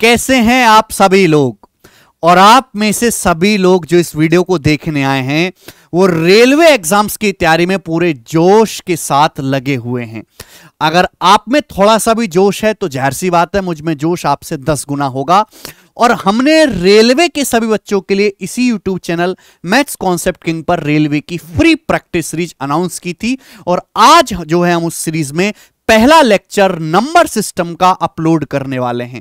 कैसे हैं आप सभी लोग और आप में से सभी लोग जो इस वीडियो को देखने आए हैं वो रेलवे एग्जाम्स की तैयारी में पूरे जोश के साथ लगे हुए हैं अगर आप में थोड़ा सा भी जोश है तो जाहिर सी बात है मुझ में जोश आपसे दस गुना होगा और हमने रेलवे के सभी बच्चों के लिए इसी YouTube channel maths concept king पर रेलवे की फ्री प्रैक्टिस सीरीज अनाउंस की थी और आज जो है हम उस सीरीज में पहला लेक्चर नंबर सिस्टम का अपलोड करने वाले हैं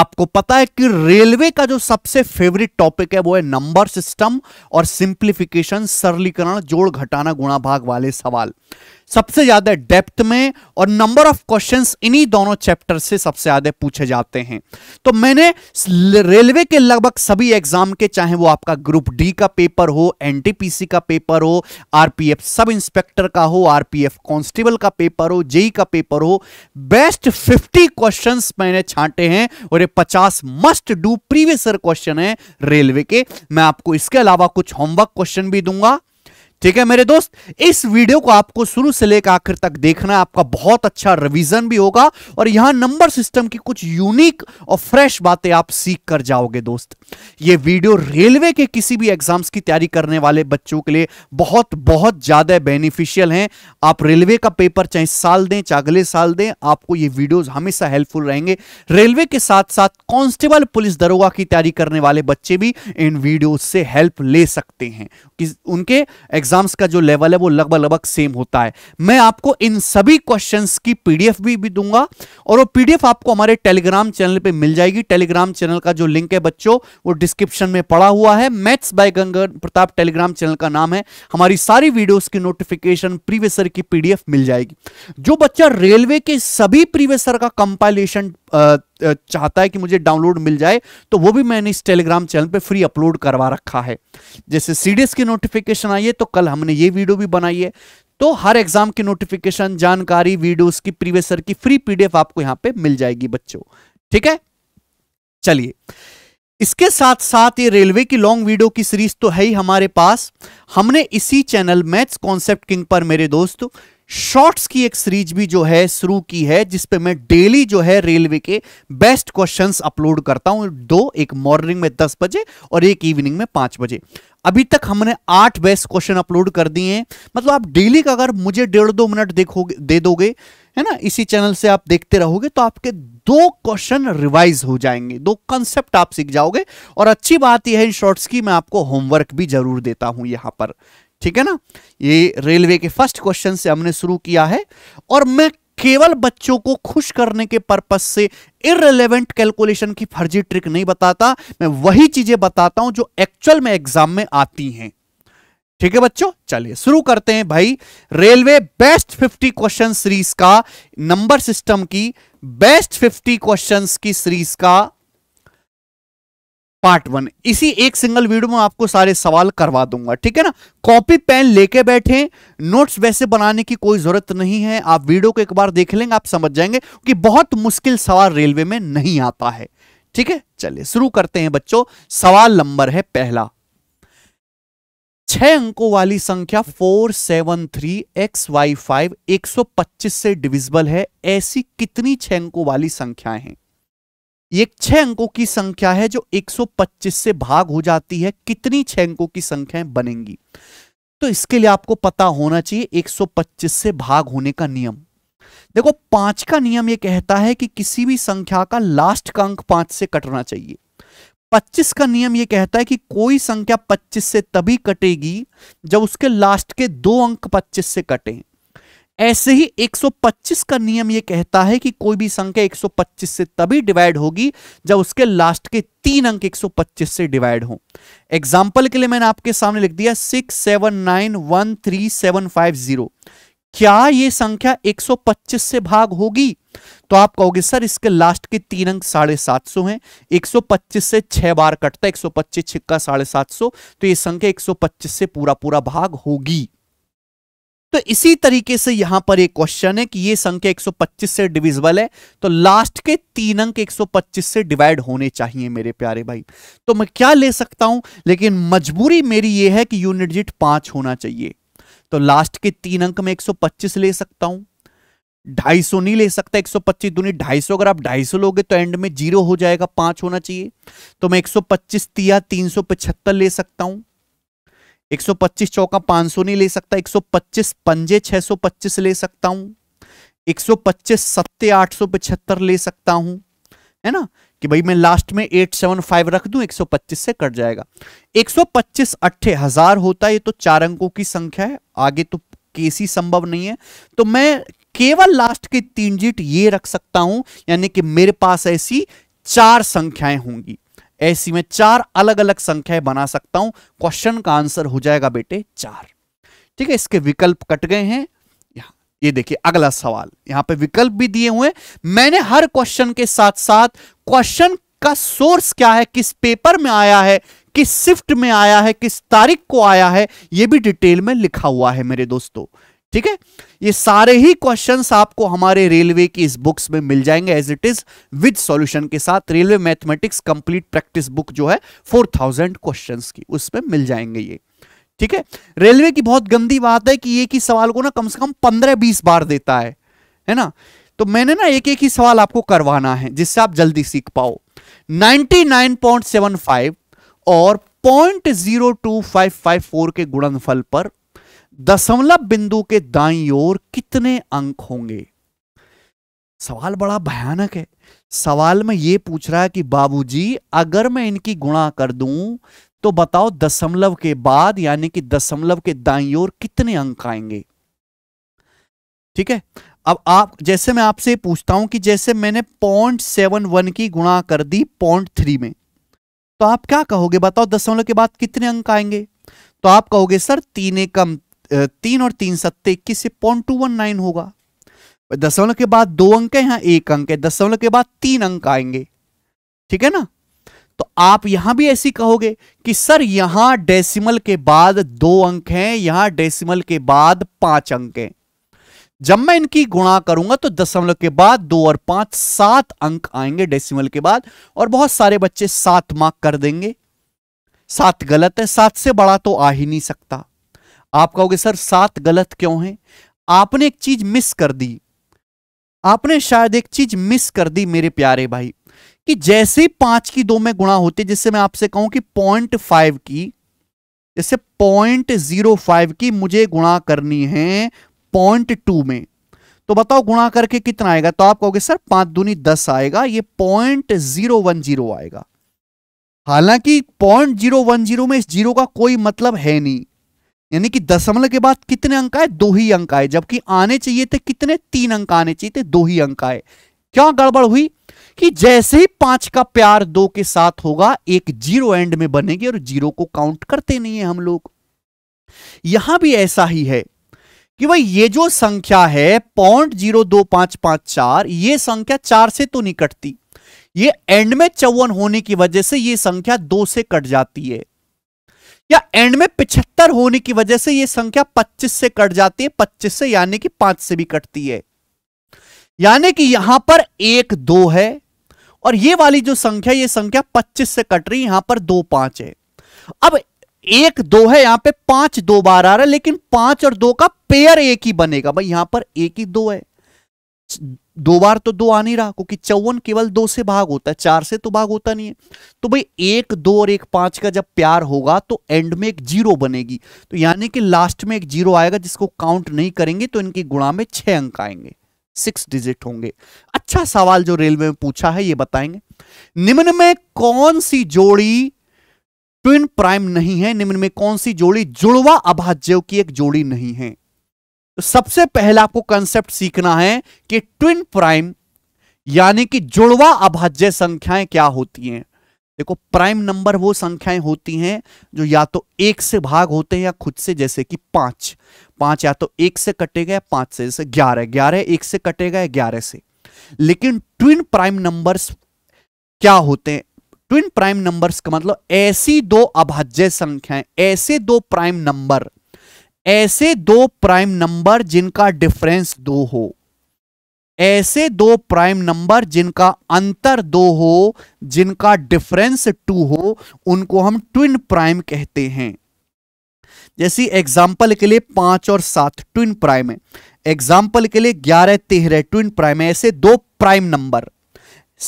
आपको पता है कि रेलवे का जो सबसे फेवरेट टॉपिक है वो है नंबर सिस्टम और सिंप्लीफिकेशन सरलीकरण जोड़ घटाना गुणा भाग वाले सवाल सबसे ज्यादा डेप्थ में और नंबर ऑफ क्वेश्चंस इन्हीं दोनों चैप्टर से सबसे ज्यादा पूछे जाते हैं तो मैंने रेलवे के लगभग सभी एग्जाम के चाहे वो आपका ग्रुप डी का पेपर हो एनटीपीसी का पेपर हो आरपीएफ सब इंस्पेक्टर का हो आरपीएफ कांस्टेबल का पेपर हो जेई का पेपर हो बेस्ट फिफ्टी क्वेश्चन मैंने छांटे हैं और ये पचास मस्ट डू प्रीवियसर क्वेश्चन है रेलवे के मैं आपको इसके अलावा कुछ होमवर्क क्वेश्चन भी दूंगा ठीक है मेरे दोस्त इस वीडियो को आपको शुरू से लेकर आखिर तक देखना आपका बहुत अच्छा रिवीजन भी होगा और यहां नंबर सिस्टम की कुछ यूनिक और फ्रेश बातें आप सीख कर जाओगे दोस्त ये वीडियो रेलवे के किसी भी एग्जाम्स की तैयारी करने वाले बच्चों के लिए बहुत बहुत ज्यादा बेनिफिशियल है आप रेलवे का पेपर चाहे साल दें चाहे अगले साल दें आपको ये वीडियो हमेशा हेल्पफुल रहेंगे रेलवे के साथ साथ कॉन्स्टेबल पुलिस दरोगा की तैयारी करने वाले बच्चे भी इन वीडियो से हेल्प ले सकते हैं उनके एग्जाम्स का जो लेवल है वो लगभग लगभग सेम होता है मैं आपको इन सभी क्वेश्चंस की पीडीएफ भी, भी दूंगा और वो पीडीएफ आपको हमारे टेलीग्राम चैनल पे मिल जाएगी टेलीग्राम चैनल का जो लिंक है बच्चों वो डिस्क्रिप्शन में पड़ा हुआ है maths by Gagan Pratap Telegram channel का नाम है हमारी सारी वीडियोस की नोटिफिकेशन प्रीवियसर की पीडीएफ मिल जाएगी जो बच्चा रेलवे के सभी प्रीवियसर का कंपाइलेशन चाहता है कि मुझे डाउनलोड मिल जाए तो वो भी मैंने इस टेलीग्राम चैनल पे फ्री अपलोड करवा रखा है जैसे सीडीएस की नोटिफिकेशन आई है तो कल हमने ये वीडियो भी बनाई है तो हर एग्जाम की नोटिफिकेशन जानकारी वीडियोस की प्रीवियसर की फ्री पीडीएफ आपको यहां पे मिल जाएगी बच्चों ठीक है चलिए इसके साथ साथ ये रेलवे की लॉन्ग वीडियो की सीरीज तो है ही हमारे पास हमने इसी चैनल मैथ्स कॉन्सेप्ट किंग पर मेरे दोस्त शॉर्ट्स की एक सीरीज भी जो है शुरू की है जिसपे मैं डेली जो है रेलवे के बेस्ट क्वेश्चंस अपलोड करता हूं दो एक मॉर्निंग में दस बजे और एक इवनिंग में पांच बजे अभी तक हमने आठ बेस्ट क्वेश्चन अपलोड कर दिए हैं मतलब आप डेली का अगर मुझे डेढ़ दो मिनट देखोगे दे दोगे है ना इसी चैनल से आप देखते रहोगे तो आपके दो क्वेश्चन रिवाइज हो जाएंगे दो कंसेप्ट आप सीख जाओगे और अच्छी बात यह है इन शॉर्ट्स की मैं आपको होमवर्क भी जरूर देता हूं यहां पर ठीक है ना ये रेलवे के फर्स्ट क्वेश्चन से हमने शुरू किया है और मैं केवल बच्चों को खुश करने के पर्पज से इरेलीवेंट कैलकुलेशन की फर्जी ट्रिक नहीं बताता मैं वही चीजें बताता हूं जो एक्चुअल में एग्जाम में आती हैं ठीक है बच्चों चलिए शुरू करते हैं भाई रेलवे बेस्ट 50 क्वेश्चन सीरीज का नंबर सिस्टम की बेस्ट 50 क्वेश्चंस की सीरीज का पार्ट वन इसी एक सिंगल वीडियो में आपको सारे सवाल करवा दूंगा ठीक है ना कॉपी पेन लेके बैठे नोट्स वैसे बनाने की कोई जरूरत नहीं है आप वीडियो को एक बार देख लेंगे आप समझ जाएंगे कि बहुत मुश्किल सवाल रेलवे में नहीं आता है ठीक है चलिए शुरू करते हैं बच्चों सवाल नंबर है पहला छह अंकों वाली संख्या four seven three X Y five एक सौ पच्चीस से डिविजिबल है ऐसी कितनी छह अंकों वाली संख्याएं हैं ये छह अंकों की संख्या है जो 125 से भाग हो जाती है कितनी छह अंकों की संख्याएं बनेंगी तो इसके लिए आपको पता होना चाहिए 125 से भाग होने का नियम देखो पांच का नियम यह कहता है कि किसी भी संख्या का लास्ट का अंक पांच से कटना चाहिए 25 का नियम यह कहता है कि कोई संख्या 25 से तभी कटेगी जब उसके लास्ट के दो अंक 25 से कटें ऐसे ही 125 का नियम यह कहता है कि कोई भी संख्या 125 से तभी डिवाइड होगी जब उसके लास्ट के तीन अंक 125 से डिवाइड हो एग्जाम्पल के लिए मैंने आपके सामने लिख दिया six seven nine one three seven five zero क्या ये संख्या 125 से भाग होगी तो आप कहोगे सर इसके लास्ट के तीन अंक साढ़े सात सौ है एक सौ पच्चीस से छह बार कटता है एक सौ पच्चीस छिक्का साढ़े सात सौ तो ये संख्या 125 से पूरा पूरा भाग होगी तो इसी तरीके से यहां पर एक क्वेश्चन है कि ये संख्या 125 से डिविजिबल है तो लास्ट के तीन अंक 125 से डिवाइड होने चाहिए मेरे प्यारे भाई तो मैं क्या ले सकता हूं लेकिन मजबूरी मेरी ये है कि यूनिट डिजिट पांच होना चाहिए तो लास्ट के तीन अंक में 125 ले सकता हूं ढाई नहीं ले सकता एक सौ पच्चीस अगर आप ढाई लोगे तो एंड में जीरो हो जाएगा पांच होना चाहिए तो मैं एक सौ पच्चीस ले सकता हूं 125 चौका 500 नहीं ले सकता 125 पंजे 625 ले सकता हूं 125 सत्ते 875 ले सकता हूं है ना कि भाई मैं लास्ट में 875 रख दूं 125 से कट जाएगा 125 अट्ठे हजार होता है ये तो चार अंकों की संख्या है आगे तो केसी संभव नहीं है तो मैं केवल लास्ट के तीन जीट ये रख सकता हूं यानी कि मेरे पास ऐसी चार संख्याएं होंगी ऐसी में चार अलग अलग संख्याएं बना सकता हूं क्वेश्चन का आंसर हो जाएगा बेटे चार ठीक है इसके विकल्प कट गए हैं ये देखिए अगला सवाल यहां पे विकल्प भी दिए हुए मैंने हर क्वेश्चन के साथ साथ क्वेश्चन का सोर्स क्या है किस पेपर में आया है किस शिफ्ट में आया है किस तारीख को आया है यह भी डिटेल में लिखा हुआ है मेरे दोस्तों ठीक है ये सारे ही क्वेश्चंस आपको हमारे रेलवे की इस बुक्स में मिल जाएंगे as it is with solution के साथ railway mathematics complete practice book जो है फोर थाउजेंड क्वेश्चन की उसमें मिल जाएंगे ये ठीक है रेलवे की बहुत गंदी बात है कि एक ही सवाल को ना कम से कम पंद्रह बीस बार देता है है ना तो मैंने ना एक एक ही सवाल आपको करवाना है जिससे आप जल्दी सीख पाओ 99.75 और 0.02554 के गुणनफल पर दशमलव बिंदु के दाई ओर कितने अंक होंगे सवाल बड़ा भयानक है सवाल में यह पूछ रहा है कि बाबूजी अगर मैं इनकी गुणा कर दूं तो बताओ दशमलव के बाद यानी कि दशमलव के दाई ओर कितने अंक आएंगे ठीक है अब आप जैसे मैं आपसे पूछता हूं कि जैसे मैंने पॉइंट सेवन वन की गुणा कर दी पॉइंट थ्री में तो आप क्या कहोगे बताओ दशमलव के बाद कितने अंक आएंगे तो आप कहोगे सर तीन एकम तीन और तीन सत्ते इक्कीस से पॉइंट टू वन नाइन होगा दशमलव के बाद दो अंक है यहाँ एक अंक है दशमलव के बाद तीन अंक आएंगे ठीक है ना तो आप यहां भी ऐसी कहोगे कि सर यहां डेसिमल के बाद दो अंक हैं यहां डेसिमल के बाद पांच अंक हैं जब मैं इनकी गुणा करूंगा तो दशमलव के बाद दो और पांच सात अंक आएंगे डेसिमल के बाद और बहुत सारे बच्चे सात मार्क कर देंगे सात गलत है सात से बड़ा तो आ ही नहीं सकता आप कहोगे सर सात गलत क्यों हैं आपने एक चीज मिस कर दी आपने शायद एक चीज मिस कर दी मेरे प्यारे भाई कि जैसे ही पांच की दो में गुणा होती है जिससे मैं आपसे कहूं कि पॉइंट फाइव की जैसे पॉइंट जीरो फाइव की मुझे गुणा करनी है पॉइंट टू में तो बताओ गुणा करके कितना आएगा तो आप कहोगे सर पांच दूनी दस आएगा ये पॉइंट जीरो वन जीरो आएगा हालांकि पॉइंट जीरो वन जीरो में इस जीरो का कोई मतलब है नहीं यानी कि दशमलव के बाद कितने अंक आए दो ही अंक आए जबकि आने चाहिए थे कितने तीन अंक आने चाहिए थे दो ही अंक आए क्या गड़बड़ हुई कि जैसे ही पांच का प्यार दो के साथ होगा एक जीरो एंड में बनेगी और जीरो को काउंट करते नहीं है हम लोग यहां भी ऐसा ही है कि भाई ये जो संख्या है पॉइंट जीरो दो पांच पांच चार ये संख्या चार से तो नहीं कटती ये एंड में चौवन होने की वजह से ये संख्या दो से कट जाती है या एंड में पिछहत्तर होने की वजह से यह संख्या 25 से कट जाती है 25 से यानी कि पांच से भी कटती है यानी कि यहां पर एक दो है और ये वाली जो संख्या ये संख्या 25 से कट रही यहां पर दो पांच है अब एक दो है यहां पे पांच दो बार आ रहा है लेकिन पांच और दो का पेयर एक ही बनेगा भाई यहां पर एक ही दो है दो बार तो दो आ नहीं रहा क्योंकि चौवन केवल दो से भाग होता है चार से तो भाग होता नहीं है तो भाई एक दो और एक पांच का जब प्यार होगा तो एंड में एक जीरो बनेगी तो यानी कि लास्ट में एक जीरो आएगा जिसको काउंट नहीं करेंगे तो इनकी गुणा में छह अंक आएंगे सिक्स डिजिट होंगे अच्छा सवाल जो रेलवे में पूछा है ये बताएंगे निम्न में कौन सी जोड़ी ट्विन प्राइम नहीं है निम्न में कौन सी जोड़ी जुड़वा अभाज्य की एक जोड़ी नहीं है तो सबसे पहले आपको कंसेप्ट सीखना है कि ट्विन प्राइम यानी कि जुड़वा अभाज्य संख्याएं क्या होती हैं देखो प्राइम नंबर वो संख्याएं होती हैं जो या तो एक से भाग होते हैं या खुद से जैसे कि पांच पांच या तो एक से कटेगा गए पांच से जैसे ग्यारह ग्यारह एक से कटेगा गए ग्यारह से लेकिन ट्विन प्राइम नंबर्स क्या होते हैं ट्विन प्राइम नंबर्स का मतलब ऐसी दो अभाज्य संख्याएं ऐसे दो प्राइम नंबर ऐसे दो प्राइम नंबर जिनका डिफरेंस दो हो ऐसे दो प्राइम नंबर जिनका अंतर दो हो जिनका डिफरेंस टू हो उनको हम ट्विन प्राइम कहते हैं जैसे एग्जाम्पल के लिए पांच और सात ट्विन प्राइम है एग्जाम्पल के लिए ग्यारह तेरह ट्विन प्राइम है ऐसे दो प्राइम नंबर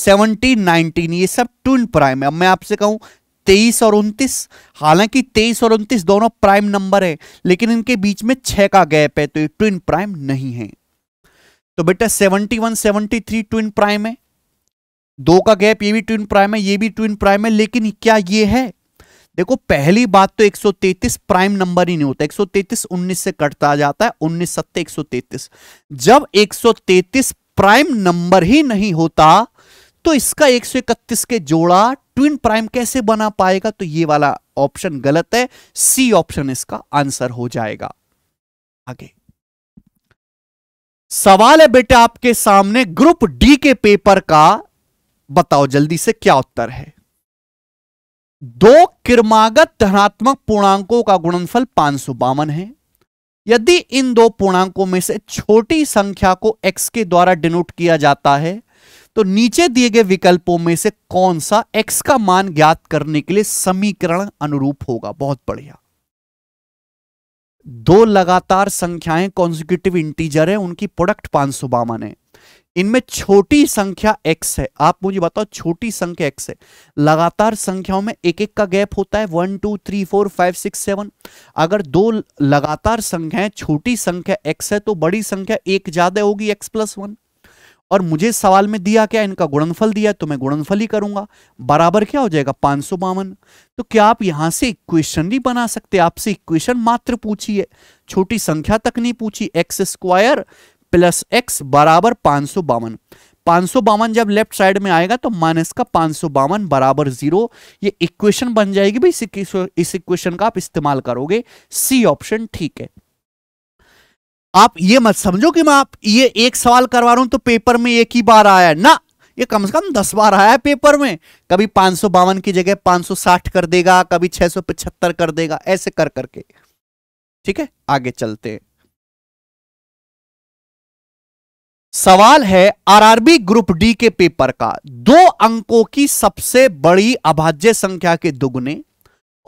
सेवनटीन नाइनटीन ये सब ट्विन प्राइम है अब मैं आपसे कहूं तेईस और उनतीस हालांकि तेईस और उनतीस दोनों प्राइम नंबर है लेकिन इनके बीच में छह का गैप है तो ये ट्विन प्राइम नहीं है तो बेटा seventy one seventy three twin prime है दो का गैप ये भी ट्विन प्राइम है ये भी ट्विन प्राइम है लेकिन क्या ये है देखो पहली बात तो 133 प्राइम नंबर ही नहीं होता 133 19 से कटता जाता है 19 सत्ते 133 जब 133 प्राइम नंबर ही नहीं होता तो इसका 131 के जोड़ा ट्विन प्राइम कैसे बना पाएगा तो ये वाला ऑप्शन गलत है सी ऑप्शन इसका आंसर हो जाएगा आगे सवाल है बेटा आपके सामने ग्रुप डी के पेपर का बताओ जल्दी से क्या उत्तर है दो किरमागत धनात्मक पूर्णांकों का गुणनफल पांच है यदि इन दो पूर्णांकों में से छोटी संख्या को x के द्वारा डिनोट किया जाता है तो नीचे दिए गए विकल्पों में से कौन सा x का मान ज्ञात करने के लिए समीकरण अनुरूप होगा बहुत बढ़िया दो लगातार संख्याएं कॉन्जिक्यूटिव इंटीजर है उनकी प्रोडक्ट पांच सौ बावन है इनमें छोटी संख्या x है आप मुझे बताओ छोटी संख्या x है लगातार संख्याओं में एक एक का गैप होता है one two three four five six seven अगर दो लगातार संख्याएं छोटी संख्या x है तो बड़ी संख्या एक ज्यादा होगी x प्लस वन और मुझे सवाल में दिया क्या इनका गुणनफल दिया तो मैं गुणनफल ही करूंगा बराबर क्या हो जाएगा पांच सौ बावन तो क्या आप यहां से इक्वेशन नहीं बना सकते आपसे इक्वेशन मात्र पूछी है छोटी संख्या तक नहीं पूछी एक्स स्क्वायर प्लस एक्स बराबर पांच सौ बावन सौ बावन जब लेफ्ट साइड में आएगा तो माइनस का पांच सौ बावन बराबर जीरो ये इक्वेशन बन जाएगी भाई इस इक्वेशन का आप इस्तेमाल करोगे सी ऑप्शन ठीक है आप ये मत समझो कि मैं आप ये एक सवाल करवा रहा हूं तो पेपर में एक ही बार आया ना ये कम से कम दस बार आया है पेपर में कभी पांच की जगह पांच कर देगा कभी छह कर देगा ऐसे कर करके ठीक है आगे चलते हैं सवाल है आरआरबी ग्रुप डी के पेपर का दो अंकों की सबसे बड़ी अभाज्य संख्या के दुगने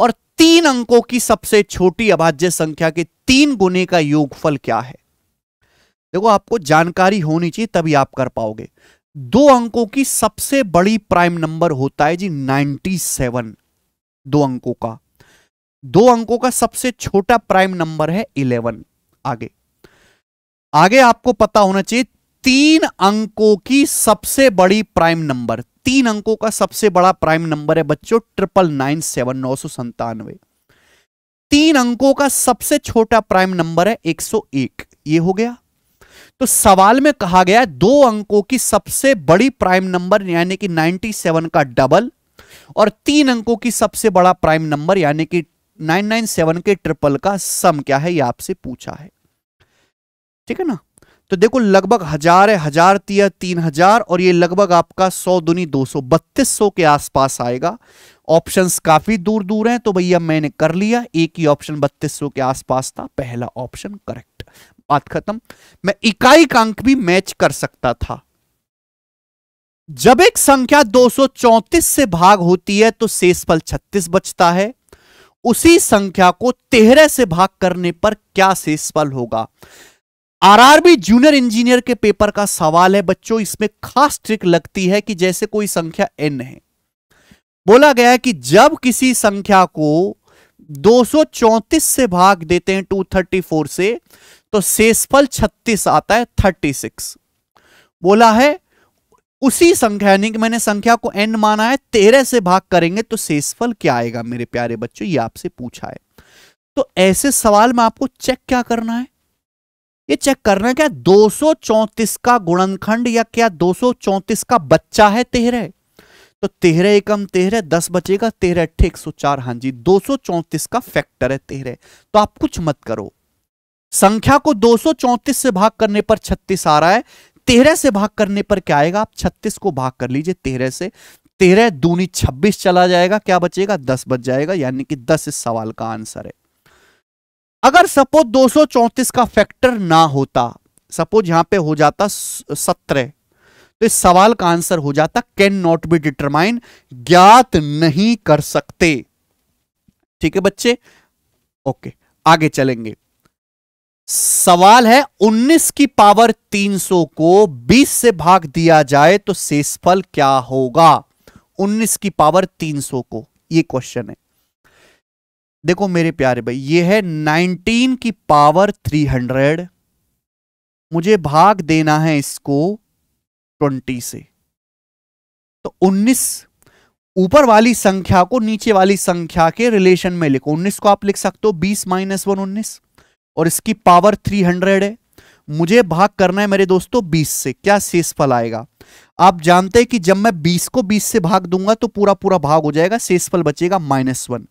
और तीन अंकों की सबसे छोटी अभाज्य संख्या के तीन गुने का योगफल क्या है देखो आपको जानकारी होनी चाहिए तभी आप कर पाओगे दो अंकों की सबसे बड़ी प्राइम नंबर होता है जी 97 दो अंकों का दो अंकों का सबसे छोटा प्राइम नंबर है 11 आगे आगे आपको पता होना चाहिए तीन अंकों की सबसे बड़ी प्राइम नंबर तीन अंकों का सबसे बड़ा प्राइम नंबर है बच्चों ट्रिपल नाइन सेवन नौ सौ संतानवे तीन अंकों का सबसे छोटा प्राइम नंबर है एक सौ एक ये हो गया तो सवाल में कहा गया दो अंकों की सबसे बड़ी प्राइम नंबर यानी कि नाइनटी सेवन का डबल और तीन अंकों की सबसे बड़ा प्राइम नंबर यानी कि नाइन नाइन सेवन के ट्रिपल का सम क्या है यह आपसे पूछा है ठीक है ना तो देखो लगभग हजार है हजार तिया तीन हजार और ये लगभग आपका सौ दुनी दो सौ बत्तीस सौ के आसपास आएगा ऑप्शंस काफी दूर दूर हैं तो भैया मैंने कर लिया एक ही ऑप्शन बत्तीस सौ के आसपास था पहला ऑप्शन करेक्ट बात खत्म मैं इकाई का अंक भी मैच कर सकता था जब एक संख्या 234 से भाग होती है तो शेषफल छत्तीस बचता है उसी संख्या को तेरह से भाग करने पर क्या शेषफल होगा आरआरबी जूनियर इंजीनियर के पेपर का सवाल है बच्चों इसमें खास ट्रिक लगती है कि जैसे कोई संख्या एन है बोला गया है कि जब किसी संख्या को दो से भाग देते हैं 234 से तो शेषफल 36 आता है 36 बोला है उसी संख्या यानी कि मैंने संख्या को एन माना है तेरह से भाग करेंगे तो शेषफल क्या आएगा मेरे प्यारे बच्चों ये आपसे पूछा है तो ऐसे सवाल में आपको चेक क्या करना है ये चेक करना क्या दो का गुणनखंड या क्या दो का बच्चा है तेरह तो तेरह एकम तेरह दस बचेगा तेरह अट्ठे एक सौ चार हाँ जी दो का फैक्टर है तेरह तो आप कुछ मत करो संख्या को दो सौ से भाग करने पर छत्तीस आ रहा है तेरह से भाग करने पर क्या आएगा आप छत्तीस को भाग कर लीजिए तेरह से तेरह दूनी छब्बीस चला जाएगा क्या बचेगा दस बच जाएगा यानी कि दस इस सवाल का आंसर है अगर सपोज दो का फैक्टर ना होता सपोज यहां पे हो जाता सत्रह तो इस सवाल का आंसर हो जाता कैन नॉट बी डिटरमाइन ज्ञात नहीं कर सकते ठीक है बच्चे ओके आगे चलेंगे सवाल है 19 की पावर 300 को 20 से भाग दिया जाए तो शेषफल क्या होगा 19 की पावर 300 को ये क्वेश्चन है देखो मेरे प्यारे भाई ये है 19 की पावर 300 मुझे भाग देना है इसको 20 से तो 19 ऊपर वाली संख्या को नीचे वाली संख्या के रिलेशन में लिखो 19 को आप लिख सकते हो 20 माइनस वन उन्नीस और इसकी पावर 300 है मुझे भाग करना है मेरे दोस्तों 20 से क्या शेष फल आएगा आप जानते हैं कि जब मैं 20 को 20 से भाग दूंगा तो पूरा पूरा भाग हो जाएगा शेषफल बचेगा माइनस वन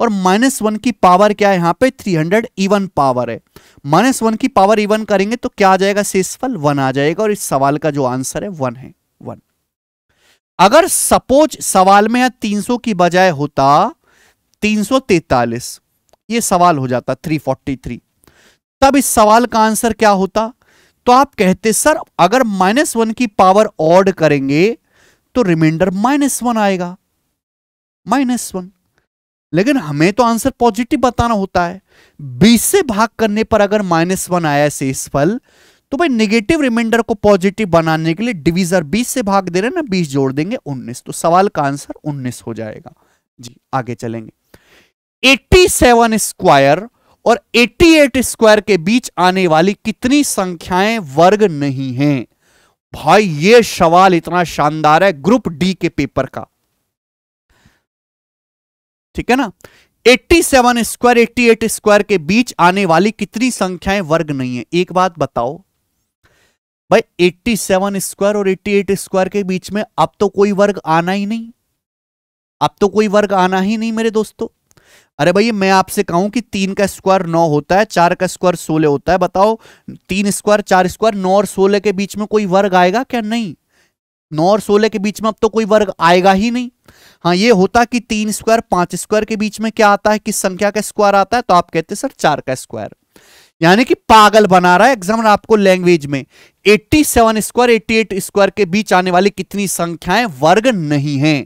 और माइनस वन की पावर क्या है यहां पे 300 इवन पावर है माइनस वन की पावर इवन करेंगे तो क्या आ जाएगा शेषफल वन आ जाएगा और इस सवाल का जो आंसर है वन है वन अगर सपोज सवाल में यहां सौ की बजाय होता तैतालीस ये सवाल हो जाता थ्री तब इस सवाल का आंसर क्या होता तो आप कहते सर अगर माइनस वन की पावर ऑड करेंगे तो रिमाइंडर माइनस वन आएगा माइनस वन लेकिन हमें तो आंसर पॉजिटिव बताना होता है बीस से भाग करने पर अगर माइनस वन आया फल तो भाई निगेटिव रिमाइंडर को पॉजिटिव बनाने के लिए डिवीजर बीस से भाग दे रहे ना बीस जोड़ देंगे उन्नीस तो सवाल का आंसर उन्नीस हो जाएगा जी आगे चलेंगे एट्टी सेवन स्क्वायर और 88 स्क्वायर के बीच आने वाली कितनी संख्याएं वर्ग नहीं हैं भाई ये सवाल इतना शानदार है ग्रुप डी के पेपर का ठीक है ना 87 स्क्वायर 88 स्क्वायर के बीच आने वाली कितनी संख्याएं वर्ग नहीं है एक बात बताओ भाई 87 स्क्वायर और 88 स्क्वायर के बीच में अब तो कोई वर्ग आना ही नहीं अब तो कोई वर्ग आना ही नहीं मेरे दोस्तों अरे भाई मैं आपसे कहूं कि तीन का स्क्वायर नौ होता है चार का स्क्वायर सोलह होता है बताओ तीन स्क्वायर चार स्क्वायर नौ और सोलह के बीच में कोई वर्ग आएगा क्या नहीं नौ और सोलह के बीच में अब तो कोई वर्ग आएगा ही नहीं हाँ ये होता कि तीन स्क्वायर पांच स्क्वायर के बीच में क्या आता है किस संख्या का स्क्वायर आता है तो आप कहते सर चार का स्क्वायर यानी कि पागल बना रहा है एग्जाम आपको लैंग्वेज में 87 स्क्वायर एट स्क्वायर के बीच आने वाली कितनी संख्याएं वर्ग नहीं हैं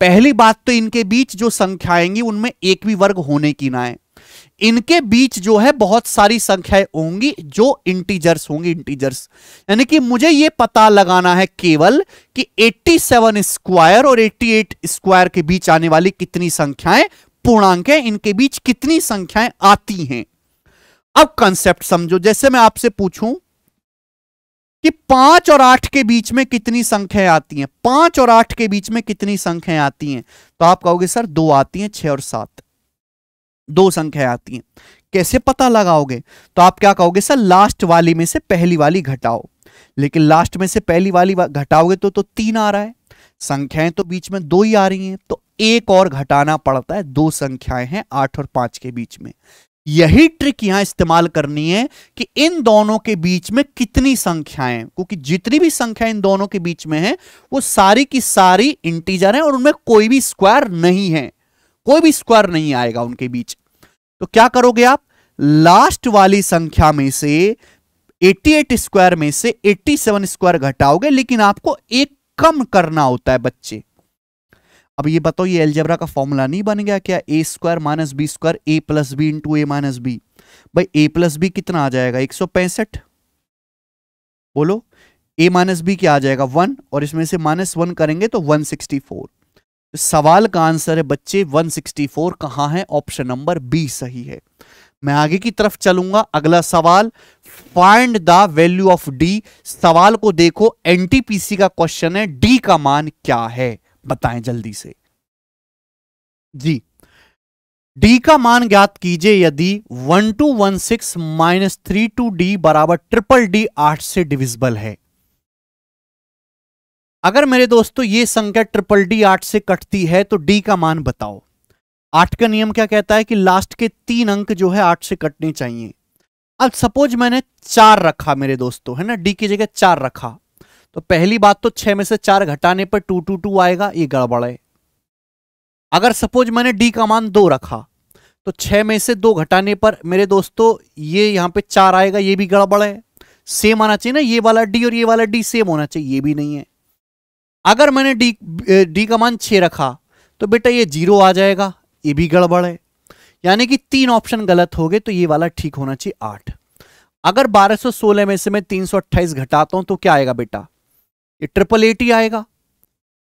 पहली बात तो इनके बीच जो संख्याएंगी उनमें एक भी वर्ग होने की ना है इनके बीच जो है बहुत सारी संख्याएं होंगी जो इंटीजर्स होंगी इंटीजर्स यानी कि मुझे यह पता लगाना है केवल कि 87 स्क्वायर और 88 स्क्वायर के बीच आने वाली कितनी संख्याएं पूर्णांक है इनके बीच कितनी संख्याएं आती हैं अब कंसेप्ट समझो जैसे मैं आपसे पूछूं कि पांच और आठ के बीच में कितनी संख्याएं आती हैं पांच और आठ के बीच में कितनी संख्याएं आती हैं तो आप कहोगे सर दो आती हैं छह और सात दो संख्याएं आती हैं कैसे पता लगाओगे तो आप क्या कहोगे सर लास्ट वाली में से पहली वाली घटाओ लेकिन लास्ट में से पहली वाली घटाओगे तो तो तीन आ रहा है संख्याएं तो बीच में दो ही आ रही हैं तो एक और घटाना पड़ता है दो संख्याएं हैं आठ और पांच के बीच में यही ट्रिक यहां इस्तेमाल करनी है कि इन दोनों के बीच में कितनी संख्याएं क्योंकि जितनी भी संख्या इन दोनों के बीच में है वो सारी की सारी इंटीजर है और उनमें कोई भी स्क्वायर नहीं है कोई भी स्क्वायर नहीं आएगा उनके बीच तो क्या करोगे आप लास्ट वाली संख्या में से 88 स्क्वायर में से 87 स्क्वायर घटाओगे लेकिन आपको एक कम करना होता है बच्चे अब ये बताओ ये एलजेब्रा का फॉर्मूला नहीं बन गया क्या A square minus B square A plus B into A minus B भाई ए प्लस बी कितना आ जाएगा एक सौ पैंसठ बोलो ए माइनस बी क्या आ जाएगा वन और इसमें से माइनस वन करेंगे तो वन सिक्सटी फोर सवाल का आंसर है बच्चे 164 कहां है ऑप्शन नंबर बी सही है मैं आगे की तरफ चलूंगा अगला सवाल find the value of D सवाल को देखो एनटीपीसी का क्वेश्चन है डी का मान क्या है बताएं जल्दी से जी डी का मान ज्ञात कीजिए यदि one two one six minus three two D बराबर ट्रिपल डी आठ से डिविजिबल है अगर मेरे दोस्तों ये संख्या ट्रिपल डी आठ से कटती है तो डी का मान बताओ आठ का नियम क्या कहता है कि लास्ट के तीन अंक जो है आठ से कटने चाहिए अब सपोज मैंने चार रखा मेरे दोस्तों है ना डी की जगह चार रखा तो पहली बात तो छह में से चार घटाने पर टू टू टू आएगा ये गड़बड़ है अगर सपोज मैंने डी का मान दो रखा तो छह में से दो घटाने पर मेरे दोस्तों ये यहां पे चार आएगा ये भी गड़बड़ है सेम आना चाहिए ना ये वाला डी और ये वाला डी सेम होना चाहिए ये भी नहीं है अगर मैंने डी डी का मान छ रखा तो बेटा ये जीरो आ जाएगा ये भी गड़बड़ है यानी कि तीन ऑप्शन गलत हो गए तो ये वाला ठीक होना चाहिए आठ अगर 1216 में से मैं 328 घटाता हूं तो क्या आएगा बेटा ये ट्रिपल एट ही आएगा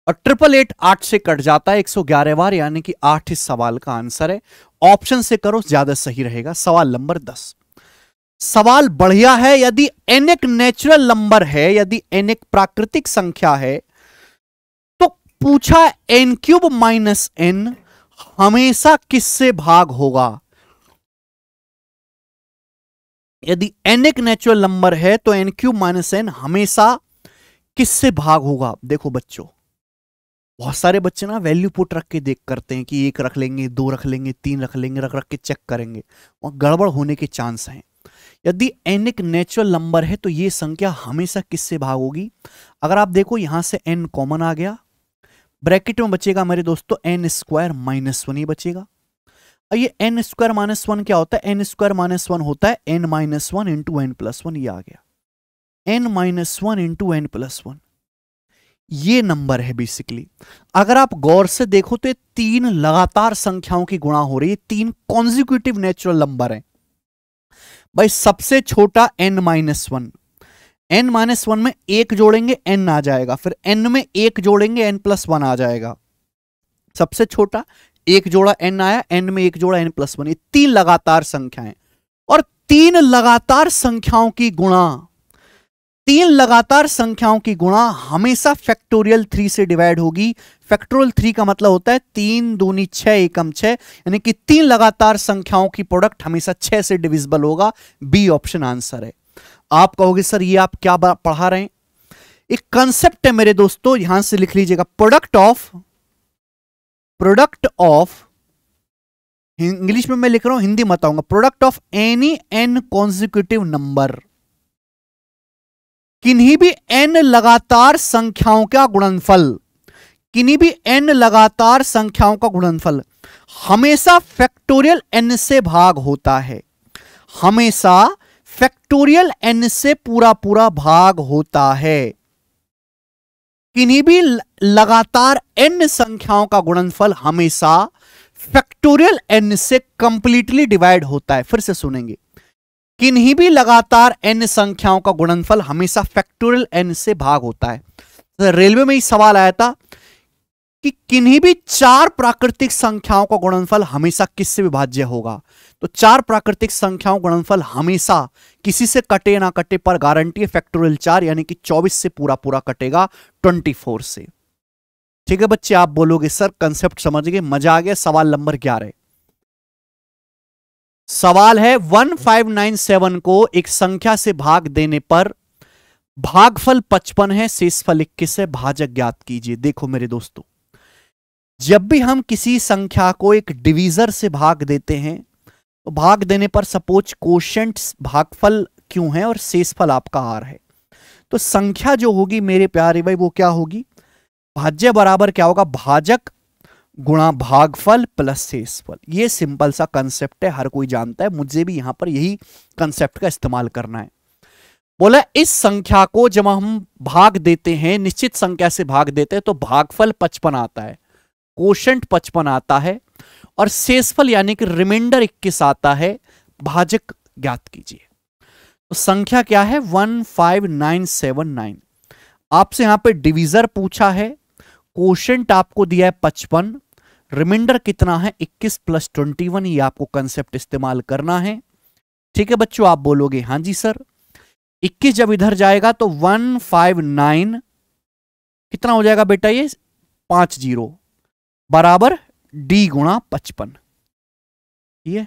और ट्रिपल एट आठ से कट जाता है एक सौ ग्यारह बार यानी कि आठ इस सवाल का आंसर है ऑप्शन से करो ज्यादा सही रहेगा सवाल नंबर दस सवाल बढ़िया है यदि एन एक नेचुरल नंबर है यदि एन एक प्राकृतिक संख्या है तो पूछा एन क्यूब माइनस एन हमेशा किससे भाग होगा यदि एन एक नेचुरल नंबर है तो एन क्यूब माइनस एन हमेशा किससे भाग होगा देखो बच्चों बहुत सारे बच्चे ना वैल्यू पुट रख के देख करते हैं कि एक रख लेंगे दो रख लेंगे तीन रख लेंगे रख रख के चेक करेंगे वहां गड़बड़ होने के चांस हैं यदि एन एक नेचुरल नंबर है तो ये संख्या हमेशा किससे भाग होगी अगर आप देखो यहां से एन कॉमन आ गया ब्रैकेट में बचेगा मेरे दोस्तों एन स्क्वायर माइनस वन ही बचेगा और ये एन स्क्वायर माइनस वन क्या होता है एन स्क्वायर माइनस वन होता है N minus one into N plus one ये आ गया N minus one into N plus one ये नंबर है बेसिकली अगर आप गौर से देखो तो ये तीन लगातार संख्याओं की गुणा हो रही है तीन कॉन्जिक्यूटिव नेचुरल नंबर है भाई सबसे छोटा N minus one N minus one में एक जोड़ेंगे एन आ जाएगा फिर एन में एक जोड़ेंगे एन प्लस वन आ जाएगा सबसे छोटा एक जोड़ा एन आया एन में एक जोड़ा एन प्लस वन ये तीन लगातार संख्याएं और तीन लगातार संख्याओं की गुणा तीन लगातार संख्याओं की गुणा हमेशा फैक्टोरियल थ्री से डिवाइड होगी फैक्टोरियल थ्री का मतलब होता है तीन दूनी छह एकम यानी कि तीन लगातार संख्याओं की प्रोडक्ट हमेशा छह से डिविजिबल होगा बी ऑप्शन आंसर है आप कहोगे सर ये आप क्या पढ़ा रहे हैं एक कंसेप्ट है मेरे दोस्तों यहां से लिख लीजिएगा product of product of English में मैं लिख रहा हूं हिंदी मत आऊंगा product of any N consecutive number किन्हीं भी एन लगातार संख्याओं का गुणनफल किन्हीं भी एन लगातार संख्याओं का गुणनफल हमेशा फैक्टोरियल एन से भाग होता है हमेशा फैक्टोरियल एन से पूरा पूरा भाग होता है किन्हीं भी लगातार एन संख्याओं का गुणनफल हमेशा फैक्टोरियल एन से कंप्लीटली डिवाइड होता है फिर से सुनेंगे किन्हीं भी लगातार एन संख्याओं का गुणनफल हमेशा फैक्टोरियल एन से भाग होता है तो रेलवे में ही सवाल आया था कि किन्हीं भी चार प्राकृतिक संख्याओं का गुणनफल हमेशा किससे विभाज्य होगा तो चार प्राकृतिक संख्याओं गुणनफल हमेशा किसी से कटे ना कटे पर गारंटी है फैक्टोरियल चार यानी कि चौबीस से पूरा पूरा कटेगा ट्वेंटी फोर से ठीक है बच्चे आप बोलोगे सर कंसेप्ट समझ गए मजा आ गया सवाल नंबर ग्यारह सवाल है 1597 को एक संख्या से भाग देने पर भागफल 55 है शेषफल इक्कीस है भाजक ज्ञात कीजिए देखो मेरे दोस्तों जब भी हम किसी संख्या को एक डिवीजर से भाग देते हैं तो भाग देने पर सपोज क्वेश्चन भागफल क्यों है और शेषफल आपका आर है तो संख्या जो होगी मेरे प्यारे भाई वो क्या होगी भाज्य बराबर क्या होगा भाजक गुणा भागफल प्लस शेषफल ये सिंपल सा कंसेप्ट है हर कोई जानता है मुझे भी यहां पर यही कंसेप्ट का इस्तेमाल करना है बोला इस संख्या को जब हम भाग देते हैं निश्चित संख्या से भाग देते हैं तो भागफल पचपन आता है कोशंट पचपन आता है और शेषफल यानी कि रिमाइंडर इक्कीस आता है भाजक ज्ञात कीजिए तो संख्या क्या है one five nine seven nine आपसे यहां पे डिवीजर पूछा है क्वेश्चन आपको दिया है पचपन रिमाइंडर कितना है 21 प्लस ट्वेंटी वन ये आपको कंसेप्ट इस्तेमाल करना है ठीक है बच्चों आप बोलोगे हाँ जी सर 21 जब इधर जाएगा तो 159 कितना हो जाएगा बेटा ये पांच जीरो बराबर डी गुणा पचपन ये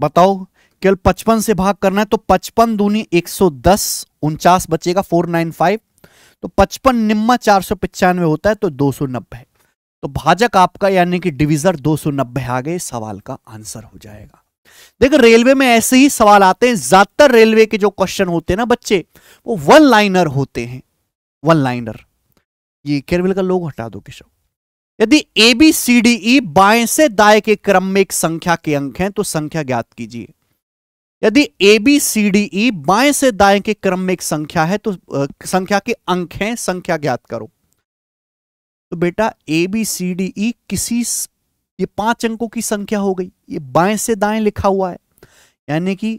बताओ केवल पचपन से भाग करना है तो पचपन दूनी एक सौ दस उनचास बचेगा फोर नाइन फाइव तो पचपन निम्मा चार सौ पिचानवे होता है तो दो सौ नब्बे तो भाजक आपका यानी कि डिविजर दो सौ नब्बे आ गए सवाल का आंसर हो जाएगा देखो रेलवे में ऐसे ही सवाल आते हैं ज्यादातर रेलवे के जो क्वेश्चन होते हैं ना बच्चे वो वन लाइनर होते हैं वन लाइनर ये केरविल का लोग हटा दो किशोर यदि A B C D E बाएं से दाएं के क्रम में एक संख्या के अंक हैं तो संख्या ज्ञात कीजिए यदि A B C D E बाएं से दाएं के क्रम में एक संख्या है तो आ, संख्या के अंक हैं संख्या ज्ञात करो तो बेटा A B C D E किसी ये पांच अंकों की संख्या हो गई ये बाएं से दाएं लिखा हुआ है यानी कि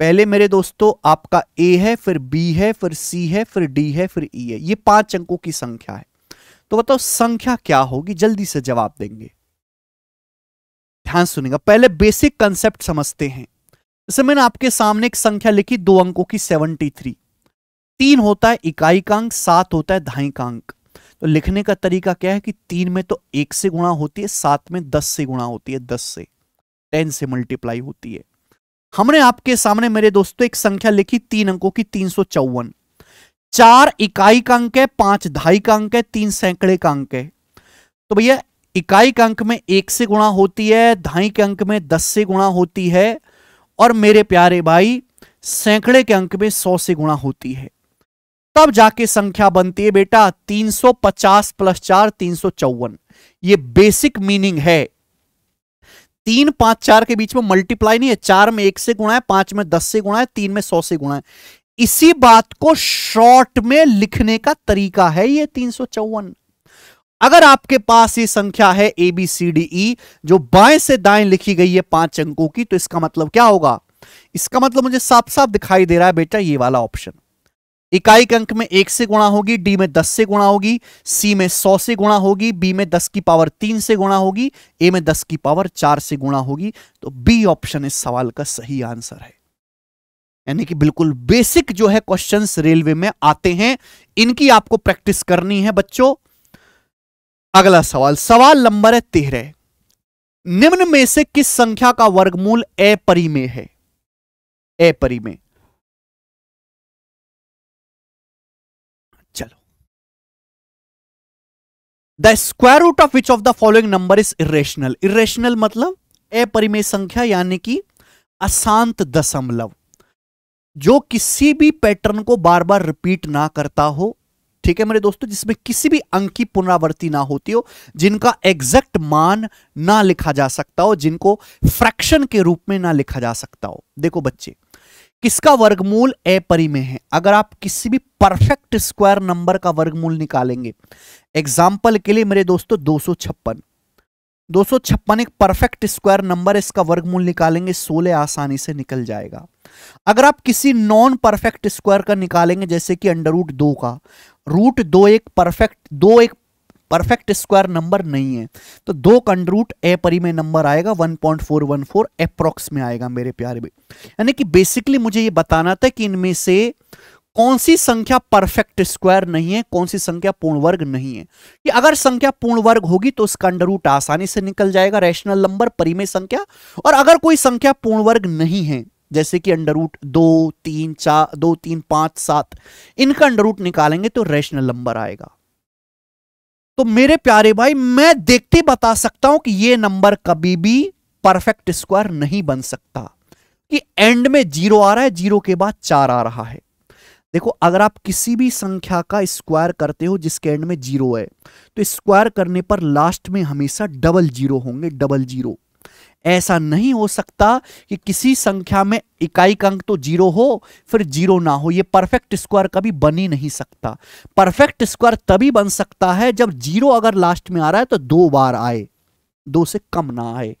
पहले मेरे दोस्तों आपका ए है फिर बी है फिर सी है फिर डी है फिर ई e है ये पांच अंकों की संख्या है तो बताओ संख्या क्या होगी जल्दी से जवाब देंगे ध्यान सुनेगा पहले बेसिक कंसेप्ट समझते हैं जैसे मैंने आपके सामने एक संख्या लिखी दो अंकों की सेवनटी थ्री तीन होता है इकाई का अंक सात होता है ढाई का अंक तो लिखने का तरीका क्या है कि तीन में तो एक से गुणा होती है सात में दस से गुणा होती है दस से टेन से मल्टीप्लाई होती है हमने आपके सामने मेरे दोस्तों एक संख्या लिखी तीन अंकों की तीन सौ चौवन चार इकाई का अंक है पांच ढाई का अंक है तीन सैकड़े का अंक है तो भैया इकाई का अंक में एक से गुणा होती है ढाई के अंक में दस से गुणा होती है और मेरे प्यारे भाई सैकड़े के अंक में सौ से गुणा होती है तब जाके संख्या बनती है बेटा 350 प्लस चार तीन ये बेसिक मीनिंग है तीन पांच चार के बीच में मल्टीप्लाई नहीं है चार में एक से गुणा है पांच में दस से गुणा है तीन में सौ से गुणा है इसी बात को शॉर्ट में लिखने का तरीका है ये तीन सौ चौवन अगर आपके पास ये संख्या है A B C D E जो बाएं से दाएं लिखी गई है पांच अंकों की तो इसका मतलब क्या होगा इसका मतलब मुझे साफ साफ दिखाई दे रहा है बेटा ये वाला ऑप्शन इकाई के अंक में एक से गुणा होगी डी में दस से गुणा होगी सी में सौ से गुणा होगी बी में दस की पावर तीन से गुणा होगी ए में दस की पावर चार से गुणा होगी तो बी ऑप्शन इस सवाल का सही आंसर है यानी कि बिल्कुल बेसिक जो है क्वेश्चंस रेलवे में आते हैं इनकी आपको प्रैक्टिस करनी है बच्चों अगला सवाल सवाल नंबर है तेरह निम्न में से किस संख्या का वर्गमूल ए परी है ए परी चलो the square root of which of the following number is irrational irrational मतलब ए परिमेय संख्या यानी कि अशांत दशमलव जो किसी भी पैटर्न को बार बार रिपीट ना करता हो ठीक है मेरे दोस्तों जिसमें किसी भी अंक की पुनरावृत्ति ना होती हो जिनका एग्जैक्ट मान ना लिखा जा सकता हो जिनको फ्रैक्शन के रूप में ना लिखा जा सकता हो देखो बच्चे किसका वर्गमूल अपरि है अगर आप किसी भी परफेक्ट स्क्वायर नंबर का वर्गमूल निकालेंगे एग्जाम्पल के लिए मेरे दोस्तों दो सौ छप्पन दो सौ छप्पन एक परफेक्ट स्क्वायर नंबर है इसका वर्गमूल निकालेंगे सोलह आसानी से निकल जाएगा अगर आप किसी नॉन परफेक्ट स्क्वायर का निकालेंगे जैसे कि अंडर रूट दो का रूट दो एक परफेक्ट दो एक परफेक्ट स्क्वायर नंबर नहीं है तो दो कंडरूट ए परी में नंबर आएगा 1.414 अप्रोक्स में आएगा मेरे प्यारे में यानी कि बेसिकली मुझे ये बताना था कि इनमें से कौन सी संख्या परफेक्ट स्क्वायर नहीं है कौन सी संख्या पूर्ण वर्ग नहीं है कि अगर संख्या पूर्ण वर्ग होगी तो उसका अंडर रूट आसानी से निकल जाएगा रैशनल नंबर परिमेय संख्या और अगर कोई संख्या पूर्ण वर्ग नहीं है जैसे कि अंडर रूट दो तीन चार दो तीन पांच सात इनका अंडर रूट निकालेंगे तो रेशनल नंबर आएगा तो मेरे प्यारे भाई मैं देखते बता सकता हूं कि यह नंबर कभी भी परफेक्ट स्क्वायर नहीं बन सकता कि एंड में जीरो आ रहा है जीरो के बाद चार आ रहा है देखो अगर आप किसी भी संख्या का स्क्वायर करते हो जिसके एंड में जीरो है तो स्क्वायर करने पर लास्ट में हमेशा डबल जीरो होंगे डबल जीरो ऐसा नहीं हो सकता कि किसी संख्या में इकाई का अंक तो जीरो हो फिर जीरो ना हो ये परफेक्ट स्क्वायर कभी बन ही नहीं सकता परफेक्ट स्क्वायर तभी बन सकता है जब जीरो अगर लास्ट में आ रहा है तो दो बार आए दो से कम ना आए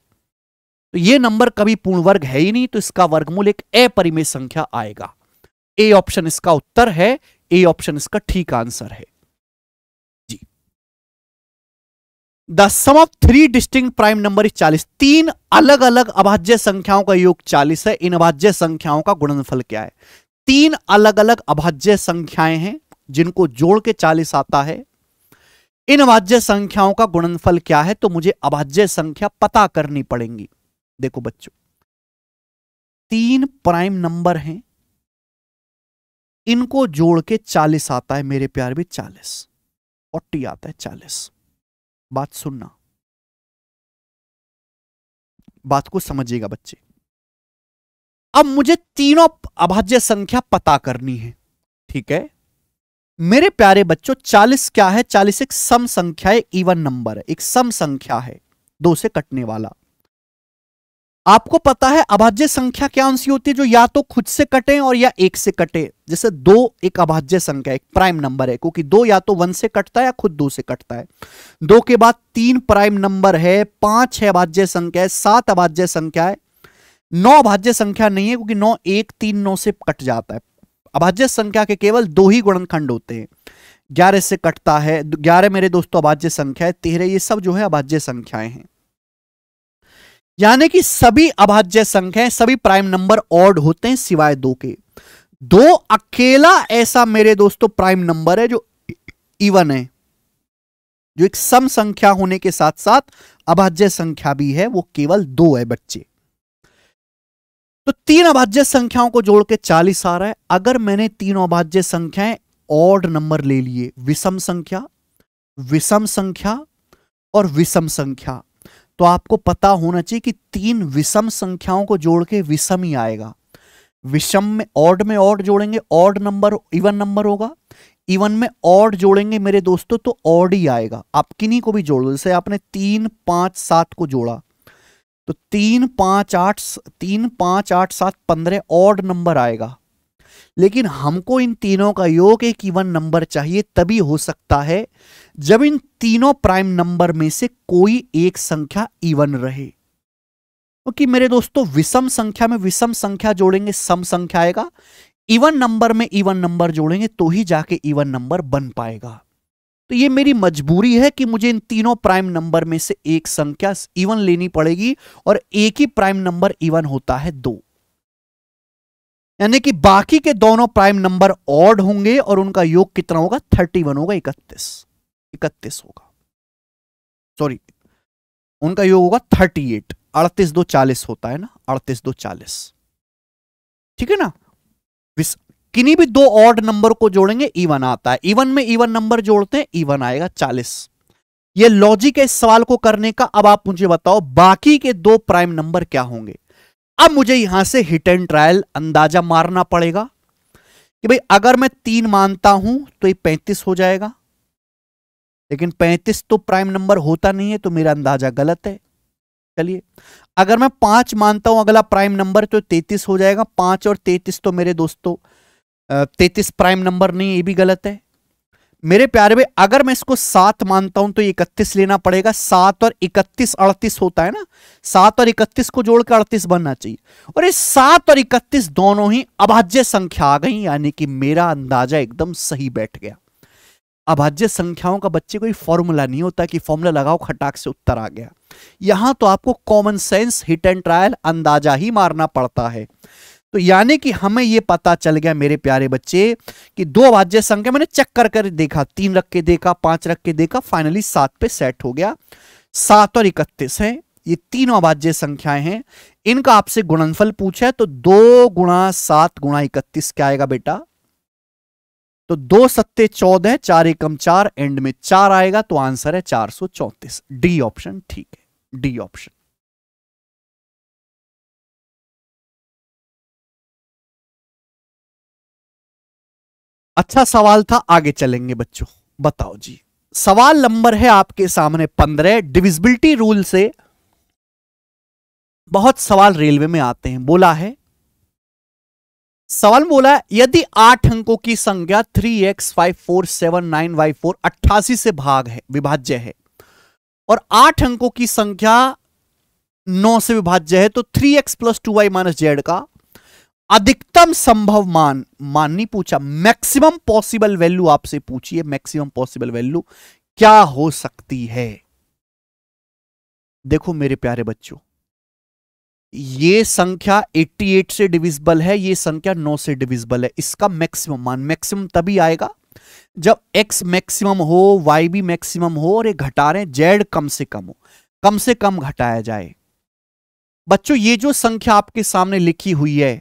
तो ये नंबर कभी पूर्ण वर्ग है ही नहीं तो इसका वर्गमूल एक अपरिमेय संख्या आएगा ए ऑप्शन इसका उत्तर है ए ऑप्शन इसका ठीक आंसर है the sum of three distinct prime number is चालीस तीन अलग अलग अभाज्य संख्याओं का योग चालीस है इन अभाज्य संख्याओं का गुणनफल क्या है तीन अलग अलग अभाज्य संख्याएं हैं जिनको जोड़ के चालीस आता है इन अभाज्य संख्याओं का गुणनफल क्या है तो मुझे अभाज्य संख्या पता करनी पड़ेगी देखो बच्चों तीन प्राइम नंबर हैं इनको जोड़ के चालीस आता है मेरे प्यार भी चालीस फोर्टी आता है चालीस बात सुनना बात को समझिएगा बच्चे अब मुझे तीनों अभाज्य संख्या पता करनी है ठीक है मेरे प्यारे बच्चों 40 क्या है 40 एक सम संख्या है इवन नंबर है एक सम संख्या है दो से कटने वाला आपको पता है अभाज्य संख्या क्या अंशी होती है जो या तो खुद से कटे और या एक से कटे जैसे दो एक अभाज्य संख्या एक प्राइम नंबर है क्योंकि दो या तो वन से कटता है या खुद दो से कटता है दो के बाद तीन प्राइम नंबर है पांच है अभाज्य संख्या है सात अभाज्य संख्या है नौ अभाज्य संख्या नहीं है क्योंकि नौ एक तीन नौ से कट जाता है अभाज्य संख्या के केवल दो ही गुणनखंड होते हैं ग्यारह से कटता है ग्यारह मेरे दोस्तों अभाज्य संख्या है तेरह ये सब जो है अभाज्य संख्याएं हैं यानी कि सभी अभाज्य संख्या सभी प्राइम नंबर ऑड होते हैं सिवाय दो के दो अकेला ऐसा मेरे दोस्तों प्राइम नंबर है जो इवन है जो एक सम संख्या होने के साथ साथ अभाज्य संख्या भी है वो केवल दो है बच्चे तो तीन अभाज्य संख्याओं को जोड़ के चालीस आ रहा है अगर मैंने तीन अभाज्य संख्याएं ऑड नंबर ले लिए विषम संख्या विषम संख्या और विषम संख्या तो आपको पता होना चाहिए कि तीन विषम संख्याओं को जोड़ के विषम ही आएगा विषम में ऑड में ऑड जोड़ेंगे ऑड नंबर इवन नंबर होगा इवन में ऑड जोड़ेंगे मेरे दोस्तों तो ऑड ही आएगा आप किन्हीं को भी जोड़ दो जैसे आपने तीन पांच सात को जोड़ा तो तीन पांच आठ तीन पांच आठ सात पंद्रह ऑड नंबर आएगा लेकिन हमको इन तीनों का योग एक इवन नंबर चाहिए तभी हो सकता है जब इन तीनों प्राइम नंबर में से कोई एक संख्या इवन रहे क्योंकि तो मेरे दोस्तों विषम संख्या में विषम संख्या जोड़ेंगे सम संख्या आएगा इवन नंबर में इवन नंबर जोड़ेंगे तो ही जाके इवन नंबर बन पाएगा तो ये मेरी मजबूरी है कि मुझे इन तीनों प्राइम नंबर में से एक संख्या इवन लेनी पड़ेगी और एक ही प्राइम नंबर इवन होता है दो यानी कि बाकी के दोनों प्राइम नंबर ऑड होंगे और उनका योग कितना होगा थर्टी वन होगा इकतीस इकतीस होगा सॉरी उनका योग होगा थर्टी एट अड़तीस दो चालीस होता है ना अड़तीस दो चालीस ठीक है ना किन्नी भी दो ऑड नंबर को जोड़ेंगे इवन आता है इवन में इवन नंबर जोड़ते हैं इवन आएगा चालीस ये लॉजिक है इस सवाल को करने का अब आप मुझे बताओ बाकी के दो प्राइम नंबर क्या होंगे अब मुझे यहां से हिट एंड ट्रायल अंदाजा मारना पड़ेगा कि भाई अगर मैं तीन मानता हूं तो ये पैंतीस हो जाएगा लेकिन पैंतीस तो प्राइम नंबर होता नहीं है तो मेरा अंदाजा गलत है चलिए अगर मैं पांच मानता हूं अगला प्राइम नंबर तो तैतीस हो जाएगा पांच और तैतीस तो मेरे दोस्तों तैतीस प्राइम नंबर नहीं ये भी गलत है मेरे प्यारे भाई अगर मैं इसको सात मानता हूं तो इकतीस लेना पड़ेगा सात और इकतीस अड़तीस होता है ना सात और इकतीस को जोड़कर अड़तीस बनना चाहिए और ये सात और इकतीस दोनों ही अभाज्य संख्या आ गई यानी कि मेरा अंदाजा एकदम सही बैठ गया अभाज्य संख्याओं का बच्चे कोई फॉर्मूला नहीं होता कि फॉर्मूला लगाओ खटाक से उत्तर आ गया यहां तो आपको common sense hit and trial अंदाजा ही मारना पड़ता है तो यानी कि हमें यह पता चल गया मेरे प्यारे बच्चे कि दो अभाज्य संख्या मैंने चेक कर कर देखा तीन रख के देखा पांच रख के देखा फाइनली सात पे सेट हो गया सात और इकतीस है ये तीनों अभाज्य संख्याएं हैं इनका आपसे गुणनफल पूछा है तो दो गुणा सात गुणा इकतीस क्या आएगा बेटा तो दो सत्ते चौदह चार एकम चार एंड में चार आएगा तो आंसर है चार सौ चौतीस डी ऑप्शन ठीक है डी ऑप्शन अच्छा सवाल था आगे चलेंगे बच्चों बताओ जी सवाल नंबर है आपके सामने पंद्रह डिविजिबिलिटी रूल से बहुत सवाल रेलवे में आते हैं बोला है सवाल बोला यदि आठ अंकों की संख्या three X five four seven nine Y four अट्ठासी से भाग है विभाज्य है और आठ अंकों की संख्या नौ से विभाज्य है तो three X plus two Y minus Z का अधिकतम संभव मान मान नहीं पूछा मैक्सिमम पॉसिबल वैल्यू आपसे पूछिए मैक्सिमम पॉसिबल वैल्यू क्या हो सकती है देखो मेरे प्यारे बच्चों ये संख्या 88 से डिविजिबल है ये संख्या 9 से डिविजिबल है इसका मैक्सिमम मान मैक्सिमम तभी आएगा जब x मैक्सिमम हो y भी मैक्सिमम हो और ये घटा रहे जेड कम से कम हो कम से कम घटाया जाए बच्चों ये जो संख्या आपके सामने लिखी हुई है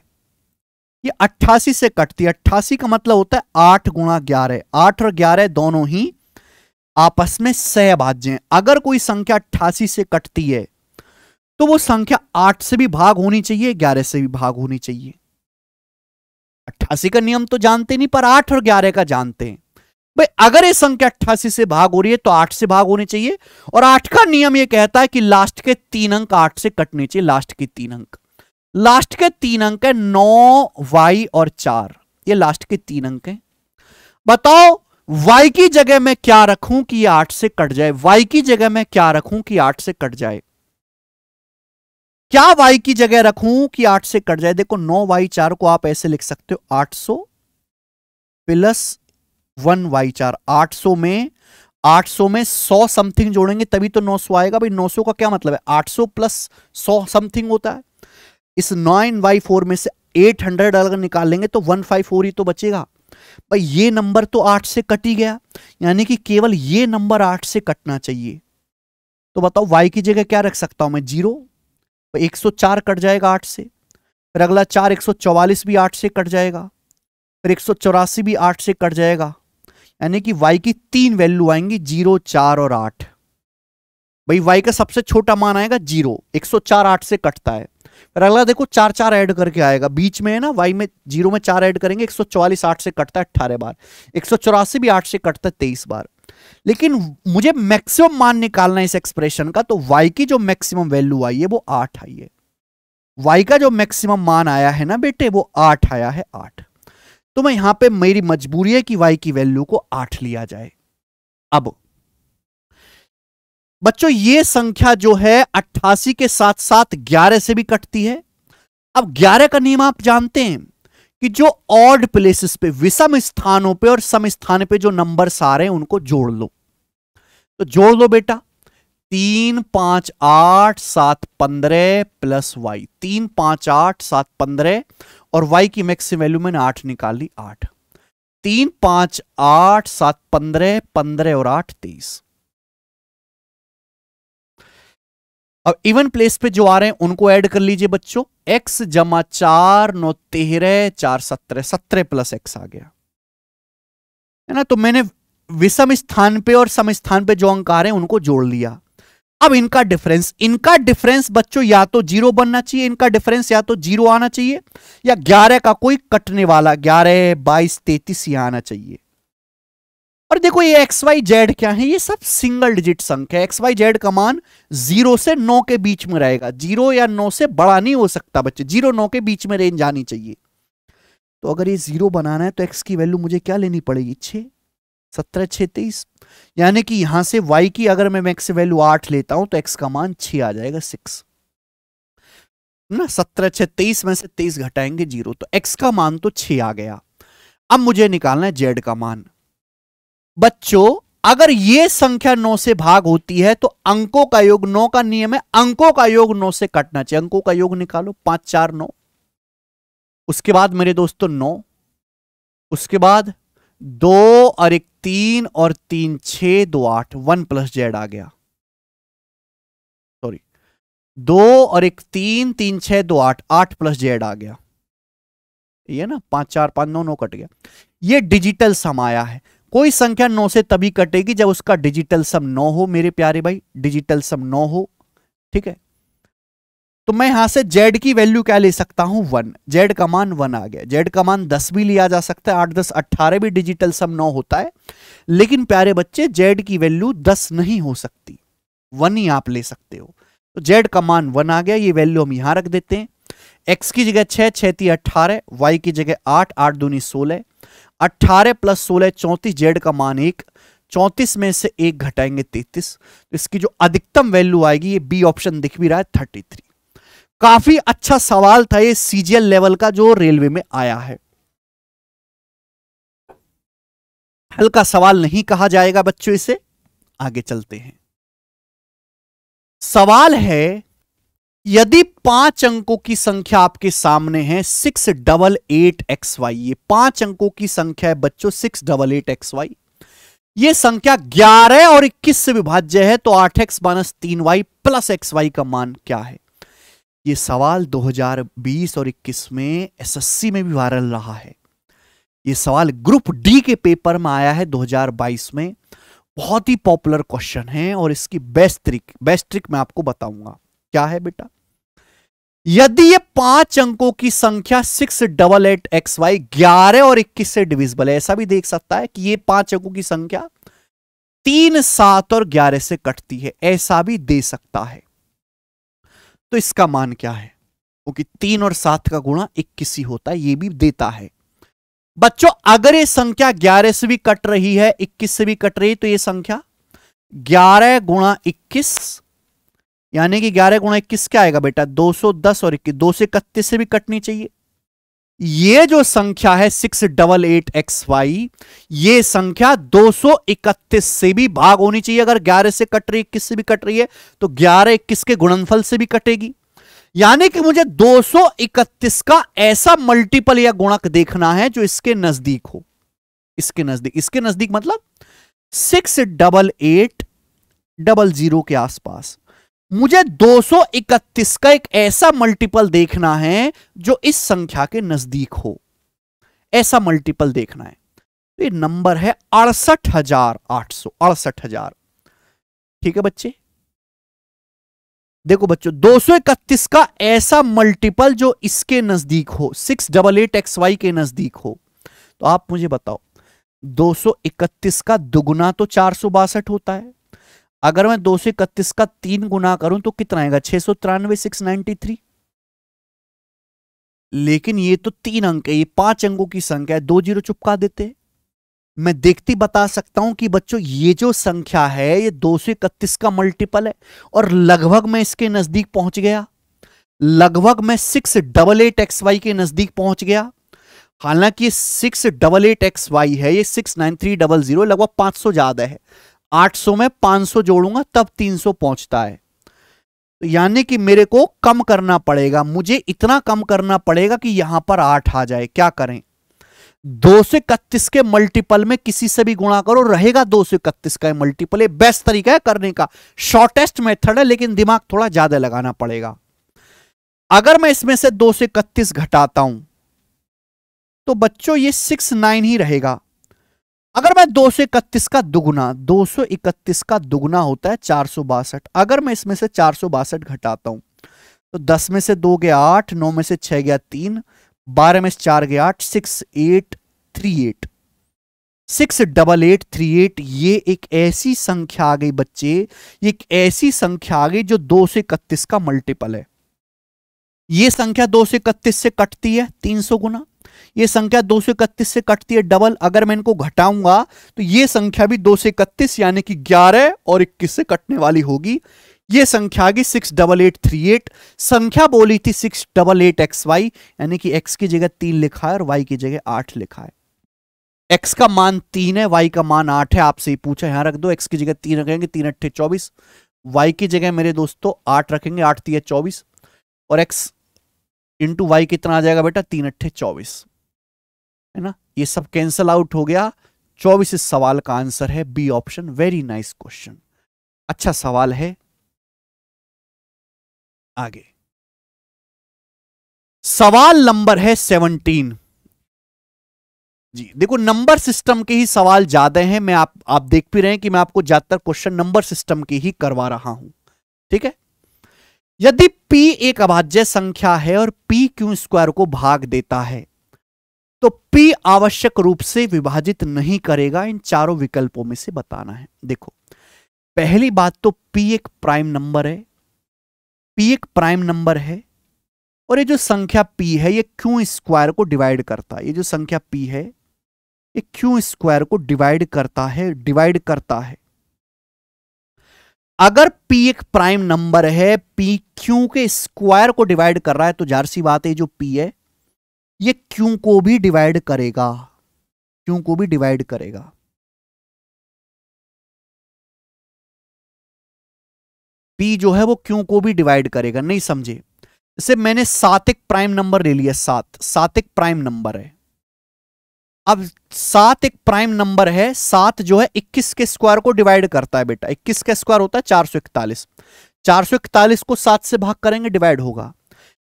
ये 88 से कटती है 88 का मतलब होता है आठ गुणा ग्यारह आठ और ग्यारह दोनों ही आपस में सहभाज्य हैं अगर कोई संख्या अट्ठासी से कटती है तो वो संख्या आठ से भी भाग होनी चाहिए ग्यारह से भी भाग होनी चाहिए अट्ठासी का नियम तो जानते नहीं पर आठ और ग्यारह का जानते हैं भाई अगर ये संख्या अट्ठासी से भाग हो रही है तो आठ से भाग होनी चाहिए और आठ का नियम ये कहता है कि लास्ट के तीन अंक आठ से कटने चाहिए लास्ट के तीन अंक लास्ट के तीन अंक है नौ वाई और चार ये लास्ट के तीन अंक है बताओ वाई की जगह मैं क्या रखूं कि आठ से कट जाए वाई की जगह मैं क्या रखूं कि आठ से कट जाए क्या वाई की जगह रखूं कि आठ से कट जाए देखो नौ वाई चार को आप ऐसे लिख सकते हो आठ सौ प्लस वन वाई चार आठ सौ में आठ सौ में सौ समथिंग जोड़ेंगे तभी तो नौ सौ आएगा भाई नौ सौ का क्या मतलब है आठ सौ प्लस सौ समथिंग होता है इस नाइन बाई फोर में से एट हंड्रेड अगर निकालेंगे तो वन फाइव फोर ही तो बचेगा पर ये नंबर तो आठ से कट ही गया यानी कि केवल ये नंबर आठ से कटना चाहिए तो बताओ वाई की जगह क्या रख सकता हूं मैं जीरो एक सौ चार कट जाएगा आठ से फिर अगला चार एक सौ चौवालीस भी आठ से कट जाएगा फिर एक सौ चौरासी भी आठ से कट जाएगा यानी कि वाई की तीन वैल्यू आएंगी जीरो चार और आठ भाई वाई का सबसे छोटा मान आएगा जीरो एक सौ चार आठ से कटता है और अगला देखो चार चार ऐड करके आएगा बीच में है ना वाई में जीरो में चार ऐड करेंगे एक सौ चौवालीस आठ से कटता है अट्ठारह बार एक सौ चौरासी भी आठ से कटता है तेईस बार लेकिन मुझे मैक्सिमम मान निकालना है इस एक्सप्रेशन का तो वाई की जो मैक्सिमम वैल्यू आई है वो आठ आई है वाई का जो मैक्सिमम मान आया है ना बेटे वो आठ आया है आठ तो मैं यहां पर मेरी मजबूरी है कि वाई की वैल्यू को आठ लिया जाए अब बच्चों ये संख्या जो है अट्ठासी के साथ साथ ग्यारह से भी कटती है अब ग्यारह का नियम आप जानते हैं कि जो ऑड प्लेसेस पे विषम स्थानों पे और सम स्थान पे जो नंबर सारे हैं उनको जोड़ लो तो जोड़ लो बेटा तीन पांच आठ सात पंद्रह प्लस वाई तीन पांच आठ सात पंद्रह और वाई की मैक्स वैल्यू मैंने आठ निकाल ली आठ तीन पांच आठ सात पंद्रह पंद्रह और आठ तेईस अब इवन प्लेस पे जो आ रहे हैं उनको ऐड कर लीजिए बच्चों एक्स जमा चार नौ तेरह चार सत्रह सत्रह प्लस एक्स आ गया है ना तो मैंने विषम स्थान पे और सम स्थान पे जो अंक आ रहे हैं उनको जोड़ लिया अब इनका डिफरेंस इनका डिफरेंस बच्चों या तो जीरो बनना चाहिए इनका डिफरेंस या तो जीरो आना चाहिए या ग्यारह का कोई कटने वाला ग्यारह बाईस तैतीस ही आना चाहिए और देखो ये एक्स वाई जेड क्या है ये सब सिंगल डिजिट संख्या एक्स वाई जेड का मान जीरो से नौ के बीच में रहेगा जीरो या नौ से बड़ा नहीं हो सकता बच्चे जीरो नौ के बीच में रेंज आनी चाहिए तो अगर ये जीरो बनाना है तो एक्स की वैल्यू मुझे क्या लेनी पड़ेगी छे सत्रह छः तेईस यानी कि यहां से वाई की अगर मैं मैक्स वैल्यू आठ लेता हूं तो एक्स का मान छ आ जाएगा सिक्स ना सत्रह छः तेईस में से तेईस घटाएंगे जीरो तो एक्स का मान तो छ आ गया अब मुझे निकालना है जेड का मान बच्चों अगर ये संख्या नौ से भाग होती है तो अंकों का योग नौ का नियम है अंकों का योग नौ से कटना चाहिए अंकों का योग निकालो पांच चार नौ उसके बाद मेरे दोस्तों नौ उसके बाद दो और एक तीन और तीन छह दो आठ वन प्लस जेड आ गया सॉरी दो और एक तीन तीन छह दो आठ आठ प्लस जेड आ गया ये ना पांच चार पांच नौ नौ कट गया ये डिजिटल समाया है कोई संख्या नौ से तभी कटेगी जब उसका डिजिटल सम नौ हो मेरे प्यारे भाई डिजिटल सम नौ हो ठीक है तो मैं यहां से जेड की वैल्यू क्या ले सकता हूं वन जेड का मान वन आ गया जेड का मान दस भी लिया जा सकता है आठ दस अट्ठारह भी डिजिटल सम नौ होता है लेकिन प्यारे बच्चे जेड की वैल्यू दस नहीं हो सकती वन ही आप ले सकते हो तो जेड का मान वन आ गया ये वैल्यू हम यहां रख देते हैं एक्स की जगह छह छह ती अट्ठारह वाई की जगह आठ आठ दूनी सोलह अट्ठारह प्लस सोलह चौंतीस जेड का मान एक चौंतीस में से एक घटाएंगे तैतीस तो इसकी जो अधिकतम वैल्यू आएगी ये बी ऑप्शन दिख भी रहा है थर्टी थ्री काफी अच्छा सवाल था ये सीजीएल लेवल का जो रेलवे में आया है हल्का सवाल नहीं कहा जाएगा बच्चों इसे आगे चलते हैं सवाल है यदि पांच अंकों की संख्या आपके सामने है six double eight X Y ये पांच अंकों की संख्या है बच्चों six double eight X Y ये संख्या ग्यारह और इक्कीस से विभाज्य है तो आठ एक्स माइनस तीन वाई प्लस एक्स वाई का मान क्या है ये सवाल 2020 और 21 में एसएससी में भी वायरल रहा है ये सवाल ग्रुप डी के पेपर में आया है 2022 में बहुत ही पॉपुलर क्वेश्चन है और इसकी बेस्ट ट्रिक बेस्ट ट्रिक मैं आपको बताऊंगा क्या है बेटा यदि ये पांच अंकों की संख्या six double eight X Y ग्यारह और इक्कीस से डिविजिबल है ऐसा भी देख सकता है कि ये पांच अंकों की संख्या तीन सात और ग्यारह से कटती है ऐसा भी दे सकता है तो इसका मान क्या है क्योंकि तीन और सात का गुणा इक्कीस ही होता है ये भी देता है बच्चों अगर ये संख्या ग्यारह से भी कट रही है इक्कीस से भी कट रही है तो ये संख्या ग्यारह गुणा इक्कीस यानी कि ग्यारह गुणा इक्कीस क्या आएगा बेटा 210 और इक्कीस दो सौ इकतीस से भी कटनी चाहिए ये जो संख्या है six double eight X Y ये संख्या 231 से भी भाग होनी चाहिए अगर 11 से कट रही इक्कीस से भी कट रही है तो 11 इक्कीस के गुणनफल से भी कटेगी यानी कि मुझे 231 का ऐसा मल्टीपल या गुणक देखना है जो इसके नजदीक हो इसके नजदीक इसके नजदीक मतलब six double eight double zero के आसपास मुझे 231 का एक ऐसा मल्टीपल देखना है जो इस संख्या के नजदीक हो ऐसा मल्टीपल देखना है तो ये नंबर है अड़सठ हजार आठ सौ अड़सठ हजार ठीक है बच्चे देखो बच्चों 231 का ऐसा मल्टीपल जो इसके नजदीक हो six double eight X Y के नजदीक हो तो आप मुझे बताओ 231 का दुगुना तो चार होता है अगर मैं दो सौ इकतीस का तीन गुना करूं तो कितना आएगा छह सौ तिरानवे सिक्स नाइनटी थ्री लेकिन ये तो तीन अंक है ये पांच अंकों की संख्या है दो जीरो चुपका देते मैं देखती बता सकता हूं कि बच्चों ये जो संख्या है ये दो सौ इकतीस का मल्टीपल है और लगभग मैं इसके नजदीक पहुंच गया लगभग मैं six double eight X Y के नजदीक पहुंच गया हालांकि six double eight X Y है ये six nine three double zero लगभग पांच सौ ज्यादा है 800 में 500 जोड़ूंगा तब 300 पहुंचता है तो यानी कि मेरे को कम करना पड़ेगा मुझे इतना कम करना पड़ेगा कि यहां पर आठ आ जाए क्या करें दो से इकतीस के मल्टीपल में किसी से भी गुणा करो रहेगा दो से इकतीस का मल्टीपल ये बेस्ट तरीका है करने का शॉर्टेस्ट मेथड है लेकिन दिमाग थोड़ा ज्यादा लगाना पड़ेगा अगर मैं इसमें से दो से इकतीस घटाता हूं तो बच्चों ये सिक्स नाइन ही रहेगा अगर मैं दो सौ इकतीस का दुगुना दो इकतीस का दुगुना होता है चार सौ बासठ अगर मैं इसमें से चार सौ बासठ घटाता हूं तो दस में से दो गया आठ नौ में से छह गया तीन बारह में से चार गया आठ six eight three eight six double eight three eight ये एक ऐसी संख्या आ गई बच्चे ये एक ऐसी संख्या आ गई जो दो से इकतीस का मल्टीपल है ये संख्या दो से इकतीस से कटती है तीन सौ गुना ये संख्या दो सौ इकतीस से कटती है डबल अगर मैं इनको घटाऊंगा तो ये संख्या भी दो सौ इकतीस यानी कि ग्यारह और इक्कीस से कटने वाली होगी ये संख्या की six double eight three eight संख्या बोली थी six double eight X Y यानी कि एक्स की जगह तीन लिखा है और वाई की जगह आठ लिखा है एक्स का मान तीन है वाई का मान आठ है आपसे ही पूछा यहां रख दो एक्स की जगह तीन रखेंगे तीन अट्ठे चौबीस वाई की जगह मेरे दोस्तों आठ रखेंगे आठ तीन चौबीस और एक्स इंटू वाई कितना आ जाएगा बेटा तीन अट्ठे चौबीस है ना ये सब कैंसल आउट हो गया चौबीस सवाल का आंसर है B option very nice question अच्छा सवाल है आगे सवाल नंबर है सेवनटीन जी देखो नंबर सिस्टम के ही सवाल ज्यादा हैं मैं आप आप देख भी रहे हैं कि मैं आपको ज्यादातर क्वेश्चन नंबर सिस्टम के ही करवा रहा हूं ठीक है यदि p एक अभाज्य संख्या है और पी क्यू स्क्वायर को भाग देता है तो P आवश्यक रूप से विभाजित नहीं करेगा इन चारों विकल्पों में से बताना है देखो पहली बात तो P एक प्राइम नंबर है P एक प्राइम नंबर है और ये जो संख्या P है ये Q स्क्वायर को डिवाइड करता है ये जो संख्या P है ये Q स्क्वायर को डिवाइड करता है डिवाइड करता है अगर P एक प्राइम नंबर है P Q के स्क्वायर को डिवाइड कर रहा है तो जारसी बात है जो P है ये क्यू को भी डिवाइड करेगा क्यू को भी डिवाइड करेगा पी जो है वो क्यों को भी डिवाइड करेगा नहीं समझे इसे मैंने सातिक प्राइम नंबर ले लिया सात सातिक प्राइम नंबर है अब सात एक प्राइम नंबर है सात जो है इक्कीस के स्क्वायर को डिवाइड करता है बेटा इक्कीस का स्क्वायर होता है चार सौ इकतालीस चार सौ इकतालीस को सात से भाग करेंगे डिवाइड होगा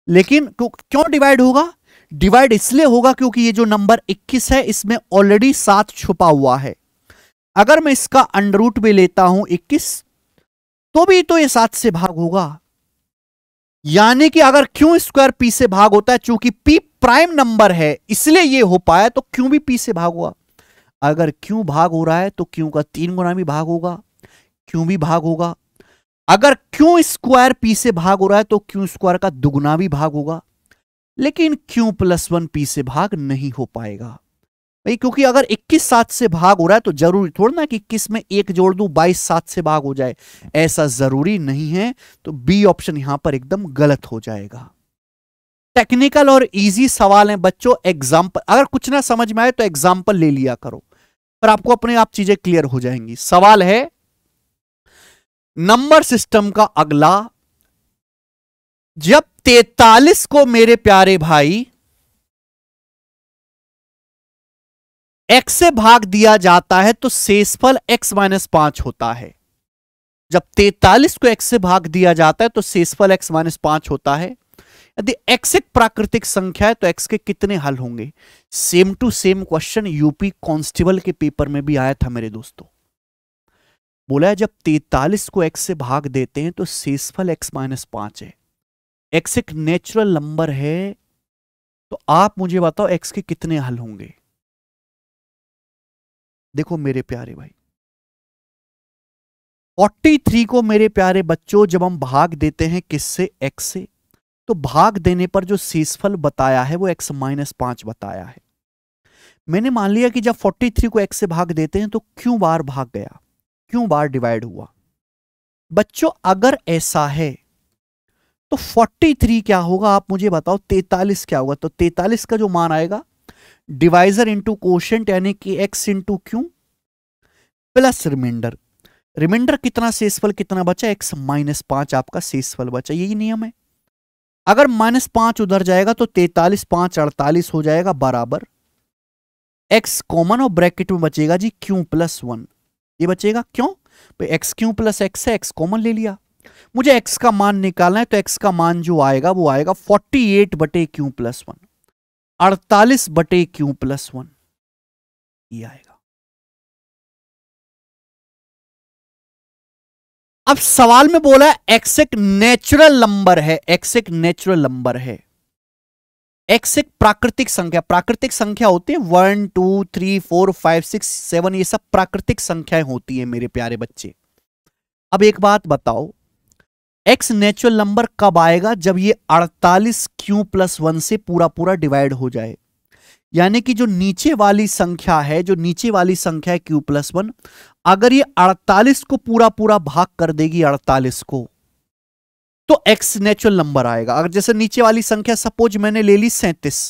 लेकिन क्यों डिवाइड होगा डिवाइड इसलिए होगा क्योंकि ये जो नंबर 21 है इसमें ऑलरेडी सात छुपा हुआ है अगर मैं इसका अंडरूट भी लेता हूं 21 तो भी तो ये सात से भाग होगा यानी कि अगर क्यों स्क्वायर पी से भाग होता है चूंकि पी प्राइम नंबर है इसलिए ये हो पाया तो क्यों भी पी से भाग हुआ अगर क्यों भाग हो रहा है तो क्यों का तीन गुना भी भाग होगा क्यों भी भाग होगा अगर क्यों स्क्वायर पी से भाग हो रहा है तो क्यों स्क्वायर का दुगुना भी भाग होगा लेकिन क्यू प्लस वन पी से भाग नहीं हो पाएगा भाई क्योंकि अगर 21 सात से भाग हो रहा है तो जरूरी थोड़ा ना कि इक्कीस में एक जोड़ दू 22 सात से भाग हो जाए ऐसा जरूरी नहीं है तो बी ऑप्शन यहां पर एकदम गलत हो जाएगा टेक्निकल और इजी सवाल है बच्चों एग्जाम्पल अगर कुछ ना समझ में आए तो एग्जाम्पल ले लिया करो पर आपको अपने आप चीजें क्लियर हो जाएंगी सवाल है नंबर सिस्टम का अगला जब तैतालीस को मेरे प्यारे भाई एक्स से भाग दिया जाता है तो शेषफल एक्स माइनस पांच होता है जब तैतालीस को एक्स से भाग दिया जाता है तो शेषफल एक्स माइनस पांच होता है यदि एक्स एक प्राकृतिक संख्या है तो एक्स के कितने हल होंगे same to same question UP constable के पेपर में भी आया था मेरे दोस्तों बोला है जब तैतालीस को एक्स से भाग देते हैं तो शेषफल एक्स माइनस पांच है एक्स एक नेचुरल नंबर है तो आप मुझे बताओ एक्स के कितने हल होंगे देखो मेरे प्यारे भाई 43 को मेरे प्यारे बच्चों जब हम भाग देते हैं किससे एक्स से तो भाग देने पर जो शेषफल बताया है वो एक्स माइनस पांच बताया है मैंने मान लिया कि जब 43 को एक्स से भाग देते हैं तो क्यों बार भाग गया क्यों बार डिवाइड हुआ बच्चों अगर ऐसा है तो 43 क्या होगा आप मुझे बताओ 43 क्या होगा तो 43 का जो मान आएगा डिवाइजर इंटू क्वेश्चन यानी कि x into Q plus remainder remainder कितना शेषफल कितना बचा x माइनस पांच आपका शेषफल बचा यही नियम है अगर माइनस पांच उधर जाएगा तो तैतालीस पांच अड़तालीस हो जाएगा बराबर एक्स कॉमन और ब्रैकेट में बचेगा जी क्यू प्लस वन ये बचेगा क्यों एक्स क्यू प्लस एक्स है एक्स कॉमन ले लिया मुझे एक्स का मान निकालना है तो एक्स का मान जो आएगा वो आएगा फोर्टी एट बटे क्यू प्लस वन अड़तालीस बटे क्यू प्लस वन ये आएगा अब सवाल में बोला एक्स एक नेचुरल नंबर है एक्स एक नेचुरल नंबर है एक्स एक प्राकृतिक संख्या प्राकृतिक संख्या होती है one two three four five six seven ये सब प्राकृतिक संख्याएं होती है मेरे प्यारे बच्चे अब एक बात बताओ एक्स नेचुरल नंबर कब आएगा जब ये 48 क्यू प्लस वन से पूरा पूरा डिवाइड हो जाए यानी कि जो नीचे वाली संख्या है जो नीचे वाली संख्या है क्यू प्लस वन अगर ये 48 को पूरा पूरा भाग कर देगी 48 को तो एक्स नेचुरल नंबर आएगा अगर जैसे नीचे वाली संख्या सपोज मैंने ले ली सैंतीस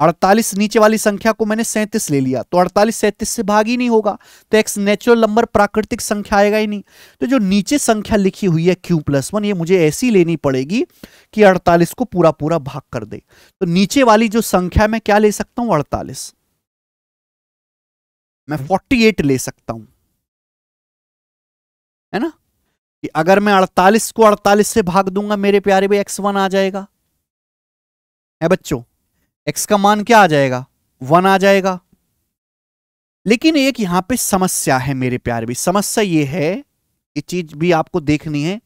अड़तालीस नीचे वाली संख्या को मैंने सैंतीस ले लिया तो अड़तालीस सैंतीस से भाग ही नहीं होगा तो एक्स नेचुरल नंबर प्राकृतिक संख्या आएगा ही नहीं तो जो नीचे संख्या लिखी हुई है क्यू प्लस वन ये मुझे ऐसी लेनी पड़ेगी कि अड़तालीस को पूरा पूरा भाग कर दे तो नीचे वाली जो संख्या मैं क्या ले सकता हूं अड़तालीस मैं फोर्टी एट ले सकता हूं है ना कि अगर मैं अड़तालीस को अड़तालीस से भाग दूंगा मेरे प्यारे भाई एक्स वन आ जाएगा है बच्चों एक्स का मान क्या आ जाएगा वन आ जाएगा लेकिन एक यहां पे समस्या है मेरे प्यार भी समस्या ये है ये चीज भी आपको देखनी है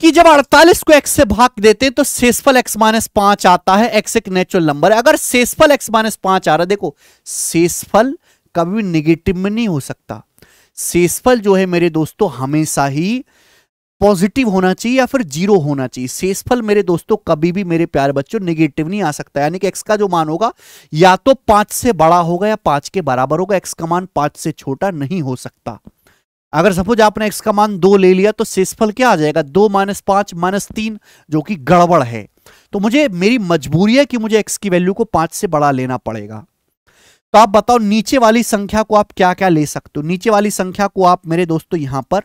कि जब 48 को x से भाग देते हैं तो सेसफल x माइनस पांच आता है x एक नेचुरल नंबर है अगर सेसफल x माइनस पांच आ रहा देखो शेषफल कभी नेगेटिव निगेटिव में नहीं हो सकता सेसफल जो है मेरे दोस्तों हमेशा ही पॉजिटिव होना चाहिए या फिर जीरो होना चाहिए शेषफल मेरे दोस्तों कभी भी मेरे प्यारे बच्चों नेगेटिव नहीं आ सकता यानी कि एक्स का जो मान होगा या तो पांच से बड़ा होगा या पांच के बराबर होगा एक्स का मान पांच से छोटा नहीं हो सकता अगर सपोज आपने एक्स का मान दो ले लिया तो शेषफल क्या आ जाएगा दो माइनस पांच माइनस तीन जो कि गड़बड़ है तो मुझे मेरी मजबूरी है कि मुझे एक्स की वैल्यू को पांच से बड़ा लेना पड़ेगा तो आप बताओ नीचे वाली संख्या को आप क्या क्या ले सकते हो नीचे वाली संख्या को आप मेरे दोस्तों यहां पर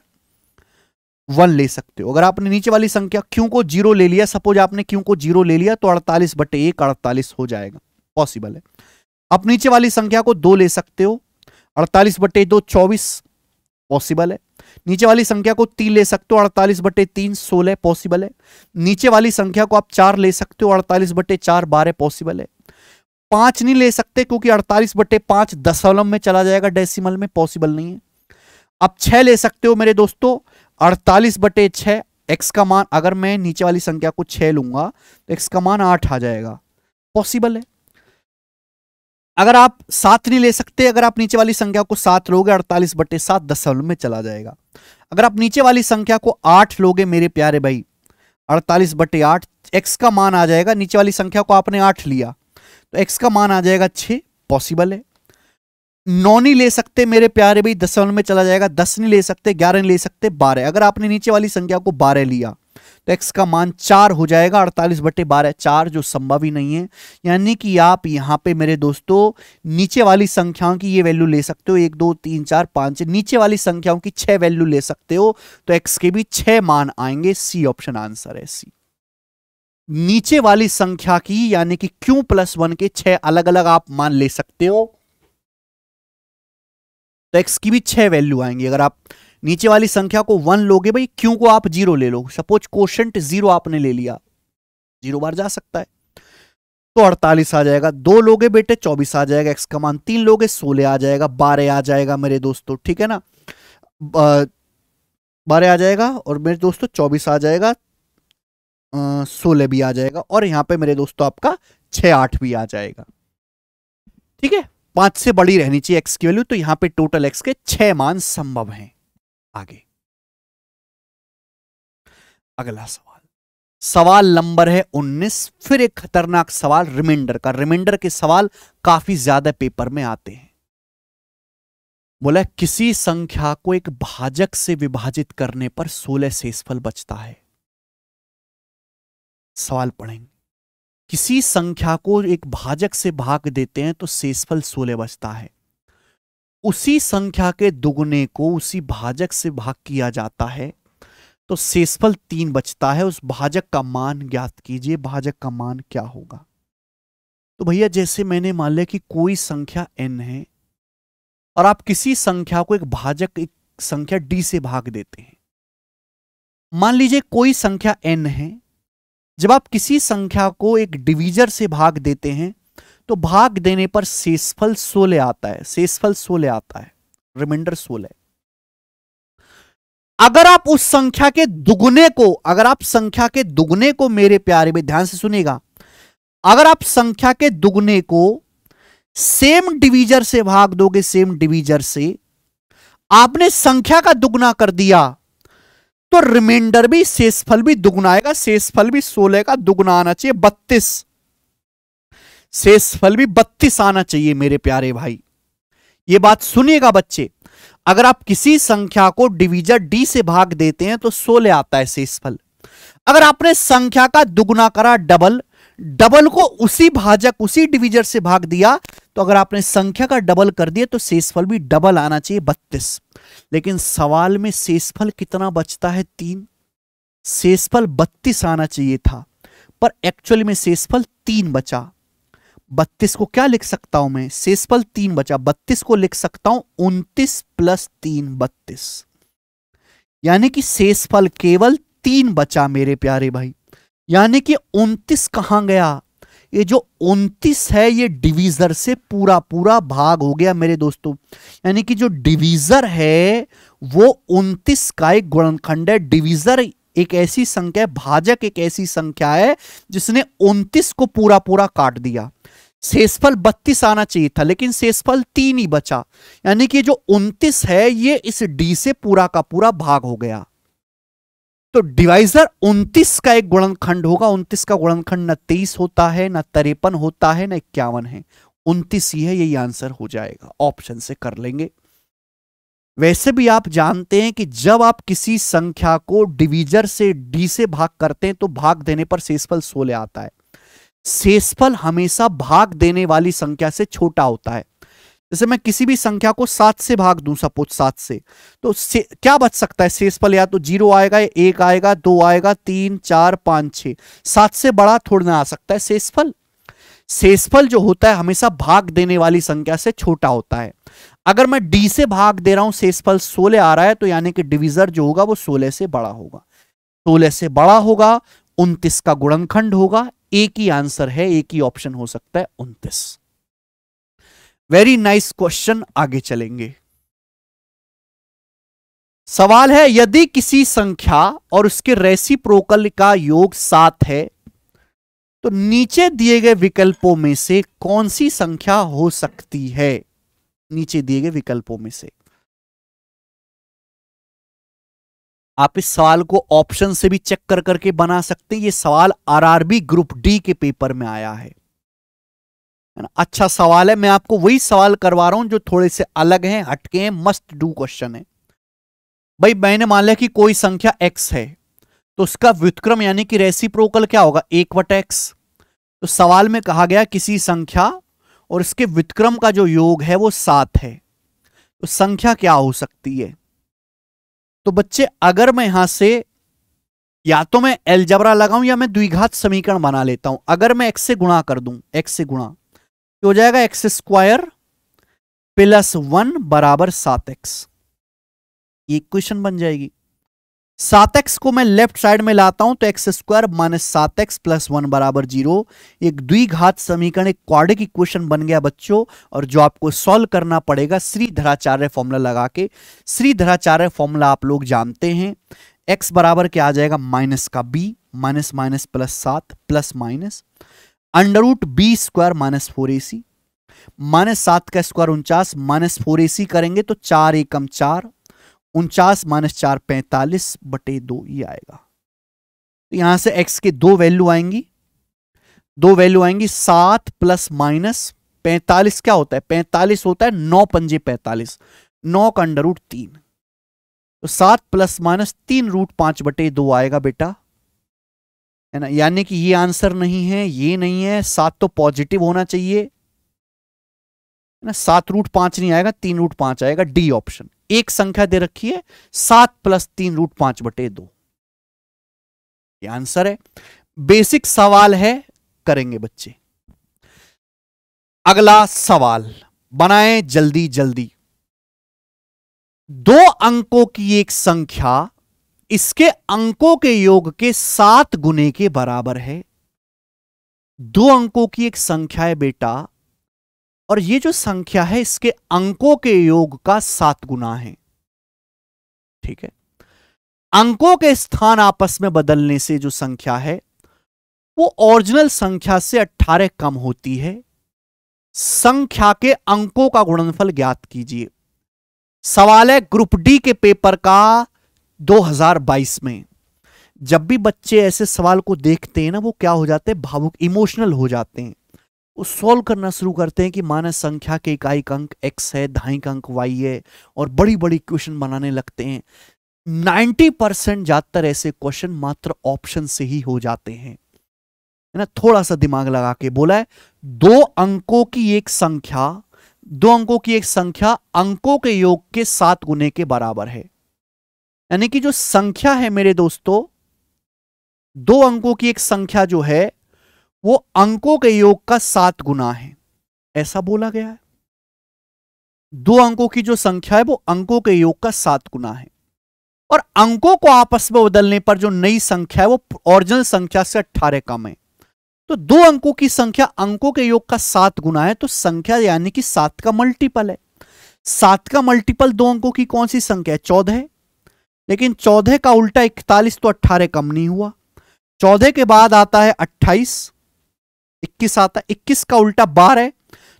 वन ले सकते हो अगर आपने नीचे वाली संख्या क्यू को जीरो ले लिया सपोज आपने क्यू को जीरो ले लिया तो अड़तालीस बटे एक अड़तालीस हो जाएगा पॉसिबल है आप नीचे वाली संख्या को दो ले सकते हो अड़तालीस बटे दो चौबीस पॉसिबल है नीचे वाली संख्या को तीन ले सकते हो अड़तालीस बटे तीन सोलह पॉसिबल है नीचे वाली संख्या को आप चार ले सकते हो अड़तालीस बटे चार बारह पॉसिबल है पांच नहीं ले सकते क्योंकि अड़तालीस बटे पांच दशमलव में चला जाएगा डेसिमल में पॉसिबल नहीं है आप छह ले सकते हो मेरे दोस्तों अड़तालीस बटे छः एक्स का मान अगर मैं नीचे वाली संख्या को छः लूंगा तो एक्स का मान आठ आ जाएगा पॉसिबल है अगर आप सात नहीं ले सकते अगर आप नीचे वाली संख्या को सात लोगे अड़तालीस बटे सात दशमलव में चला जाएगा अगर आप नीचे वाली संख्या को आठ लोगे मेरे प्यारे भाई अड़तालीस बटे आठ एक्स का मान आ जाएगा नीचे वाली संख्या को आपने आठ लिया तो एक्स का मान आ जाएगा छः पॉसिबल है नौ नहीं ले सकते मेरे प्यारे भाई दसवन में चला जाएगा दस नहीं ले सकते ग्यारह नहीं ले सकते बारह अगर आपने नीचे वाली संख्या को बारह लिया तो एक्स का मान चार हो जाएगा अड़तालीस बटे बारह चार जो संभव ही नहीं है यानी कि आप यहां पे मेरे दोस्तों नीचे वाली संख्याओं की ये वैल्यू ले सकते हो एक दो तीन चार पांच नीचे वाली संख्याओं की छह वैल्यू ले सकते हो तो एक्स के भी छह मान आएंगे सी ऑप्शन आंसर है सी नीचे वाली संख्या की यानी कि क्यू प्लस वन के छह अलग अलग आप मान ले सकते हो तो एक्स की भी छह वैल्यू आएंगी अगर आप नीचे वाली संख्या को वन लोगे भाई क्यों को आप जीरो ले लो सपोज क्वेश्चन जीरो आपने ले लिया जीरो बार जा सकता है तो अड़तालीस आ जाएगा दो लोगे बेटे चौबीस आ जाएगा एक्स का मान तीन लोगे सोलह आ जाएगा बारह आ जाएगा मेरे दोस्तों ठीक है ना बारह आ जाएगा और मेरे दोस्तों चौबीस आ जाएगा सोलह भी आ जाएगा और यहाँ पे मेरे दोस्तों आपका छ आठ भी आ जाएगा ठीक है पांच से बड़ी रहनी चाहिए एक्स की वैल्यू तो यहां पे टोटल एक्स के छह मान संभव हैं आगे अगला सवाल सवाल नंबर है 19 फिर एक खतरनाक सवाल रिमाइंडर का रिमाइंडर के सवाल काफी ज्यादा पेपर में आते हैं बोला किसी संख्या को एक भाजक से विभाजित करने पर सोलह शेषफल बचता है सवाल पढ़ेंगे किसी संख्या को एक भाजक से भाग देते हैं तो शेषफल सोलह बचता है उसी संख्या के दुगुने को उसी भाजक से भाग किया जाता है तो शेषफल तीन बचता है उस भाजक का मान ज्ञात कीजिए भाजक का मान क्या होगा तो भैया जैसे मैंने मान लिया कि कोई संख्या एन है और आप किसी संख्या को एक भाजक एक संख्या डी से भाग देते हैं मान लीजिए कोई संख्या एन है जब आप किसी संख्या को एक डिवीजर से भाग देते हैं तो भाग देने पर शेषफल सोलह आता है शेषफल सोलह आता है रिमाइंडर सोलह अगर आप उस संख्या के दुगुने को अगर आप संख्या के दुगुने को मेरे प्यारे में ध्यान से सुनेगा अगर आप संख्या के दुगुने को सेम डिवीजर से भाग दोगे सेम डिवीजर से आपने संख्या का दुगुना कर दिया तो रिमाइंडर भी शेषफल भी दुगुना आएगा शेषफल भी सोलह का दुगुना आना चाहिए बत्तीस शेषफल भी बत्तीस आना चाहिए मेरे प्यारे भाई ये बात सुनिएगा बच्चे अगर आप किसी संख्या को डिवीजर डी से भाग देते हैं तो सोलह आता है शेषफल अगर आपने संख्या का दुगुना करा डबल डबल को उसी भाजक उसी डिवीजर से भाग दिया तो अगर आपने संख्या का डबल कर दिया तो शेषफल भी डबल आना चाहिए बत्तीस लेकिन सवाल में शेषफल कितना बचता है तीन शेषफल बत्तीस आना चाहिए था पर एक्चुअल में शेषफल तीन बचा बत्तीस को क्या लिख सकता हूं मैं शेषफल तीन बचा बत्तीस को लिख सकता हूं उनतीस प्लस तीन बत्तीस यानी कि शेषफल केवल तीन बचा मेरे प्यारे भाई यानी कि उनतीस कहां गया ये जो उनतीस है ये डिवीज़र से पूरा पूरा भाग हो गया मेरे दोस्तों यानी कि जो डिवीज़र है वो उनतीस का एक गुणनखंड है डिवीज़र एक ऐसी संख्या है भाजक एक ऐसी संख्या है जिसने उनतीस को पूरा पूरा काट दिया शेषफल बत्तीस आना चाहिए था लेकिन शेषफल तीन ही बचा यानी कि जो उनतीस है ये इस डी से पूरा का पूरा भाग हो गया तो डिवाइजर 29 का एक गुणनखंड होगा 29 का गुणनखंड ना 23 होता है ना तिरपन होता है ना इक्यावन है 29 ही है यही आंसर हो जाएगा ऑप्शन से कर लेंगे वैसे भी आप जानते हैं कि जब आप किसी संख्या को डिवीजर से डी से भाग करते हैं तो भाग देने पर शेषफल सोलह आता है शेषफल हमेशा भाग देने वाली संख्या से छोटा होता है जैसे मैं किसी भी संख्या को सात से भाग दूं सपोज सात से तो से, क्या बच सकता है शेषफल या तो जीरो आएगा या एक आएगा दो आएगा तीन चार पांच छ सात से बड़ा थोड़ा ना आ सकता है शेषफल शेषफल जो होता है हमेशा भाग देने वाली संख्या से छोटा होता है अगर मैं डी से भाग दे रहा हूं शेषफल सोलह आ रहा है तो यानी कि डिविजर जो होगा वो सोलह से बड़ा होगा सोलह से बड़ा होगा उनतीस का गुणनखंड होगा एक ही आंसर है एक ही ऑप्शन हो सकता है उनतीस वेरी नाइस क्वेश्चन आगे चलेंगे सवाल है यदि किसी संख्या और उसके प्रोकल का योग सात है तो नीचे दिए गए विकल्पों में से कौन सी संख्या हो सकती है नीचे दिए गए विकल्पों में से आप इस सवाल को ऑप्शन से भी चेक कर करके बना सकते हैं ये सवाल आरआरबी ग्रुप डी के पेपर में आया है अच्छा सवाल है मैं आपको वही सवाल करवा रहा हूं जो थोड़े से अलग हैं हटके हैं मस्ट डू क्वेश्चन है भाई मैंने मान लिया कि कोई संख्या एक्स है तो उसका व्युतक्रम यानी कि रेसिप्रोकल क्या होगा एक वट एक्स तो सवाल में कहा गया किसी संख्या और इसके व्युतक्रम का जो योग है वो सात है तो संख्या क्या हो सकती है तो बच्चे अगर मैं यहां से या तो मैं एलजबरा लगाऊं या मैं द्विघात समीकरण बना लेता हूं अगर मैं एक्स से गुणा कर दूं एक्स से गुणा हो जाएगा एक्स स्क्वायर प्लस वन बराबर सात एक्स ये क्वेश्चन बन जाएगी सात एक्स को मैं लेफ्ट साइड में लाता हूं तो एक्स स्क्वायर माइनस सात एक्स प्लस वन बराबर जीरो एक द्विघात समीकरण एक क्वाड्रिक इक्वेशन बन गया बच्चों और जो आपको सॉल्व करना पड़ेगा श्री धराचार्य फॉर्मूला लगा के श्री धराचार्य फॉर्मूला आप लोग जानते हैं एक्स बराबर क्या आ जाएगा माइनस का बी माइनस माइनस प्लस सात plus minus under root B square minus four A C minus सात का स्क्वायर उनचास माइनस फोर ए सी करेंगे तो चार एकम चार उनचास माइनस चार पैंतालीस बटे दो ये आएगा तो यहां से एक्स के दो वैल्यू आएंगी दो वैल्यू आएंगी सात प्लस माइनस पैंतालीस क्या होता है पैंतालीस होता है नौ पंजे पैंतालीस नौ का अंडर रूट तीन तो सात प्लस माइनस तीन रूट पांच बटे दो आएगा बेटा है ना यानी कि ये आंसर नहीं है ये नहीं है सात तो पॉजिटिव होना चाहिए है ना सात रूट पांच नहीं आएगा तीन रूट पांच आएगा डी ऑप्शन एक संख्या दे रखी है सात प्लस तीन रूट पांच बटे दो ये आंसर है बेसिक सवाल है करेंगे बच्चे अगला सवाल बनाए जल्दी जल्दी दो अंकों की एक संख्या इसके अंकों के योग के सात गुने के बराबर है दो अंकों की एक संख्या है बेटा और ये जो संख्या है इसके अंकों के योग का सात गुना है ठीक है अंकों के स्थान आपस में बदलने से जो संख्या है वो ओरिजिनल संख्या से 18 कम होती है संख्या के अंकों का गुणनफल ज्ञात कीजिए सवाल है ग्रुप डी के पेपर का 2022 में जब भी बच्चे ऐसे सवाल को देखते हैं ना वो क्या हो जाते हैं भावुक इमोशनल हो जाते हैं वो सॉल्व करना शुरू करते हैं कि मानस संख्या के इकाई अंक एक्स है ढाई अंक वाई है और बड़ी बड़ी क्वेश्चन बनाने लगते हैं 90 परसेंट ज़्यादातर ऐसे क्वेश्चन मात्र ऑप्शन से ही हो जाते हैं है ना थोड़ा सा दिमाग लगा के बोला है दो अंकों की एक संख्या दो अंकों की एक संख्या अंकों के योग के सात गुने के बराबर है यानी कि जो संख्या है मेरे दोस्तों दो अंकों की एक संख्या जो है वो अंकों के योग का सात गुना है ऐसा बोला गया है दो अंकों की जो संख्या है वो अंकों के योग का सात गुना है और अंकों को आपस में बदलने पर जो नई संख्या है वो ओरिजिनल संख्या से अट्ठारह कम है तो दो अंकों की संख्या अंकों के योग का सात गुना है तो संख्या यानी कि सात का मल्टीपल है सात का मल्टीपल दो अंकों की कौन सी संख्या है चौदह लेकिन चौदह का उल्टा इकतालीस तो अट्ठारह कम नहीं हुआ चौदह के बाद आता है अट्ठाईस इक्कीस आता है इक्कीस का उल्टा बारह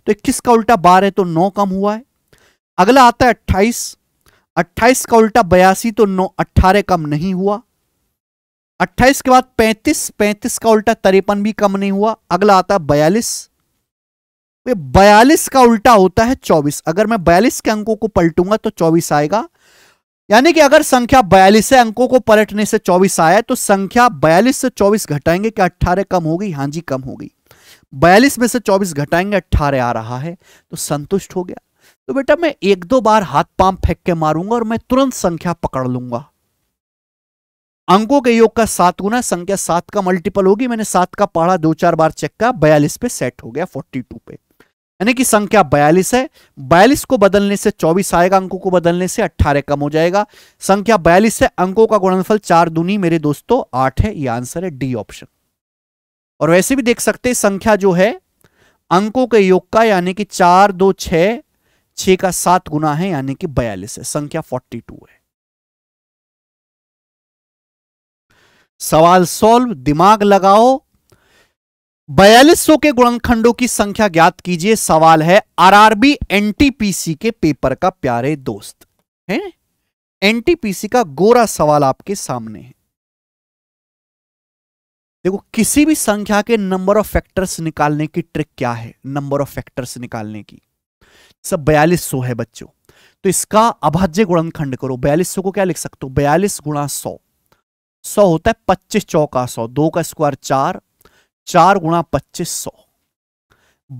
तो इक्कीस का उल्टा बारह तो नौ कम हुआ है अगला आता है अट्ठाईस अट्ठाईस का उल्टा बयासी तो नौ अट्ठारह कम नहीं हुआ अट्ठाईस के बाद पैंतीस पैंतीस का उल्टा तिरपन भी कम नहीं हुआ अगला आता है बयालीस बयालीस का उल्टा होता है चौबीस अगर मैं बयालीस के अंकों को पलटूंगा तो चौबीस आएगा यानी कि अगर संख्या बयालीस है अंकों को पलटने से चौबीस आया तो संख्या बयालीस से चौबीस घटाएंगे कि अट्ठारह कम गई हाँ जी कम हो गई बयालीस में से चौबीस घटाएंगे अट्ठारह आ रहा है तो संतुष्ट हो गया तो बेटा मैं एक दो बार हाथ पाम फेंक के मारूंगा और मैं तुरंत संख्या पकड़ लूंगा अंकों के योग का सात गुना संख्या सात का मल्टीपल होगी मैंने सात का पढ़ा दो चार बार चेक का बयालीस पे सेट हो गया फोर्टी टू पे यानी कि संख्या बयालीस है बयालीस को बदलने से चौबीस आएगा अंकों को बदलने से अट्ठारह कम हो जाएगा संख्या बयालीस है अंकों का गुणनफल चार दूनी मेरे दोस्तों आठ है ये आंसर है डी ऑप्शन और वैसे भी देख सकते संख्या जो है अंकों के योग का यानी कि चार दो छ छ का सात गुना है यानी कि बयालीस है संख्या फोर्टी टू है सवाल सॉल्व दिमाग लगाओ बयालीस सौ के गुणनखंडों की संख्या ज्ञात कीजिए सवाल है आरआरबी एनटीपीसी के पेपर का प्यारे दोस्त है एनटीपीसी का गोरा सवाल आपके सामने है देखो किसी भी संख्या के नंबर ऑफ फैक्टर्स निकालने की ट्रिक क्या है नंबर ऑफ फैक्टर्स निकालने की सब बयालीस सौ है बच्चों तो इसका अभाज्य गुणनखंड करो बयालीस सौ को क्या लिख सकते हो बयालीस गुणा सौ सौ होता है पच्चीस चौका सौ दो का स्क्वायर चार चार गुणा पच्चीस सौ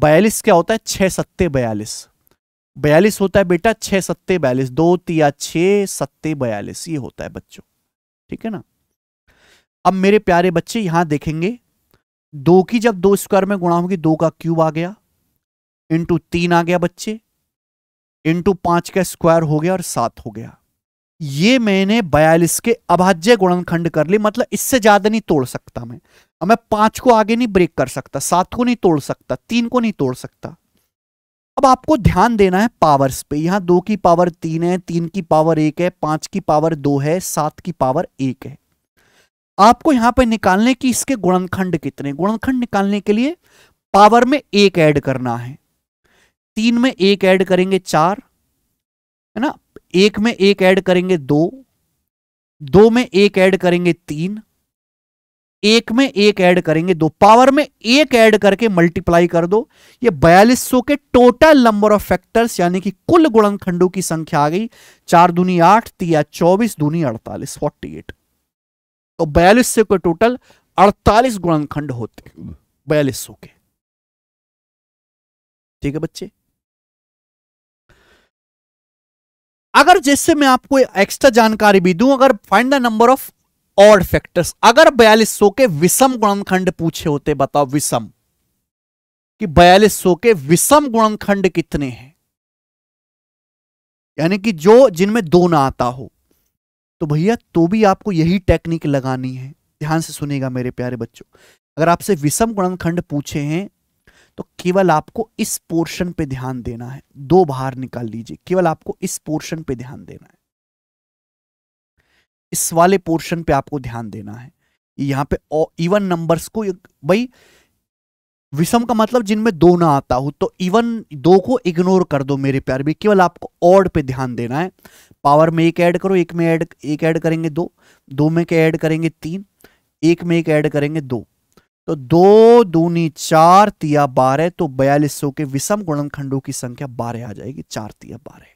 बयालीस क्या होता है छ सत्ते बयालीस बयालीस होता है बेटा छ सत्ते बयालीस दो तिया छ सत्ते बयालीस ये होता है बच्चों ठीक है ना अब मेरे प्यारे बच्चे यहां देखेंगे दो की जब दो स्क्वायर में गुणा होगी दो का क्यूब आ गया इंटू तीन आ गया बच्चे इंटू पांच का स्क्वायर हो गया और सात हो गया ये मैंने बयालीस के अभाज्य गुणनखंड कर लिए मतलब इससे ज्यादा नहीं तोड़ सकता मैं अब मैं पांच को आगे नहीं ब्रेक कर सकता सात को नहीं तोड़ सकता तीन को नहीं तोड़ सकता अब आपको ध्यान देना है पावर्स पे यहां दो की पावर तीन है तीन की पावर एक है पांच की पावर दो है सात की पावर एक है आपको यहां पे निकालने की इसके गुणनखंड कितने गुणनखंड निकालने के लिए पावर में एक ऐड करना है तीन में एक ऐड करेंगे चार है ना एक में एक ऐड करेंगे दो दो में एक ऐड करेंगे तीन एक में एक ऐड करेंगे दो पावर में एक ऐड करके मल्टीप्लाई कर दो ये बयालीस के टोटल नंबर ऑफ फैक्टर्स यानी कि कुल गुणनखंडों की संख्या आ गई चार दूनी आठ तिया चौबीस दूनी अड़तालीस फोर्टी एट तो बयालीस सौ के टोटल अड़तालीस गुणनखंड होते बयालीस सौ के ठीक है बच्चे अगर जैसे मैं आपको एक्स्ट्रा जानकारी भी दूं अगर फाइंड द नंबर ऑफ और फैक्टर्स अगर बयालीस सौ के विषम गुणनखंड पूछे होते बताओ विषम कि बयालीस सौ के विषम गुणनखंड कितने हैं यानी कि जो जिनमें दो ना आता हो तो भैया तो भी आपको यही टेक्निक लगानी है ध्यान से सुनेगा मेरे प्यारे बच्चों अगर आपसे विषम गुणनखंड पूछे हैं तो केवल आपको इस पोर्शन पे ध्यान देना है दो बाहर निकाल लीजिए केवल आपको इस पोर्शन पे ध्यान देना है इस वाले पोर्शन पे आपको ध्यान देना है यहाँ पे इवन नंबर्स को भाई विषम का मतलब जिनमें दो ना आता हो तो इवन दो को इग्नोर कर दो मेरे प्यार भी केवल आपको ऑड पे ध्यान देना है पावर में एक ऐड करो एक में ऐड एक ऐड करेंगे दो दो में के ऐड करेंगे तीन एक में एक ऐड करेंगे दो तो दो दूनी चार तिया बारह तो बयालीस सौ के विषम गुणनखंडों की संख्या बारह आ जाएगी चार तिया बारह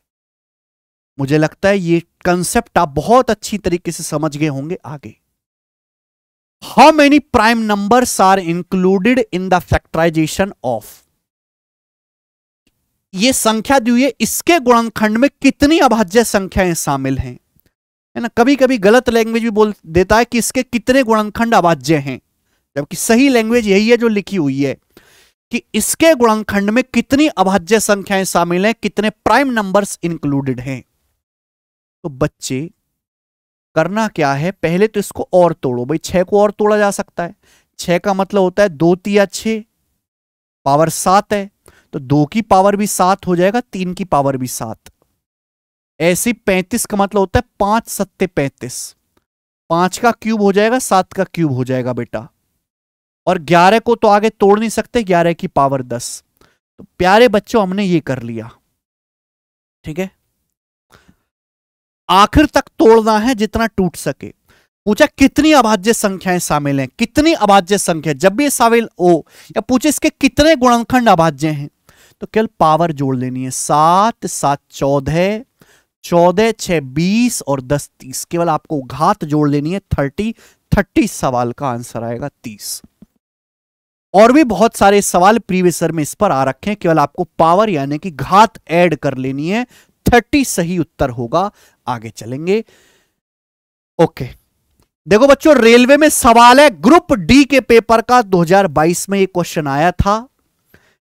मुझे लगता है ये कंसेप्ट आप बहुत अच्छी तरीके से समझ गए होंगे आगे how many prime numbers are included in the factorization of ये संख्या दी हुई है इसके गुणनखंड में कितनी अभाज्य संख्याएं शामिल हैं है ना कभी कभी गलत लैंग्वेज भी बोल देता है कि इसके कितने गुणनखंड अभाज्य हैं जबकि सही लैंग्वेज यही है जो लिखी हुई है कि इसके गुणनखंड में कितनी अभाज्य संख्याएं शामिल हैं कितने प्राइम नंबर्स इंक्लूडेड हैं तो बच्चे करना क्या है पहले तो इसको और तोड़ो भाई छह को और तोड़ा जा सकता है छह का मतलब होता है दो तीया छः पावर सात है तो दो की पावर भी सात हो जाएगा तीन की पावर भी सात ऐसे पैंतीस का मतलब होता है पांच सत्ते पैंतीस पांच का क्यूब हो जाएगा सात का क्यूब हो जाएगा बेटा और ग्यारह को तो आगे तोड़ नहीं सकते ग्यारह की पावर दस तो प्यारे बच्चों हमने ये कर लिया ठीक है आखिर तक तोड़ना है जितना टूट सके पूछा कितनी अभाज्य संख्याएं शामिल हैं कितनी अभाज्य संख्या जब भी शामिल हो या पूछे इसके कितने गुणनखंड अभाज्य हैं तो केवल पावर जोड़ लेनी है सात सात चौदह चौदह छह बीस और दस तीस केवल आपको घात जोड़ लेनी है थर्टी थर्टी सवाल का आंसर आएगा तीस और भी बहुत सारे सवाल प्रीवियसर में इस पर आ रखे हैं केवल आपको पावर यानी कि घात ऐड कर लेनी है थर्टी सही उत्तर होगा आगे चलेंगे ओके देखो बच्चों रेलवे में सवाल है ग्रुप डी के पेपर का 2022 में एक क्वेश्चन आया था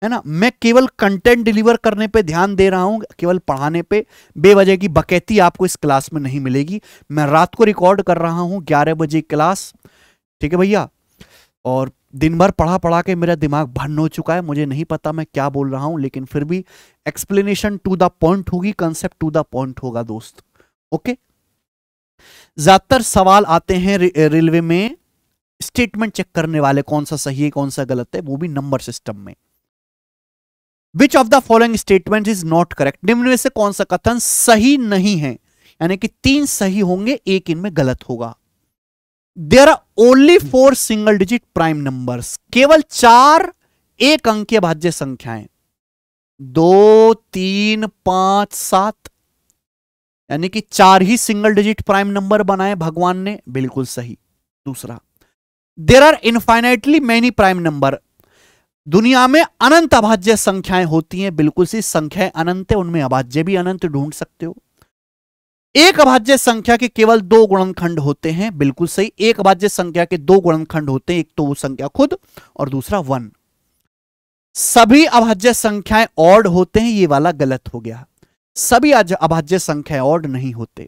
है ना मैं केवल कंटेंट डिलीवर करने पे ध्यान दे रहा हूं केवल पढ़ाने पे बेवजह की बकैती आपको इस क्लास में नहीं मिलेगी मैं रात को रिकॉर्ड कर रहा हूं ग्यारह बजे क्लास ठीक है भैया और दिन भर पढ़ा पढ़ा के मेरा दिमाग भन्न हो चुका है मुझे नहीं पता मैं क्या बोल रहा हूं लेकिन फिर भी एक्सप्लेनेशन टू द पॉइंट होगी कंसेप्ट टू द पॉइंट होगा दोस्त ओके ज्यादातर सवाल आते हैं रेलवे में स्टेटमेंट चेक करने वाले कौन सा सही है कौन सा गलत है वो भी नंबर सिस्टम में which of the following statement is not correct निम्न में से कौन सा कथन सही नहीं है यानी कि तीन सही होंगे एक इनमें गलत होगा there are only four single digit prime number केवल चार एक अंकीय भाज्य संख्याएं दो तीन पांच सात यानी कि चार ही सिंगल डिजिट प्राइम नंबर बनाए भगवान ने बिल्कुल सही दूसरा there are infinitely many prime number दुनिया में अनंत अभाज्य संख्याएं होती हैं बिल्कुल सी संख्याएं अनंत है उनमें अभाज्य भी अनंत ढूंढ सकते हो एक अभाज्य संख्या के केवल दो गुणनखंड होते हैं बिल्कुल सही एक अभाज्य संख्या के दो गुणनखंड होते हैं एक तो वो संख्या खुद और दूसरा वन सभी अभाज्य संख्याएं ऑड होते हैं ये वाला गलत हो गया सभी अभाज्य संख्या ऑड नहीं होते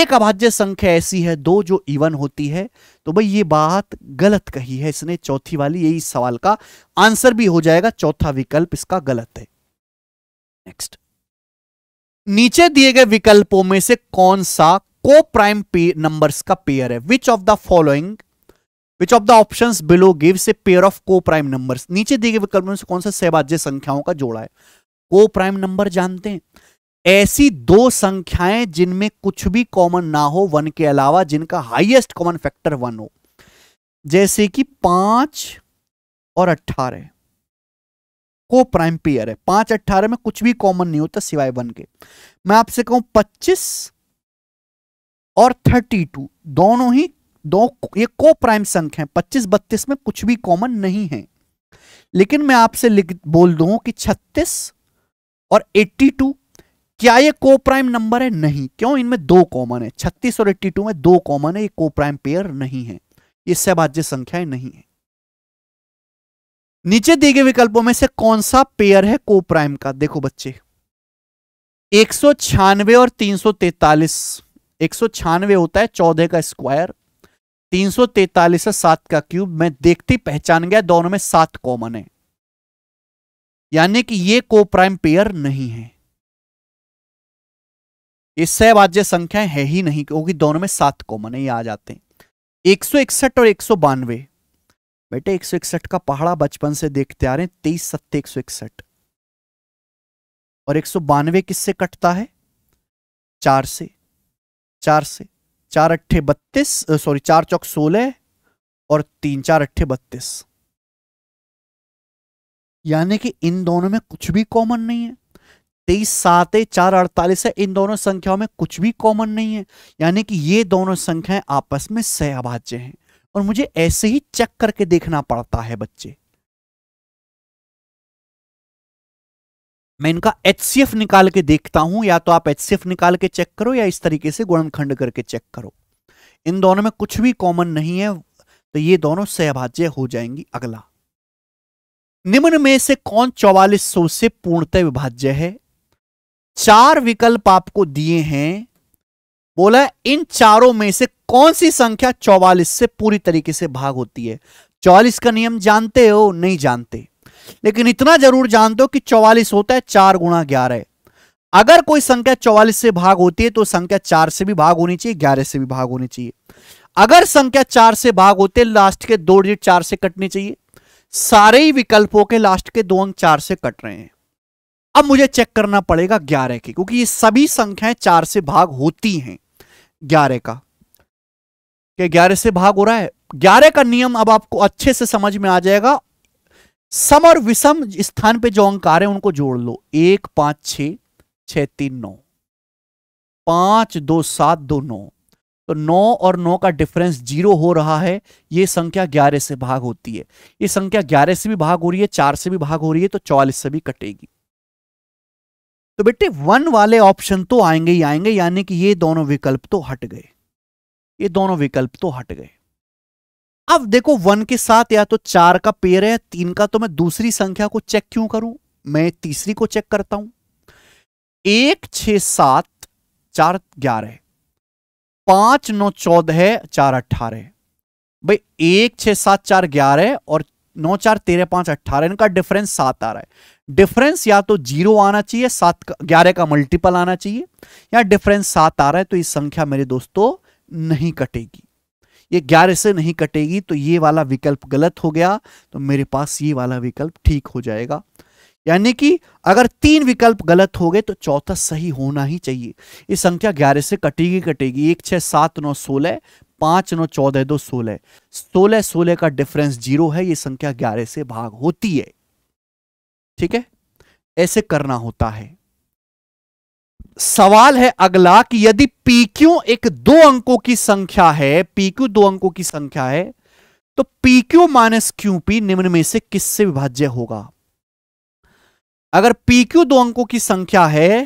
एक अभाज्य संख्या ऐसी है दो जो इवन होती है तो भाई ये बात गलत कही है इसने चौथी वाली यही सवाल का आंसर भी हो जाएगा चौथा विकल्प इसका गलत है नेक्स्ट नीचे दिए गए विकल्पों में से कौन सा को प्राइम नंबर्स का पेयर है which of the following which of the option below give से pair of coprime number नीचे दिए गए विकल्पों में से कौन सा सहभाज्य संख्याओं का जोड़ा है को प्राइम नंबर जानते हैं ऐसी दो संख्याएं जिनमें कुछ भी कॉमन ना हो वन के अलावा जिनका हाईएस्ट कॉमन फैक्टर वन हो जैसे कि पांच और अट्ठारह को प्राइम पेयर है पांच अट्ठारह में कुछ भी कॉमन नहीं होता सिवाय वन के मैं आपसे कहूं पच्चीस और थर्टी टू दोनों ही दो ये को प्राइम संख्या है पच्चीस बत्तीस में कुछ भी कॉमन नहीं है लेकिन मैं आपसे लिख बोल दूं कि छत्तीस और एट्टी टू क्या ये को प्राइम नंबर है नहीं क्यों इनमें दो कॉमन है छत्तीस और एट्टी टू में दो कॉमन है ये को प्राइम पेयर नहीं है ये सहभाज्य संख्याएं नहीं है नीचे दिए गए विकल्पों में से कौन सा पेयर है को प्राइम का देखो बच्चे एक सौ छियानवे और तीन सौ तैतालीस एक सौ छियानवे होता है चौदह का स्क्वायर तीन सौ तैतालीस है सात का क्यूब मैं देखती पहचान गया दोनों में सात कॉमन है यानी कि ये को प्राइम पेयर नहीं है इससे वाज्य संख्या है ही नहीं क्योंकि दोनों में सात कॉमन ही आ जाते हैं एक सौ इकसठ और एक सौ बानवे बेटे एक सौ इकसठ का पहाड़ा बचपन से देखते आ रहे हैं तेईस सत्ते एक सौ इकसठ और एक सौ बानवे किससे कटता है चार से चार से चार अट्ठे बत्तीस सॉरी चार चौक सोलह और तीन चार अट्ठे बत्तीस यानी कि इन दोनों में कुछ भी कॉमन नहीं है तेईस सात चार अड़तालीस है इन दोनों संख्याओं में कुछ भी कॉमन नहीं है यानी कि ये दोनों संख्याएं आपस में सहभाज्य हैं और मुझे ऐसे ही चेक करके देखना पड़ता है बच्चे मैं इनका एच निकाल के देखता हूं या तो आप एच निकाल के चेक करो या इस तरीके से गुणनखंड करके चेक करो इन दोनों में कुछ भी कॉमन नहीं है तो ये दोनों सहभाज्य हो जाएंगी अगला निम्न में से कौन चौवालिस सौ से पूर्णतः विभाज्य है चार विकल्प आपको दिए हैं बोला इन चारों में से कौन सी संख्या चौवालीस से पूरी तरीके से भाग होती है चौवालीस का नियम जानते हो नहीं जानते लेकिन इतना जरूर जानते हो कि चौवालीस होता है चार गुणा ग्यारह अगर कोई संख्या चौवालीस से भाग होती है तो संख्या चार से भी भाग होनी चाहिए ग्यारह से भी भाग होनी चाहिए अगर संख्या चार से भाग होते लास्ट के दो डिजिट चार से कटने चाहिए सारे ही विकल्पों के लास्ट के दो अंक चार से कट रहे हैं अब मुझे चेक करना पड़ेगा ग्यारह के क्योंकि ये सभी संख्याएं चार से भाग होती हैं ग्यारह का क्या ग्यारह से भाग हो रहा है ग्यारह का नियम अब आपको अच्छे से समझ में आ जाएगा सम और विषम स्थान पे जो अंकार है उनको जोड़ लो एक पांच छ छ तीन नौ पांच दो सात दो नौ तो नौ और नौ का डिफरेंस जीरो हो रहा है ये संख्या ग्यारह से भाग होती है ये संख्या ग्यारह से भी भाग हो रही है चार से भी भाग हो रही है तो चौवालीस से भी कटेगी तो बेटे वन वाले ऑप्शन तो आएंगे ही आएंगे यानी कि ये दोनों विकल्प तो हट गए ये दोनों विकल्प तो हट गए अब देखो वन के साथ या तो चार का पेयर है तीन का तो मैं दूसरी संख्या को चेक क्यों करूं मैं तीसरी को चेक करता हूं एक छ सात चार ग्यारह पांच नौ चौदह चार अट्ठारह भाई एक छह सात चार ग्यारह और नौ चार तेरह पांच अट्ठारह इनका डिफरेंस सात आ रहा है डिफरेंस या तो जीरो आना चाहिए सात ग्यारह का मल्टीपल आना चाहिए या डिफरेंस सात आ रहा है तो ये संख्या मेरे दोस्तों नहीं कटेगी ये ग्यारह से नहीं कटेगी तो ये वाला विकल्प गलत हो गया तो मेरे पास ये वाला विकल्प ठीक हो जाएगा यानी कि अगर तीन विकल्प गलत हो गए तो चौथा सही होना ही चाहिए ये संख्या ग्यारह से कटेगी कटेगी एक छह सात नौ सोलह पांच नौ चौदह दो सोलह सोलह सोलह का डिफरेंस जीरो है ये संख्या ग्यारह से भाग होती है ठीक है ऐसे करना होता है सवाल है अगला कि यदि PQ एक दो अंकों की संख्या है PQ दो अंकों की संख्या है तो PQ माइनस QP निम्न में से किससे विभाज्य होगा अगर PQ दो अंकों की संख्या है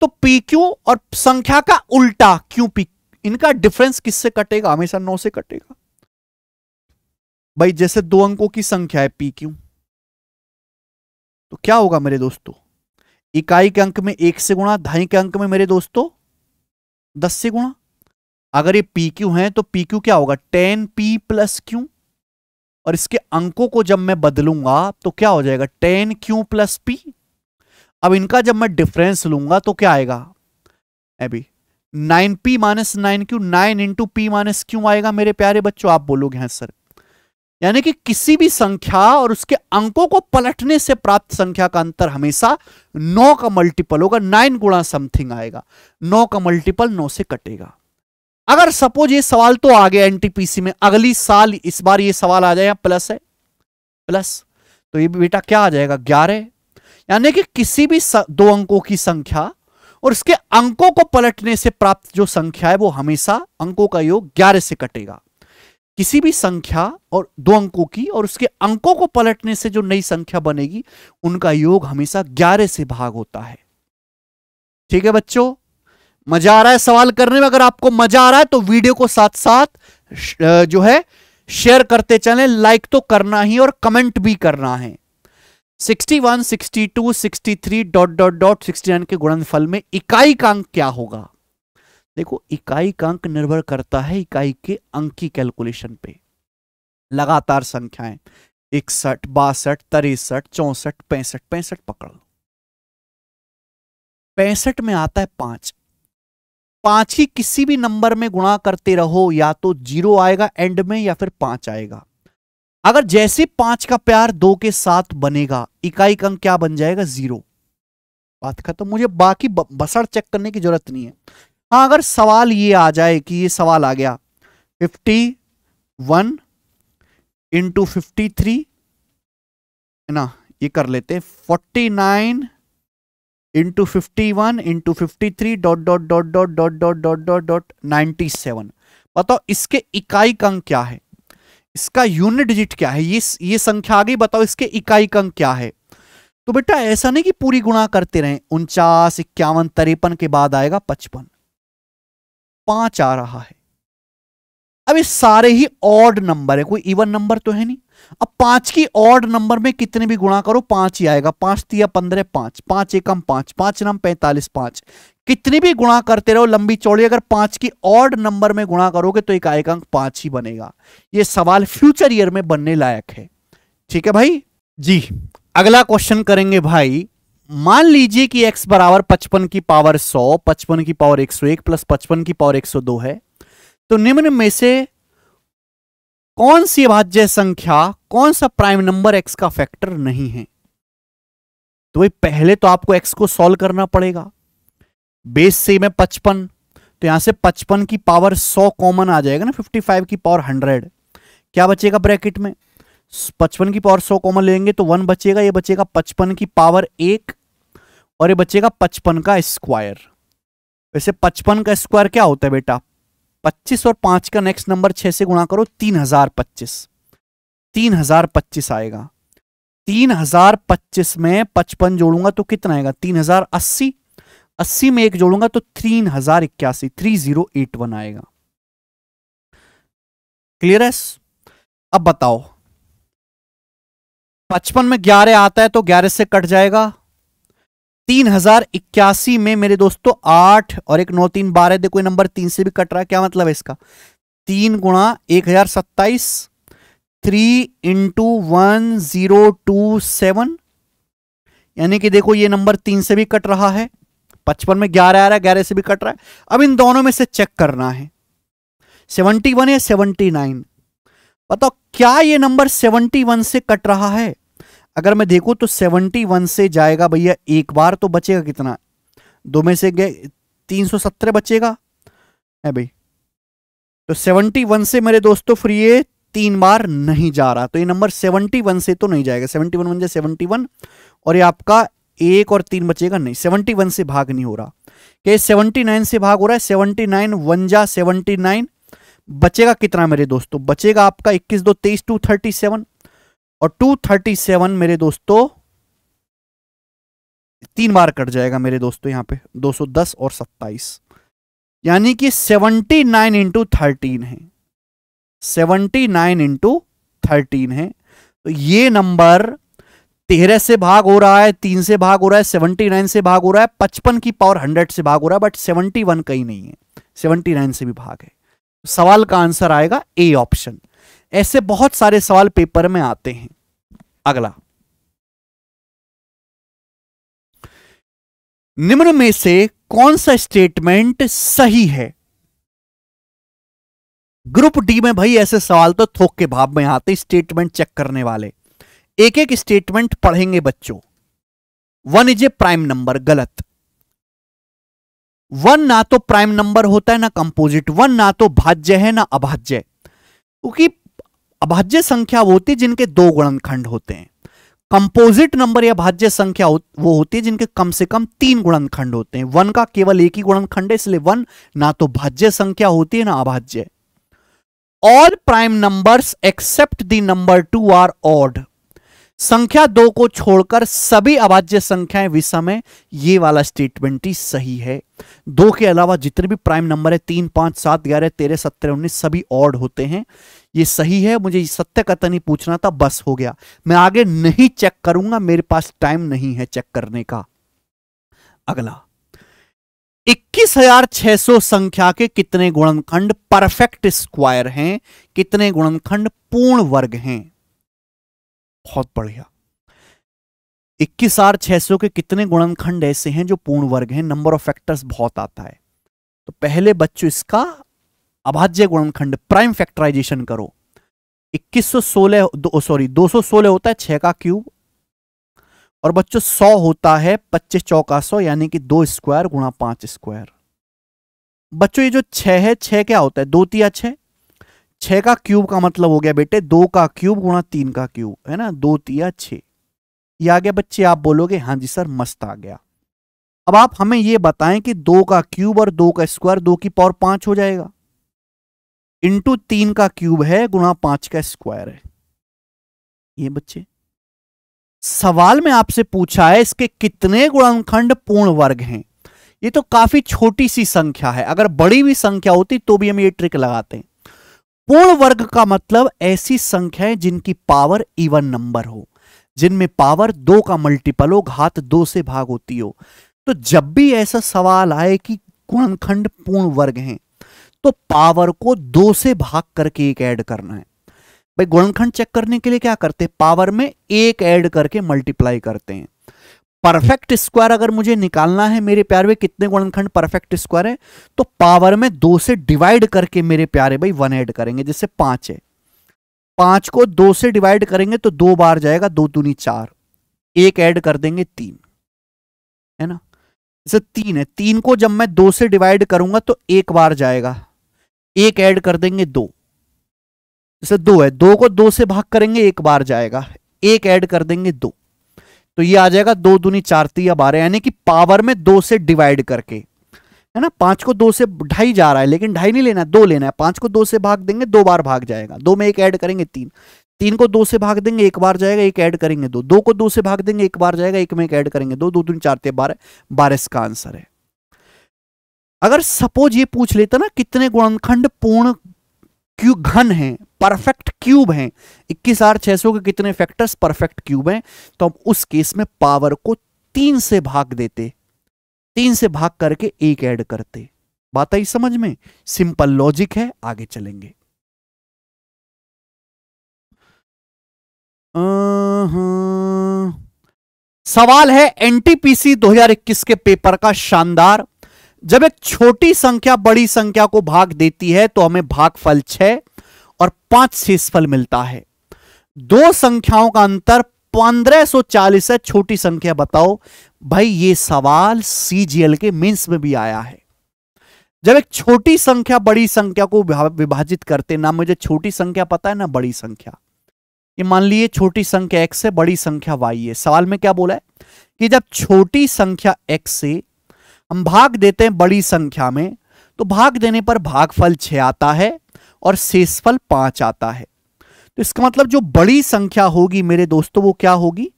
तो PQ और संख्या का उल्टा QP इनका डिफरेंस किससे कटेगा हमेशा नौ से कटेगा भाई जैसे दो अंकों की संख्या है PQ तो क्या होगा मेरे दोस्तों इकाई के अंक में एक से गुणा ढाई के अंक में मेरे दोस्तों दस से गुणा अगर ये पी क्यू है तो पी क्यू क्या होगा टेन पी प्लस क्यू और इसके अंकों को जब मैं बदलूंगा तो क्या हो जाएगा टेन क्यू प्लस पी अब इनका जब मैं डिफरेंस लूंगा तो क्या आएगा अभी nine P minus nine Q nine into P minus Q आएगा मेरे प्यारे बच्चों आप बोलोगे हाँ सर यानी कि किसी भी संख्या और उसके अंकों को पलटने से प्राप्त संख्या का अंतर हमेशा नौ का मल्टीपल होगा नाइन गुणा समथिंग आएगा नौ का मल्टीपल नौ से कटेगा अगर सपोज ये सवाल तो आ गया एनटीपीसी में अगली साल इस बार ये सवाल आ जाए प्लस है प्लस तो ये बेटा क्या आ जाएगा ग्यारह यानी कि किसी भी दो अंकों की संख्या और उसके अंकों को पलटने से प्राप्त जो संख्या है वो हमेशा अंकों का योग ग्यारह से कटेगा किसी भी संख्या और दो अंकों की और उसके अंकों को पलटने से जो नई संख्या बनेगी उनका योग हमेशा ग्यारह से भाग होता है ठीक है बच्चों मजा आ रहा है सवाल करने में अगर आपको मजा आ रहा है तो वीडियो को साथ साथ जो है शेयर करते चले लाइक तो करना ही और कमेंट भी करना है 61, 62, 63 डॉट डॉट डॉट 69 के गुणनफल में इकाई का अंक क्या होगा देखो इकाई का अंक निर्भर करता है इकाई के अंक की कैलकुलेशन पे लगातार संख्याएं इकसठ बासठ तिरसठ चौसठ पैंसठ पैंसठ पकड़ लो पैंसठ में आता है पांच पांच ही किसी भी नंबर में गुणा करते रहो या तो जीरो आएगा एंड में या फिर पांच आएगा अगर जैसे पांच का प्यार दो के साथ बनेगा इकाई का अंक क्या बन जाएगा जीरो बात खत्म तो मुझे बाकी बसड़ चेक करने की जरूरत नहीं है हाँ अगर सवाल ये आ जाए कि ये सवाल आ गया fifty one into fifty three है ना ये कर लेते हैं forty nine into fifty one into fifty three dot dot dot dot dot dot dot dot dot ninety seven बताओ इसके इकाई कंक क्या है इसका यूनिट डिजिट क्या है ये ये संख्या आ गई बताओ इसके इकाई कंक क्या है तो बेटा ऐसा नहीं कि पूरी गुणा करते रहें उनचास इक्यावन तिरपन के बाद आएगा पचपन पांच आ रहा है अब ये सारे ही ऑड नंबर है कोई इवन नंबर तो है नहीं अब पांच की ऑड नंबर में कितने भी गुणा करो पांच ही आएगा पांच तीया पंद्रह पांच पांच एकम पांच पांच नम पैंतालीस पांच कितनी भी गुणा करते रहो लंबी चौड़ी अगर पांच की ऑड नंबर में गुणा करोगे तो एक अंक पांच ही बनेगा ये सवाल फ्यूचर ईयर में बनने लायक है ठीक है भाई जी अगला क्वेश्चन करेंगे भाई मान लीजिए कि x बराबर पचपन की पावर सौ पचपन की पावर एक सौ एक प्लस पचपन की पावर एक सौ दो है तो निम्न में से कौन सी भाज्य संख्या कौन सा प्राइम नंबर x का फैक्टर नहीं है तो भाई पहले तो आपको x को सॉल्व करना पड़ेगा बेस से मैं पचपन तो यहां से पचपन की पावर सौ कॉमन आ जाएगा ना फिफ्टी फाइव की पावर हंड्रेड क्या बचेगा ब्रैकेट में पचपन की पावर सौ कॉमन लेंगे तो वन बचेगा ये बचेगा पचपन की पावर एक और ये बचेगा पचपन का स्क्वायर वैसे पचपन का स्क्वायर क्या होता है बेटा पच्चीस और पांच का नेक्स्ट नंबर छह से गुणा करो तीन हजार पच्चीस तीन हजार पच्चीस आएगा तीन हजार पच्चीस में पचपन जोड़ूंगा तो कितना आएगा तीन हजार अस्सी अस्सी में एक जोड़ूंगा तो तीन हजार इक्यासी थ्री जीरो एट वन आएगा क्लियर है अब बताओ पचपन में ग्यारह आता है तो ग्यारह से कट जाएगा तीन हजार इक्यासी में मेरे दोस्तों आठ और एक नौ तीन बारह देखो नंबर तीन से भी कट रहा है क्या मतलब है इसका तीन गुणा एक हजार सत्ताईस three into one zero two seven यानी कि देखो ये नंबर तीन से भी कट रहा है पचपन में ग्यारह आ रहा है ग्यारह से भी कट रहा है अब इन दोनों में से चेक करना है सेवनटी वन या सेवनटी नाइन बताओ क्या ये नंबर सेवनटी वन से कट रहा है अगर मैं देखू तो सेवनटी वन से जाएगा भैया एक बार तो बचेगा कितना दो में से गए तीन सौ सत्रह बचेगा है भाई तो सेवनटी वन से मेरे दोस्तों तो फ्री है तीन बार नहीं जा रहा तो ये नंबर सेवनटी वन से तो नहीं जाएगा सेवनटी वन बन जाए सेवनटी वन और ये आपका एक और तीन बचेगा नहीं सेवनटी वन से भाग नहीं हो रहा क्या सेवनटी नाइन से भाग हो रहा है सेवनटी नाइन वन जा सेवनटी नाइन बचेगा कितना मेरे दोस्तों बचेगा आपका इक्कीस दो तेईस टू थर्टी सेवन और 237 मेरे दोस्तों तीन बार कट जाएगा मेरे दोस्तों यहां पे 210 और 27 यानी कि 79 नाइन इंटू थर्टीन है 79 नाइन इंटू थर्टीन है तो ये नंबर तेरह से भाग हो रहा है तीन से भाग हो रहा है सेवनटी नाइन से भाग हो रहा है पचपन की पावर हंड्रेड से भाग हो रहा है बट सेवनटी वन कहीं नहीं है सेवनटी नाइन से भी भाग है सवाल का आंसर आएगा ए ऑप्शन ऐसे बहुत सारे सवाल पेपर में आते हैं अगला निम्न में से कौन सा स्टेटमेंट सही है ग्रुप डी में भाई ऐसे सवाल तो थोक के भाव में आते स्टेटमेंट चेक करने वाले एक एक स्टेटमेंट पढ़ेंगे बच्चों one is a prime number गलत वन ना तो प्राइम नंबर होता है ना कंपोजिट वन ना तो भाज्य है ना अभाज्य क्योंकि अभाज्य संख्या वो होती है जिनके दो गुणनखंड होते हैं कंपोजिट नंबर या भाज्य संख्या वो होती है जिनके कम से कम तीन गुणनखंड होते हैं वन का केवल एक ही गुणनखंड है इसलिए वन ना तो भाज्य संख्या होती है ना अभाज्य all prime numbers except the number two are odd संख्या दो को छोड़कर सभी अभाज्य संख्याएं विषम है ये वाला स्टेटमेंट ही सही है दो के अलावा जितने भी प्राइम नंबर है तीन पांच सात ग्यारह तेरह सत्रह उन्नीस सभी ऑड होते हैं ये सही है मुझे सत्य कथन ही पूछना था बस हो गया मैं आगे नहीं चेक करूंगा मेरे पास टाइम नहीं है चेक करने का अगला 21,600 संख्या के कितने गुणनखंड परफेक्ट स्क्वायर हैं कितने गुणनखंड पूर्ण वर्ग हैं बहुत बढ़िया इक्कीस छह सौ के कितने गुणनखंड ऐसे हैं जो पूर्ण वर्ग हैं नंबर ऑफ फैक्टर्स बहुत आता है तो पहले बच्चों इसका अभाज्य गुणनखंड प्राइम फैक्टराइजेशन करो 2116 दो सॉरी 216 होता है छ का क्यूब और बच्चों 100 होता है 25 चौका सौ यानी कि दो स्क्वायर गुणा पांच स्क्वायर बच्चों ये जो छह है छह क्या होता है दो तिया छ छह का क्यूब का मतलब हो गया बेटे दो का क्यूब गुणा तीन का क्यूब है ना दो तिया छ ये आ गया बच्चे आप बोलोगे हाँ जी सर मस्त आ गया अब आप हमें ये बताएं कि दो का क्यूब और दो का स्क्वायर दो की पावर पांच हो जाएगा इंटू तीन का क्यूब है गुणा पांच का स्क्वायर है ये बच्चे सवाल में आपसे पूछा है इसके कितने गुणनखंड पूर्ण वर्ग हैं ये तो काफी छोटी सी संख्या है अगर बड़ी भी संख्या होती तो भी हम ये ट्रिक लगाते हैं पूर्ण वर्ग का मतलब ऐसी संख्याएं जिनकी पावर इवन नंबर हो जिनमें पावर दो का मल्टीपल हो घात दो से भाग होती हो तो जब भी ऐसा सवाल आए कि गुणनखंड पूर्ण वर्ग हैं तो पावर को दो से भाग करके एक ऐड करना है भाई गुणनखंड चेक करने के लिए क्या करते हैं पावर में एक ऐड करके मल्टीप्लाई करते हैं परफेक्ट स्क्वायर अगर मुझे निकालना है मेरे प्यारे कितने गुणनखंड परफेक्ट स्क्वायर है तो पावर में दो से डिवाइड करके मेरे प्यारे भाई वन ऐड करेंगे जिससे पांच है पांच को दो से डिवाइड करेंगे तो दो बार जाएगा दो दूनी चार एक ऐड कर देंगे तीन है ना जैसे तीन है तीन को जब मैं दो से डिवाइड करूंगा तो एक बार जाएगा एक ऐड कर देंगे दो जैसे दो है दो को दो से भाग करेंगे एक बार जाएगा एक ऐड कर देंगे दो तो ये आ जाएगा दो दुनी चार या बारह यानी कि पावर में दो से डिवाइड करके है ना पांच को दो से ढाई जा रहा है लेकिन ढाई नहीं लेना है दो लेना है पांच को दो से भाग देंगे दो बार भाग जाएगा दो में एक ऐड करेंगे तीन तीन को दो से भाग देंगे एक बार जाएगा एक ऐड करेंगे दो दो को दो से भाग देंगे एक बार जाएगा एक में एक ऐड करेंगे दो दो दिन चार बारह बारह इसका आंसर है अगर सपोज ये पूछ लेता ना कितने गुणनखंड पूर्ण क्यूब घन है परफेक्ट क्यूब है इक्कीस आर छह सौ के कितने फैक्टर्स परफेक्ट क्यूब हैं तो हम उस केस में पावर को तीन से भाग देते तीन से भाग करके एक ऐड करते बात आई समझ में सिंपल लॉजिक है आगे चलेंगे सवाल है एनटीपीसी 2021 के पेपर का शानदार जब एक छोटी संख्या बड़ी संख्या को भाग देती है तो हमें भागफल छह और पांच शेषफल मिलता है दो संख्याओं का अंतर 1540 है छोटी संख्या बताओ भाई ये सवाल सीजीएल के मीन्स में भी आया है जब एक छोटी संख्या बड़ी संख्या को विभाजित करते ना मुझे छोटी संख्या पता है ना बड़ी संख्या ये मान लीजिए छोटी संख्या एक्स है बड़ी संख्या वाई है सवाल में क्या बोला है कि जब छोटी संख्या एक्स से हम भाग देते हैं बड़ी संख्या में तो भाग देने पर भागफल छ आता है और शेषफल पांच आता है तो इसका मतलब जो बड़ी संख्या होगी मेरे दोस्तों वो क्या होगी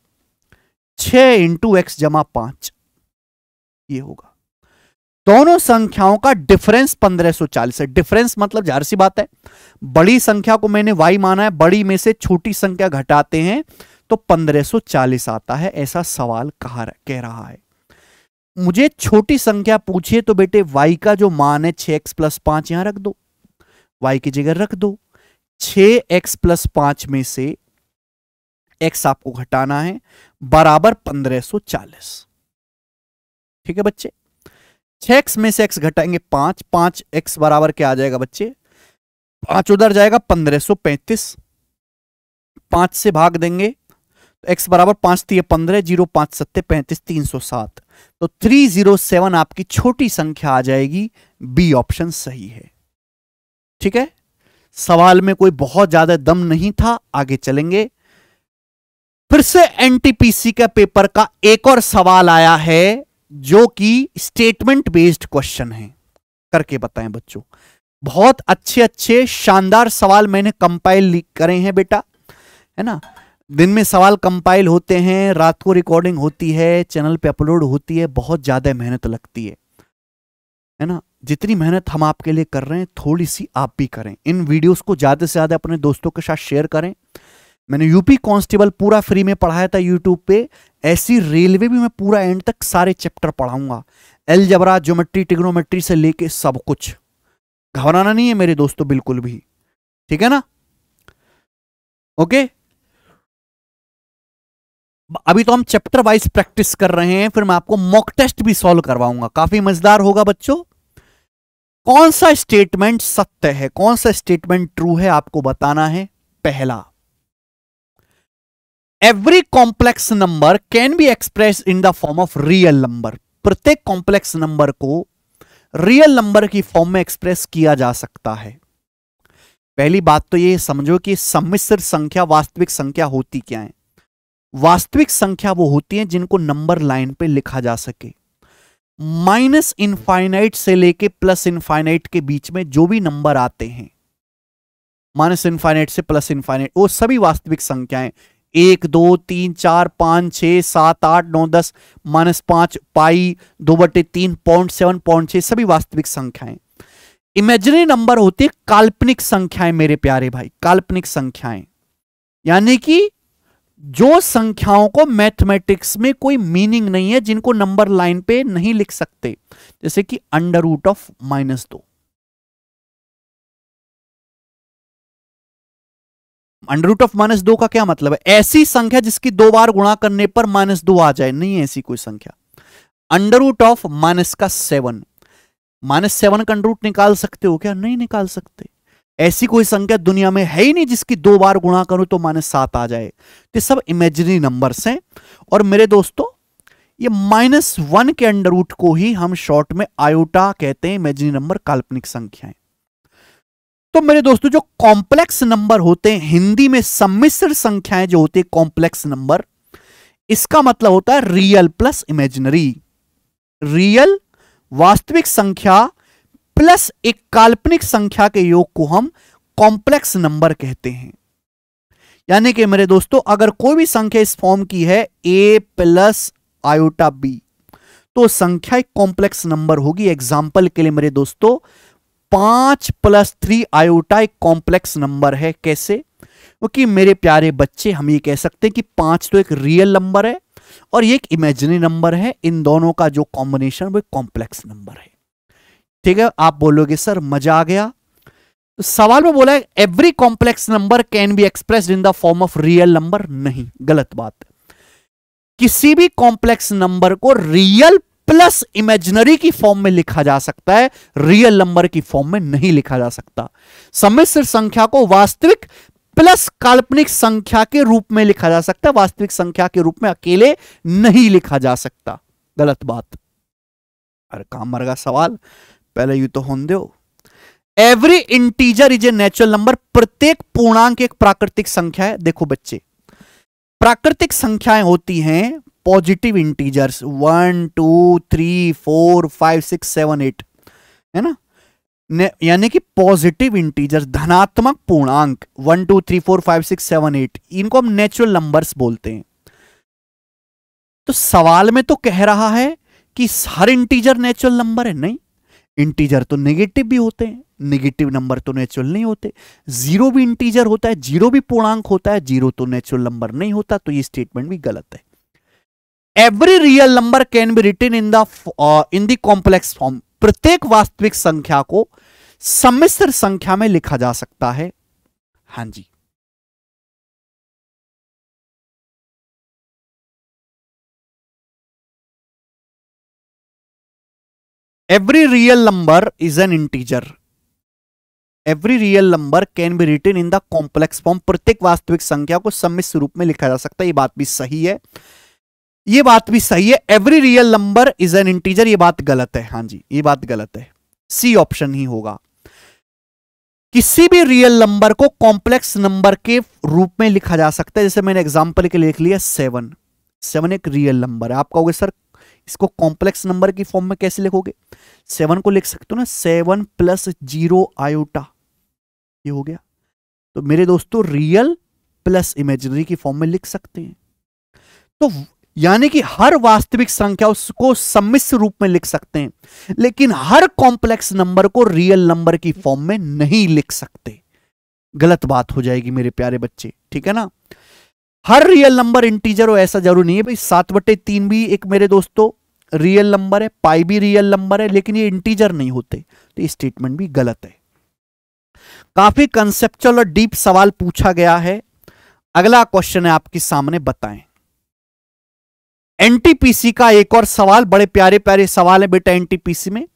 छ इंटू एक्स जमा पांच ये होगा दोनों संख्याओं का डिफरेंस पंद्रह चालीस है डिफरेंस मतलब जाहिर सी बात है बड़ी संख्या को मैंने y माना है बड़ी में से छोटी संख्या घटाते हैं तो पंद्रह चालीस आता है ऐसा सवाल कहा कह रहा है मुझे छोटी संख्या पूछिए तो बेटे y का जो मान है छः एक्स प्लस पांच यहां रख दो y की जगह रख दो छः एक्स प्लस पांच में से x आपको घटाना है बराबर पंद्रह सो चालीस ठीक है बच्चे छः एक्स में से x घटाएंगे पांच पांच एक्स बराबर क्या आ जाएगा बच्चे पांच उधर जाएगा पंद्रह सो पैंतीस पाँच से भाग देंगे तो एक्स बराबर पांच तीय तो पंद्रह जीरो पांच सत्ते पैंतीस तीन सौ सात तो 307 आपकी छोटी संख्या आ जाएगी बी ऑप्शन सही है ठीक है सवाल में कोई बहुत ज्यादा दम नहीं था आगे चलेंगे फिर से एनटीपीसी का पेपर का एक और सवाल आया है जो कि स्टेटमेंट बेस्ड क्वेश्चन है करके बताएं बच्चों बहुत अच्छे अच्छे शानदार सवाल मैंने कंपाइल करे हैं बेटा है ना दिन में सवाल कंपाइल होते हैं रात को रिकॉर्डिंग होती है चैनल पे अपलोड होती है बहुत ज़्यादा मेहनत लगती है है ना जितनी मेहनत हम आपके लिए कर रहे हैं थोड़ी सी आप भी करें इन वीडियोस को ज़्यादा से ज़्यादा अपने दोस्तों के साथ शेयर करें मैंने यूपी कांस्टेबल पूरा फ्री में पढ़ाया था यूट्यूब पे ऐसी रेलवे भी मैं पूरा एंड तक सारे चैप्टर पढ़ाऊंगा एल जबरा ज्योमेट्री टिग्नोमेट्री से लेके सब कुछ घबराना नहीं है मेरे दोस्तों बिल्कुल भी ठीक है ना ओके अभी तो हम चैप्टर वाइज प्रैक्टिस कर रहे हैं फिर मैं आपको मॉक टेस्ट भी सॉल्व करवाऊंगा काफी मजेदार होगा बच्चों कौन सा स्टेटमेंट सत्य है कौन सा स्टेटमेंट ट्रू है आपको बताना है पहला every complex number can be express in the form of real number प्रत्येक कॉम्प्लेक्स नंबर को रियल नंबर की फॉर्म में एक्सप्रेस किया जा सकता है पहली बात तो ये समझो कि सम्मिश्र संख्या वास्तविक संख्या होती क्या है वास्तविक संख्या वो होती है जिनको नंबर लाइन पे लिखा जा सके माइनस इनफाइनाइट से लेके प्लस इनफाइनाइट के बीच में जो भी नंबर आते हैं माइनस इनफाइनाइट से प्लस इनफाइनाइट वो सभी वास्तविक संख्याएं एक दो तीन चार पांच छह सात आठ नौ दस माइनस पांच पाई दो बटे तीन पॉइंट सेवन पॉइंट छः सभी वास्तविक संख्याएं इमेजिनरी नंबर होती है काल्पनिक संख्याएं मेरे प्यारे भाई काल्पनिक संख्याएं यानी कि जो संख्याओं को मैथमेटिक्स में कोई मीनिंग नहीं है जिनको नंबर लाइन पे नहीं लिख सकते जैसे कि अंडर रूट ऑफ माइनस दो अंडर रूट ऑफ माइनस दो का क्या मतलब है ऐसी संख्या जिसकी दो बार गुणा करने पर माइनस दो आ जाए नहीं ऐसी कोई संख्या अंडर रूट ऑफ माइनस का सेवन माइनस सेवन का अंडर रूट निकाल सकते हो क्या नहीं निकाल सकते ऐसी कोई संख्या दुनिया में है ही नहीं जिसकी दो बार गुणा करूं तो माइनस सात आ जाए तो सब इमेजिनरी नंबर्स हैं और मेरे दोस्तों ये माइनस वन के अंडर रूट को ही हम शॉर्ट में आयोटा कहते हैं इमेजिनरी नंबर काल्पनिक संख्याएं तो मेरे दोस्तों जो कॉम्प्लेक्स नंबर होते हैं हिंदी में सम्मिश्र संख्याएं जो होती है कॉम्प्लेक्स नंबर इसका मतलब होता है रियल प्लस इमेजिनरी रियल वास्तविक संख्या प्लस एक काल्पनिक संख्या के योग को हम कॉम्प्लेक्स नंबर कहते हैं यानी कि मेरे दोस्तों अगर कोई भी संख्या इस फॉर्म की है ए प्लस आयोटा बी तो संख्या एक कॉम्प्लेक्स नंबर होगी एग्जाम्पल के लिए मेरे दोस्तों पांच प्लस थ्री आयोटा एक कॉम्प्लेक्स नंबर है कैसे क्योंकि तो मेरे प्यारे बच्चे हम ये कह सकते हैं कि पांच तो एक रियल नंबर है और ये एक इमेजिनरी नंबर है इन दोनों का जो कॉम्बिनेशन वो कॉम्प्लेक्स नंबर है ठीक है आप बोलोगे सर मजा आ गया तो सवाल में बोला है every complex number can be express in the form of real number नहीं गलत बात किसी भी कॉम्प्लेक्स नंबर को रियल प्लस इमेजिनरी की फॉर्म में लिखा जा सकता है रियल नंबर की फॉर्म में नहीं लिखा जा सकता सम्मिश्र संख्या को वास्तविक प्लस काल्पनिक संख्या के रूप में लिखा जा सकता है वास्तविक संख्या के रूप में अकेले नहीं लिखा जा सकता गलत बात अरे काम मर सवाल पहले यू तो होने दो every integer is a natural number प्रत्येक पूर्णांक एक प्राकृतिक संख्या है देखो बच्चे प्राकृतिक संख्याएं होती हैं positive integers one two three four five six seven eight है ना यानी कि पॉजिटिव इंटीजर्स धनात्मक पूर्णांक one two three four five six seven eight इनको हम नेचुरल नंबर्स बोलते हैं तो सवाल में तो कह रहा है कि हर इंटीजर नेचुरल नंबर है नहीं इंटीजर तो नेगेटिव भी होते हैं नेगेटिव नंबर तो नेचुरल नहीं होते जीरो भी इंटीजर होता है जीरो भी पूर्णांक होता है जीरो तो नेचुरल नंबर नहीं होता तो ये स्टेटमेंट भी गलत है every real number can be written in the in the complex form प्रत्येक वास्तविक संख्या को सम्मिश्र संख्या में लिखा जा सकता है हां जी every real number is an integer every real number can be return in the complex form प्रत्येक वास्तविक संख्या को सम्मिश्र रूप में लिखा जा सकता है ये बात भी सही है ये बात भी सही है every real number is an integer ये बात गलत है हाँ जी ये बात गलत है सी ऑप्शन ही होगा किसी भी रियल नंबर को कॉम्प्लेक्स नंबर के रूप में लिखा जा सकता है जैसे मैंने एग्जाम्पल के लिए लिख लिया सेवन सेवन एक रियल नंबर है आप कहोगे सर इसको कॉम्प्लेक्स नंबर की फॉर्म में कैसे लिखोगे सेवन को लिख सकते हो ना सेवन प्लस जीरो आयोटा ये हो गया तो मेरे दोस्तों रियल प्लस इमेजिनरी की फॉर्म में लिख सकते हैं तो यानी कि हर वास्तविक संख्या उसको सम्मिश्र रूप में लिख सकते हैं लेकिन हर कॉम्प्लेक्स नंबर को रियल नंबर की फॉर्म में नहीं लिख सकते गलत बात हो जाएगी मेरे प्यारे बच्चे ठीक है ना हर रियल नंबर इंटीजर हो ऐसा जरूरी नहीं है भाई सात बटे तीन भी एक मेरे दोस्तों रियल नंबर है पाई भी रियल नंबर है लेकिन ये इंटीजर नहीं होते तो स्टेटमेंट भी गलत है काफी कंसेप्चुअल और डीप सवाल पूछा गया है अगला क्वेश्चन है आपके सामने बताएं एनटीपीसी का एक और सवाल बड़े प्यारे प्यारे सवाल है बेटा एनटीपीसी में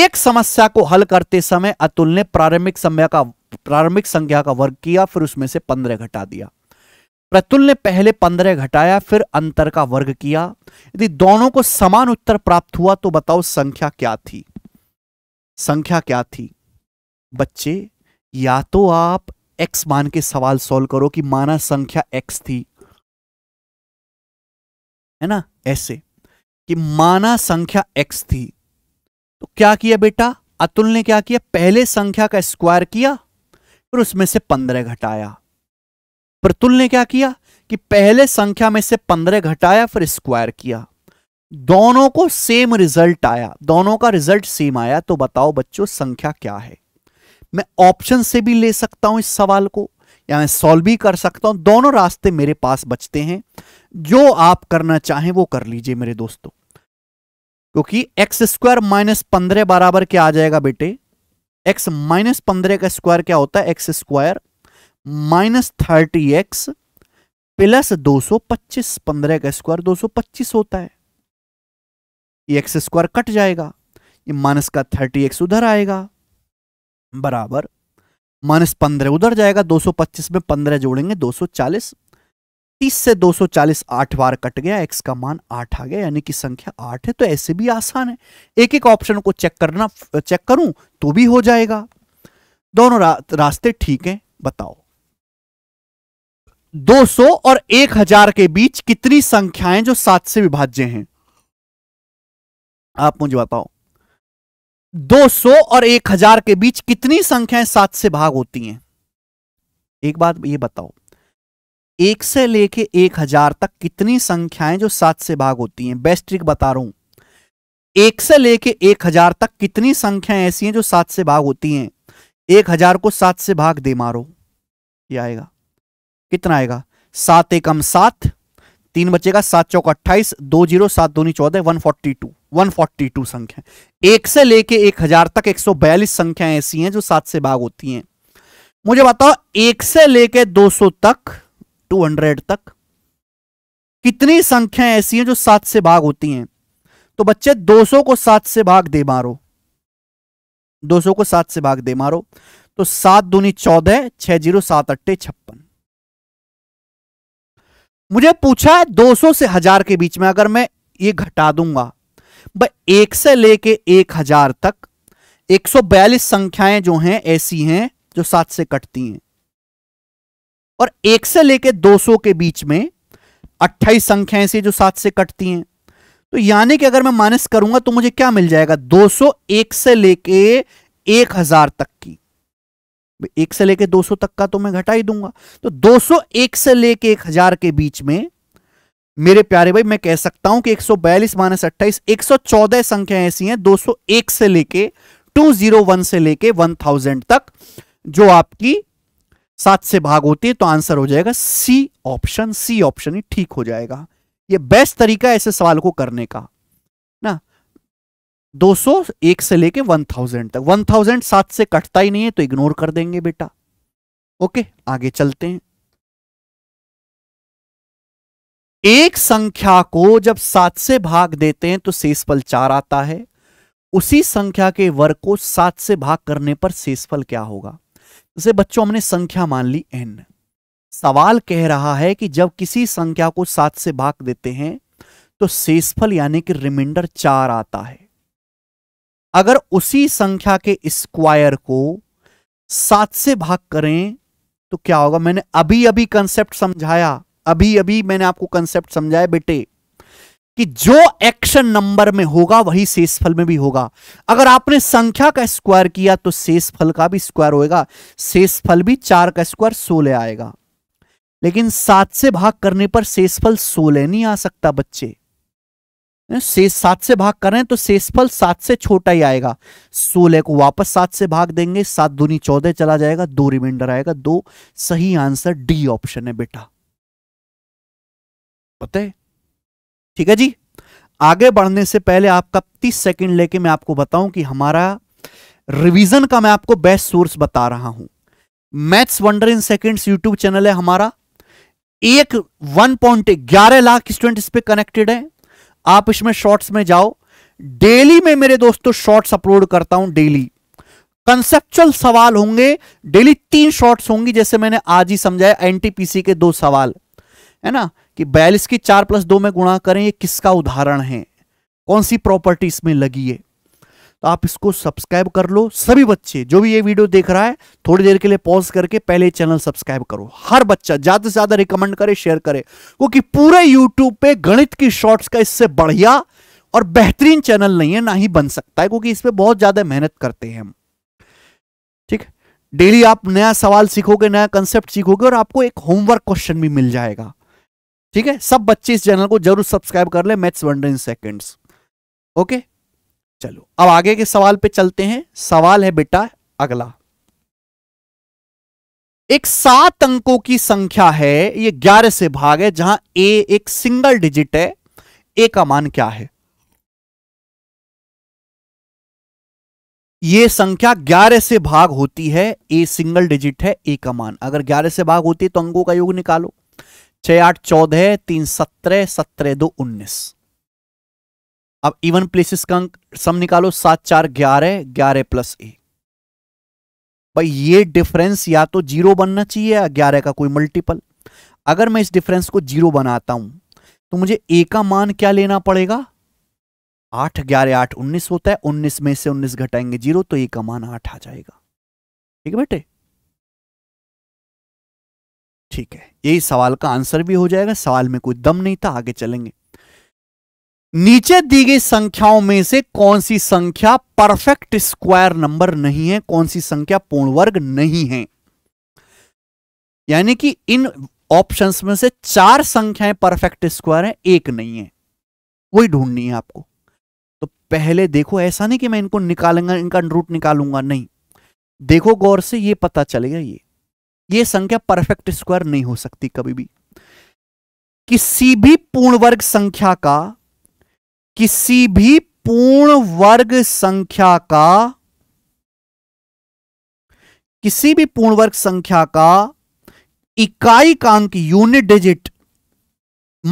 एक समस्या को हल करते समय अतुल ने प्रारंभिक समय का प्रारंभिक संख्या का वर्ग किया फिर उसमें से पंद्रह घटा दिया प्रतुल ने पहले पंद्रह घटाया फिर अंतर का वर्ग किया यदि दोनों को समान उत्तर प्राप्त हुआ तो बताओ संख्या क्या थी संख्या क्या थी बच्चे या तो आप एक्स मान के सवाल सॉल्व करो कि माना संख्या एक्स थी है ना ऐसे कि माना संख्या एक्स थी तो क्या किया बेटा अतुल ने क्या किया पहले संख्या का स्क्वायर किया फिर उसमें से पंद्रह घटाया प्रतुल ने क्या किया कि पहले संख्या में से पंद्रह घटाया फिर स्क्वायर किया दोनों को सेम रिजल्ट आया दोनों का रिजल्ट सेम आया तो बताओ बच्चों संख्या क्या है मैं ऑप्शन से भी ले सकता हूं इस सवाल को या मैं सॉल्व भी कर सकता हूं दोनों रास्ते मेरे पास बचते हैं जो आप करना चाहें वो कर लीजिए मेरे दोस्तों क्योंकि एक्स स्क्वायर माइनस पंद्रह बराबर क्या आ जाएगा बेटे एक्स माइनस पंद्रह का स्क्वायर क्या होता है x square minus thirty x plus दो सौ पच्चीस पंद्रह का स्क्वायर दो सौ पच्चीस होता है ये एक्स स्क्वायर कट जाएगा ये माइनस का थर्टी एक्स उधर आएगा बराबर माइनस पंद्रह उधर जाएगा दो सौ पच्चीस में पंद्रह जोड़ेंगे दो सौ चालीस तीस से दो सौ चालीस आठ बार कट गया एक्स का मान आठ आ गया यानी कि संख्या आठ है तो ऐसे भी आसान है एक एक ऑप्शन को चेक करना चेक करूं तो भी हो जाएगा दोनों रा, रास्ते ठीक हैं बताओ 200 और 1000 के बीच कितनी संख्याएं जो सात से विभाज्य हैं आप मुझे बताओ 200 और 1000 के बीच कितनी संख्याएं सात से भाग होती हैं एक बात ये बताओ एक से लेके एक हजार तक कितनी संख्याएं जो सात से भाग होती हैं बेस्ट ट्रिक बता रहा हूं एक से लेके एक हजार तक कितनी संख्याएं ऐसी हैं जो सात से भाग होती हैं एक हजार को सात से भाग दे मारो ये आएगा कितना आएगा सात एकम सात तीन बचेगा सात चौक अट्ठाईस दो जीरो सात दोनी चौदह one forty two one forty two संख्या एक से लेके एक हजार तक एक सौ बयालीस संख्याएं ऐसी हैं जो सात से भाग होती हैं मुझे बताओ एक से लेके दो सौ तक टू हंड्रेड तक कितनी संख्याएं ऐसी हैं जो सात से भाग होती हैं तो बच्चे दो सौ को सात से भाग दे मारो दो सौ को सात से भाग दे मारो तो सात दूनी चौदह छह जीरो सात अट्ठे छप्पन मुझे पूछा है 200 से हजार के बीच में अगर मैं ये घटा दूंगा एक से लेके एक हजार तक 142 संख्याएं जो हैं ऐसी हैं जो सात से कटती हैं और एक से लेके 200 के बीच में 28 संख्याएं से जो सात से कटती हैं तो यानी कि अगर मैं माइनस करूंगा तो मुझे क्या मिल जाएगा एक से लेके एक हजार तक की एक से लेके 200 तक का तो मैं घटा ही दूंगा तो 201 से लेके 1000 के बीच में मेरे प्यारे भाई मैं कह सकता हूं कि 142 माइनस अट्ठाईस एक संख्या ऐसी हैं 201 से लेके 201 से लेके 1000 तक जो आपकी सात से भाग होती है तो आंसर हो जाएगा सी ऑप्शन सी ऑप्शन ही ठीक हो जाएगा ये बेस्ट तरीका है ऐसे सवाल को करने का 201 से लेके 1000 तक 1000 सात से कटता ही नहीं है तो इग्नोर कर देंगे बेटा ओके आगे चलते हैं एक संख्या को जब सात से भाग देते हैं तो शेषफल चार आता है उसी संख्या के वर्ग को सात से भाग करने पर शेषफल क्या होगा जैसे बच्चों हमने संख्या मान ली एन सवाल कह रहा है कि जब किसी संख्या को सात से भाग देते हैं तो शेषफल यानी कि रिमाइंडर चार आता है अगर उसी संख्या के स्क्वायर को सात से भाग करें तो क्या होगा मैंने अभी अभी कंसेप्ट समझाया अभी अभी मैंने आपको कंसेप्ट समझाया बेटे कि जो एक्शन नंबर में होगा वही शेषफल में भी होगा अगर आपने संख्या का स्क्वायर किया तो शेषफल का भी स्क्वायर होएगा शेषफल भी चार का स्क्वायर सोलह आएगा लेकिन सात से भाग करने पर शेषफल सोलह नहीं आ सकता बच्चे शेष सात से भाग करें तो शेषफल सात से छोटा ही आएगा सोलह को वापस सात से भाग देंगे सात दूनी चौदह चला जाएगा दो रिमाइंडर आएगा दो सही आंसर डी ऑप्शन है बेटा पता है ठीक है जी आगे बढ़ने से पहले आपका तीस सेकंड लेके मैं आपको बताऊं कि हमारा रिवीजन का मैं आपको बेस्ट सोर्स बता रहा हूं maths wonder in second YouTube channel है हमारा एक वन पॉइंट ग्यारह लाख स्टूडेंट इस पर कनेक्टेड है आप इसमें शॉर्ट्स में जाओ डेली में मेरे दोस्तों शॉर्ट्स अपलोड करता हूं डेली कंसेप्चुअल सवाल होंगे डेली तीन शॉर्ट्स होंगी जैसे मैंने आज ही समझाया एनटीपीसी के दो सवाल है ना कि बयालीस की चार प्लस दो में गुणा करें ये किसका उदाहरण है कौन सी प्रॉपर्टी इसमें लगी है तो आप इसको सब्सक्राइब कर लो सभी बच्चे जो भी ये वीडियो देख रहा है थोड़ी देर के लिए पॉज करके पहले चैनल सब्सक्राइब करो हर बच्चा ज़्यादा से ज़्यादा रिकमेंड करे शेयर करे क्योंकि पूरे यूट्यूब पे गणित की शॉर्ट्स का इससे बढ़िया और बेहतरीन चैनल नहीं है ना ही बन सकता है क्योंकि इस पर बहुत ज़्यादा मेहनत करते हैं हम ठीक डेली आप नया सवाल सीखोगे नया कंसेप्ट सीखोगे और आपको एक होमवर्क क्वेश्चन भी मिल जाएगा ठीक है सब बच्चे इस चैनल को जरूर सब्सक्राइब कर ले maths wonder in seconds okay चलो अब आगे के सवाल पे चलते हैं सवाल है बेटा अगला एक सात अंकों की संख्या है ये ग्यारह से भाग है जहां ए एक सिंगल डिजिट है ए का मान क्या है ये संख्या ग्यारह से भाग होती है ए सिंगल डिजिट है ए का मान अगर ग्यारह से भाग होती है तो अंकों का योग निकालो छह आठ चौदह तीन सत्रह सत्रह दो उन्नीस अब इवन प्लेसेस का अंक सम निकालो सात चार ग्यारह ग्यारह प्लस ए भाई ये डिफरेंस या तो जीरो बनना चाहिए या ग्यारह का कोई मल्टीपल अगर मैं इस डिफरेंस को जीरो बनाता हूं तो मुझे ए का मान क्या लेना पड़ेगा आठ ग्यारह आठ उन्नीस होता है उन्नीस में से उन्नीस घटाएंगे जीरो तो ए का मान आठ आ जाएगा ठीक है बेटे ठीक है यही सवाल का आंसर भी हो जाएगा सवाल में कोई दम नहीं था आगे चलेंगे नीचे दी गई संख्याओं में से कौन सी संख्या परफेक्ट स्क्वायर नंबर नहीं है कौन सी संख्या पूर्ण वर्ग नहीं है यानी कि इन ऑप्शंस में से चार संख्याएं परफेक्ट स्क्वायर है एक नहीं है कोई ढूंढनी है आपको तो पहले देखो ऐसा नहीं कि मैं इनको निकालूंगा इनका रूट निकालूंगा नहीं देखो गौर से ये पता चलेगा ये ये संख्या परफेक्ट स्क्वायर नहीं हो सकती कभी भी किसी भी पूर्ण वर्ग संख्या का किसी भी पूर्ण वर्ग संख्या का किसी भी पूर्ण वर्ग संख्या का इकाई का अंक यूनिट डिजिट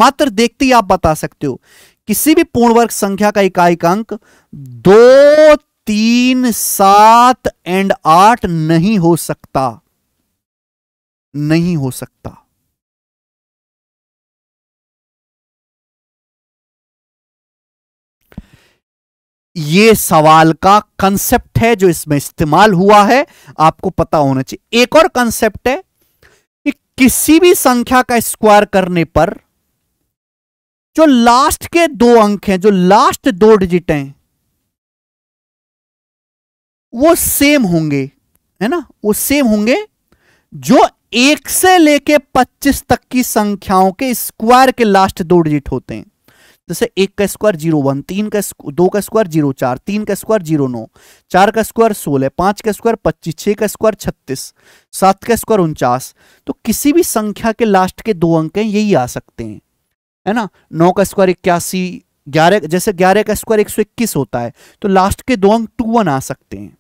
मात्र देखते ही आप बता सकते हो किसी भी पूर्ण वर्ग संख्या का इकाई का अंक दो तीन सात एंड आठ नहीं हो सकता नहीं हो सकता ये सवाल का कंसेप्ट है जो इसमें इस्तेमाल हुआ है आपको पता होना चाहिए एक और कंसेप्ट है कि किसी भी संख्या का स्क्वायर करने पर जो लास्ट के दो अंक हैं जो लास्ट दो डिजिट हैं वो सेम होंगे है ना वो सेम होंगे जो एक से लेके 25 तक की संख्याओं के स्क्वायर के लास्ट दो डिजिट होते हैं जैसे एक का स्क्वायर जीरो वन तीन का दो का स्क्वायर जीरो चार तीन का स्क्वायर जीरो नौ चार का स्क्वायर सोलह पांच का स्क्वायर पच्चीस छह का स्क्वायर छत्तीस सात का स्क्वायर उनचास तो किसी भी संख्या के लास्ट के दो अंक हैं यही आ सकते हैं है ना नौ का स्क्वायर इक्यासी ग्यारह जैसे ग्यारह का स्क्वायर एक सौ इक्कीस होता है तो लास्ट के दो अंक टू वन आ सकते हैं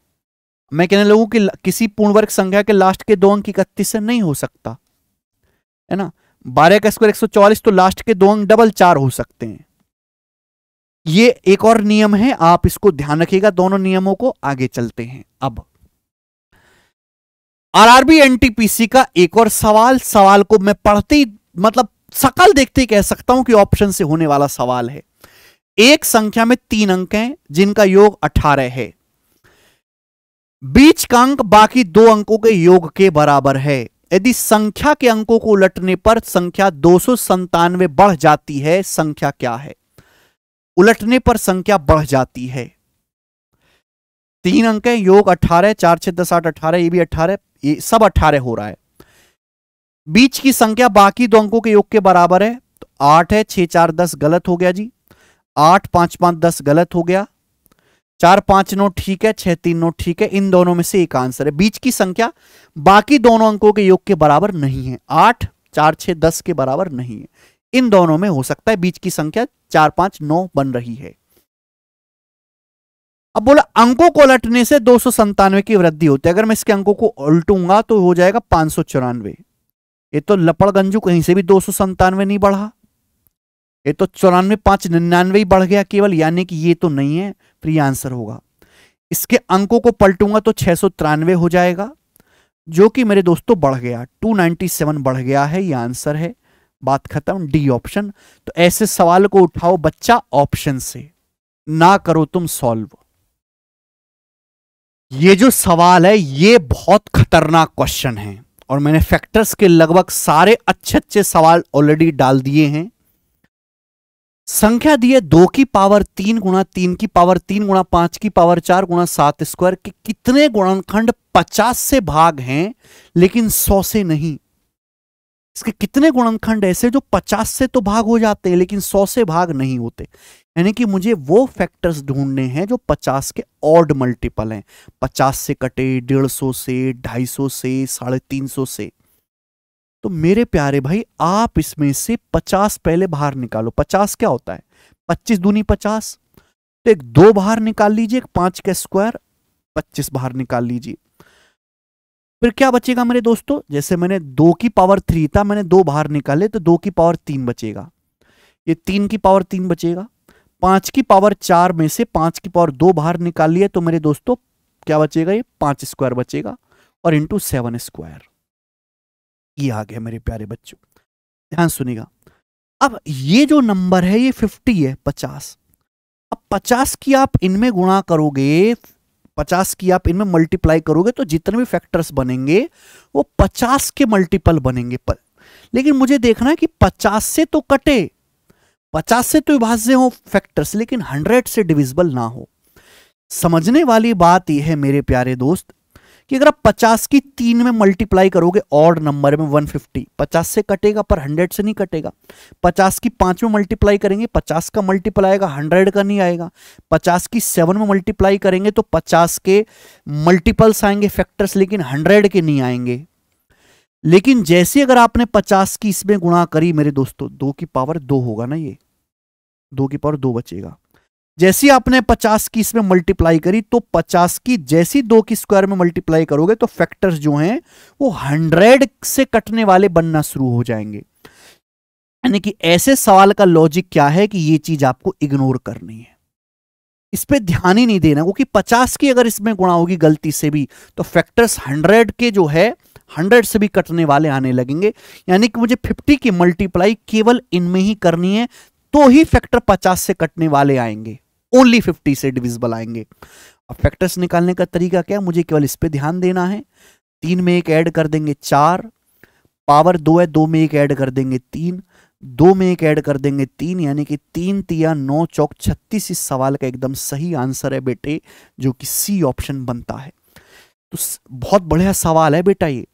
मैं कहने लगू कि किसी पूर्णवर्ग संख्या के लास्ट के दो अंक इकतीस से नहीं हो सकता है ना बारह का स्क्वायर एक सौ चौवालीस तो लास्ट के दो अंक डबल चार हो सकते हैं ये एक और नियम है आप इसको ध्यान रखिएगा दोनों नियमों को आगे चलते हैं अब आरआरबी एनटीपीसी का एक और सवाल सवाल को मैं पढ़ते ही मतलब सकल देखते ही कह सकता हूं कि ऑप्शन से होने वाला सवाल है एक संख्या में तीन अंक हैं जिनका योग 18 है बीच का अंक बाकी दो अंकों के योग के बराबर है यदि संख्या के अंकों को उलटने पर संख्या दो बढ़ जाती है संख्या क्या है उलटने पर संख्या बढ़ जाती है तीन अंक है योग अठारह चार छह दस आठ अठारह ये भी अठारह ये सब अठारह हो रहा है बीच की संख्या बाकी दो अंकों के योग के बराबर है तो आठ है छह चार दस गलत हो गया जी आठ पांच पांच दस गलत हो गया चार पांच नौ ठीक है छह तीन नौ ठीक है इन दोनों में से एक आंसर है बीच की संख्या बाकी दोनों अंकों के योग के बराबर नहीं है आठ चार छह दस के बराबर नहीं है इन दोनों में हो सकता है बीच की संख्या चार पांच नौ बन रही है अब बोला अंकों को उलटने से दो की वृद्धि होती है अगर मैं इसके अंकों को उल्टूंगा तो हो जाएगा पांच सौ चौरानवे ये तो लपड़गंजू कहीं से भी दो नहीं बढ़ा ये तो चौरानवे पांच निन्यानवे ही बढ़ गया केवल यानी कि ये तो नहीं है फिर आंसर होगा इसके अंकों को पलटूंगा तो छह सौ तिरानवे हो जाएगा जो कि मेरे दोस्तों बढ़ गया 297 बढ़ गया है ये आंसर है बात खत्म डी ऑप्शन तो ऐसे सवाल को उठाओ बच्चा ऑप्शन से ना करो तुम सॉल्व ये जो सवाल है ये बहुत खतरनाक क्वेश्चन है और मैंने फैक्टर्स के लगभग सारे अच्छे अच्छे सवाल ऑलरेडी डाल दिए हैं संख्या दी है दो की पावर तीन गुणा तीन की पावर तीन गुणा पांच की पावर चार गुणा सात स्क्वायर के कितने गुणनखंड पचास से भाग हैं लेकिन सौ से नहीं इसके कितने गुणनखंड ऐसे जो 50 से तो भाग हो जाते हैं लेकिन 100 से भाग नहीं होते यानी कि मुझे वो फैक्टर्स ढूंढने हैं जो 50 के ऑड मल्टीपल हैं 50 से कटे 150 से 250 से साढ़े तीन से तो मेरे प्यारे भाई आप इसमें से 50 पहले बाहर निकालो 50 क्या होता है 25 दूनी 50 तो एक दो बाहर निकाल लीजिए एक पांच का स्क्वायर 25 बाहर निकाल लीजिए फिर क्या बचेगा मेरे दोस्तों जैसे मैंने दो की पावर थ्री था मैंने दो बाहर निकाले तो दो की पावर तीन बचेगा ये तीन की पावर तीन बचेगा पांच की पावर चार में से पांच की पावर दो बाहर निकाल लिया तो मेरे दोस्तों क्या बचेगा ये पांच स्क्वायर बचेगा और इंटू सेवन स्क्वायर ये आ गया मेरे प्यारे बच्चों ध्यान सुनिएगा अब ये जो नंबर है ये फिफ्टी है पचास अब पचास की आप इनमें गुणा करोगे पचास की आप इनमें मल्टीप्लाई करोगे तो जितने भी फैक्टर्स बनेंगे वो पचास के मल्टीपल बनेंगे पर लेकिन मुझे देखना है कि पचास से तो कटे पचास से तो विभाज्य हो फैक्टर्स लेकिन हंड्रेड से डिविजिबल ना हो समझने वाली बात यह है मेरे प्यारे दोस्त कि अगर आप 50 की तीन में मल्टीप्लाई करोगे और नंबर में 150 50 से कटेगा पर 100 से नहीं कटेगा 50 की पांच में मल्टीप्लाई करेंगे 50 का मल्टीप्लाई आएगा 100 का नहीं आएगा 50 की सेवन में मल्टीप्लाई करेंगे तो 50 के मल्टीपल्स आएंगे फैक्टर्स लेकिन 100 के नहीं आएंगे लेकिन जैसे अगर आपने पचास की इसमें गुणा करी मेरे दोस्तों दो की पावर दो होगा ना ये दो की पावर दो बचेगा जैसी आपने पचास की इसमें मल्टीप्लाई करी तो पचास की जैसी दो की स्क्वायर में मल्टीप्लाई करोगे तो फैक्टर्स जो हैं वो हंड्रेड से कटने वाले बनना शुरू हो जाएंगे यानी कि ऐसे सवाल का लॉजिक क्या है कि ये चीज आपको इग्नोर करनी है इस पर ध्यान ही नहीं देना क्योंकि पचास की अगर इसमें गुणा होगी गलती से भी तो फैक्टर्स हंड्रेड के जो है हंड्रेड से भी कटने वाले आने लगेंगे यानी कि मुझे फिफ्टी की मल्टीप्लाई केवल इनमें ही करनी है तो ही फैक्टर पचास से कटने वाले आएंगे ओनली फिफ्टी से डिविजिबल आएंगे अब फैक्टर्स निकालने का तरीका क्या मुझे केवल इस पर ध्यान देना है तीन में एक ऐड कर देंगे चार पावर दो है दो में एक ऐड कर देंगे तीन दो में एक ऐड कर देंगे तीन यानी कि तीन तिया नौ चौक छत्तीस इस सवाल का एकदम सही आंसर है बेटे जो कि सी ऑप्शन बनता है तो बहुत बढ़िया सवाल है बेटा ये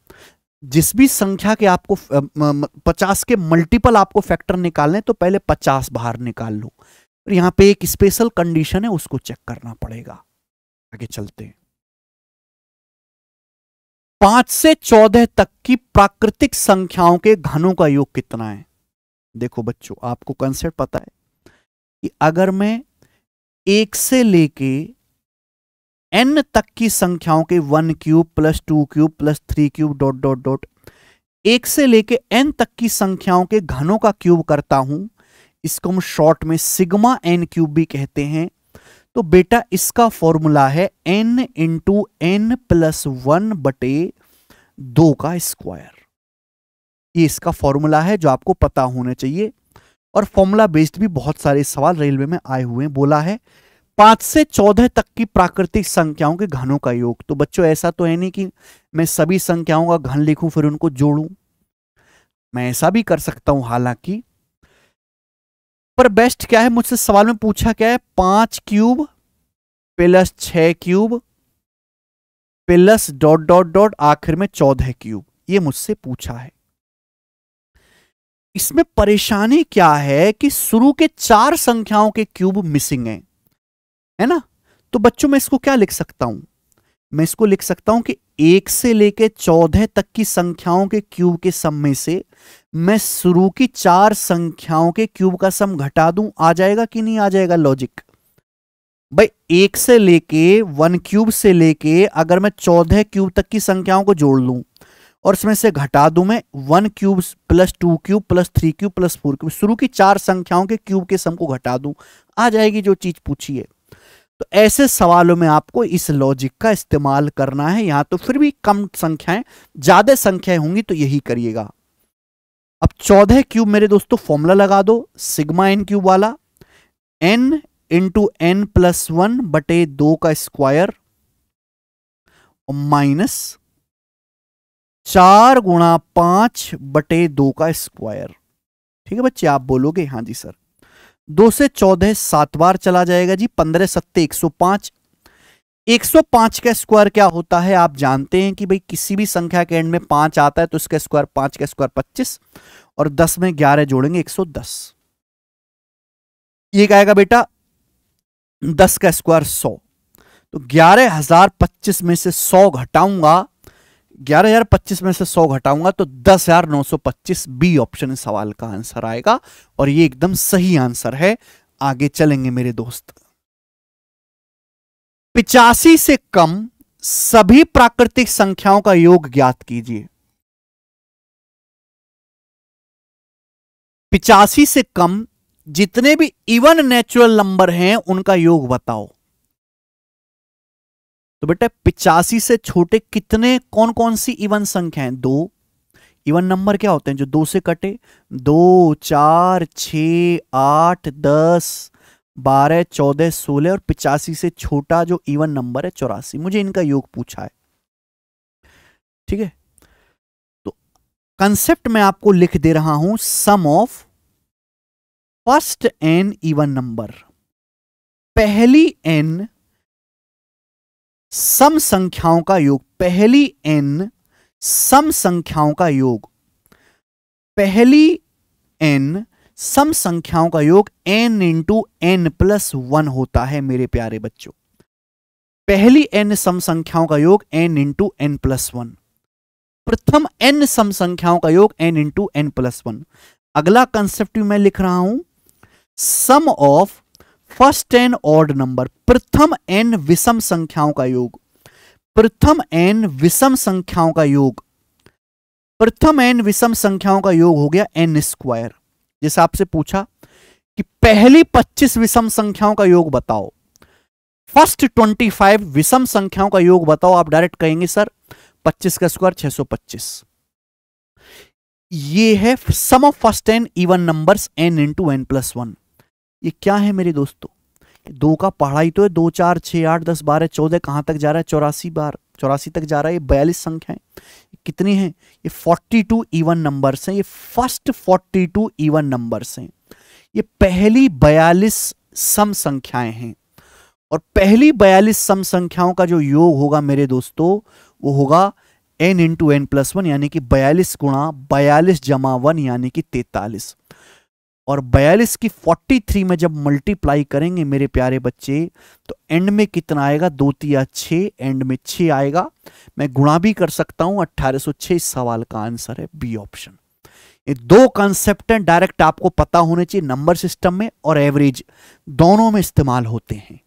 जिस भी संख्या के आपको पचास के मल्टीपल आपको फैक्टर निकालने तो पहले पचास बाहर निकाल लो और यहाँ पे एक स्पेशल कंडीशन है उसको चेक करना पड़ेगा आगे चलते हैं पांच से चौदह तक की प्राकृतिक संख्याओं के घनों का योग कितना है देखो बच्चों आपको कंसेप्ट पता है कि अगर मैं एक से लेके एन तक की संख्याओं के one cube plus two cube plus three cube dot dot dot एक से लेके एन तक की संख्याओं के घनों का क्यूब करता हूं इसको हम शॉर्ट में सिग्मा एन क्यूब भी कहते हैं तो बेटा इसका फॉर्मूला है n into N plus one बटे दो का स्क्वायर ये इसका फॉर्मूला है जो आपको पता होना चाहिए और फॉर्मूला बेस्ड भी बहुत सारे सवाल रेलवे में आए हुए हैं बोला है पांच से चौदह तक की प्राकृतिक संख्याओं के घनों का योग तो बच्चों ऐसा तो है नहीं कि मैं सभी संख्याओं का घन लिखूं फिर उनको जोड़ू मैं ऐसा भी कर सकता हूं हालांकि पर बेस्ट क्या है मुझसे सवाल में पूछा क्या है पांच क्यूब प्लस छ cube plus dot dot dot आखिर में चौदह क्यूब ये मुझसे पूछा है इसमें परेशानी क्या है कि शुरू के चार संख्याओं के क्यूब मिसिंग हैं है ना तो बच्चों मैं इसको क्या लिख सकता हूं मैं इसको लिख सकता हूं कि एक से लेकर चौदह तक की संख्याओं के क्यूब के सम में से मैं शुरू की चार संख्याओं के क्यूब का सम घटा दूं आ जाएगा कि नहीं आ जाएगा लॉजिक भाई एक से लेके वन क्यूब से लेके अगर मैं चौदह क्यूब तक की संख्याओं को जोड़ लूं और इसमें से घटा दूं मैं one cube plus two cube plus three cube plus four cube शुरू की चार संख्याओं के क्यूब के सम को घटा दूं आ जाएगी जो चीज पूछी है तो ऐसे सवालों में आपको इस लॉजिक का इस्तेमाल करना है यहां तो फिर भी कम संख्याएं ज़्यादा संख्याएं होंगी तो यही करिएगा अब चौदह क्यूब मेरे दोस्तों फॉर्मूला लगा दो सिग्मा एन क्यूब वाला n into N plus one बटे दो का स्क्वायर माइनस चार गुणा पांच बटे दो का स्क्वायर ठीक है बच्चे आप बोलोगे हाँ जी सर दो से चौदह सात बार चला जाएगा जी पंद्रह सत्ते एक सौ पांच एक सौ पांच का स्क्वायर क्या होता है आप जानते हैं कि भाई किसी भी संख्या के एंड में पांच आता है तो इसका स्क्वायर पांच का स्क्वायर पच्चीस और दस में ग्यारह जोड़ेंगे एक सौ दस ये आएगा बेटा दस का स्क्वायर सौ तो ग्यारह हजार पच्चीस में से सौ घटाऊंगा ग्यारह हजार पच्चीस में से सौ घटाऊंगा तो दस हजार नौ सौ पच्चीस बी ऑप्शन इस सवाल का आंसर आएगा और ये एकदम सही आंसर है आगे चलेंगे मेरे दोस्त पिचासी से कम सभी प्राकृतिक संख्याओं का योग ज्ञात कीजिए पिचासी से कम जितने भी इवन नेचुरल नंबर हैं उनका योग बताओ तो बेटा पिचासी से छोटे कितने कौन कौन सी इवन संख्या हैं दो इवन नंबर क्या होते हैं जो दो से कटे दो चार छ आठ दस बारह चौदह सोलह और पिचासी से छोटा जो इवन नंबर है चौरासी मुझे इनका योग पूछा है ठीक है तो कंसेप्ट मैं आपको लिख दे रहा हूं sum of first n even number पहली एन सम संख्याओं का योग पहली एन सम संख्याओं का योग पहली एन सम संख्याओं का योग n into N plus one होता है मेरे प्यारे बच्चों पहली एन सम संख्याओं का योग n into N plus one प्रथम एन सम संख्याओं का योग n into N plus one अगला कंसेप्ट मैं लिख रहा हूं sum of first n odd number प्रथम एन विषम संख्याओं का योग प्रथम एन विषम संख्याओं का योग प्रथम एन विषम संख्याओं का योग हो गया एन स्क्वायर जैसे आपसे पूछा कि पहली 25 विषम संख्याओं का योग बताओ फर्स्ट 25 विषम संख्याओं का योग बताओ आप डायरेक्ट कहेंगे सर 25 का स्क्वायर 625 ये है sum of first n even numbers n into N plus one ये क्या है मेरे दोस्तों दो का पढ़ाई तो है दो चार छः आठ दस बारह चौदह कहाँ तक जा रहा है चौरासी बार चौरासी तक जा रहा है ये बयालीस है कितनी है ये फोर्टी टू ईवन नंबर्स हैं ये first forty two even numbers हैं ये पहली बयालीस सम संख्याएं हैं और पहली बयालीस सम संख्याओं का जो योग होगा मेरे दोस्तों वो होगा n into N plus one यानी कि बयालीस गुणा बयालीस जमा वन यानी कि तैतालीस और बयालीस की फोर्टी थ्री में जब मल्टीप्लाई करेंगे मेरे प्यारे बच्चे तो एंड में कितना आएगा दो तिया छः एंड में छः आएगा मैं गुणा भी कर सकता हूँ अट्ठारह इस सवाल का आंसर है बी ऑप्शन ये दो कॉन्सेप्ट हैं डायरेक्ट आपको पता होने चाहिए नंबर सिस्टम में और एवरेज दोनों में इस्तेमाल होते हैं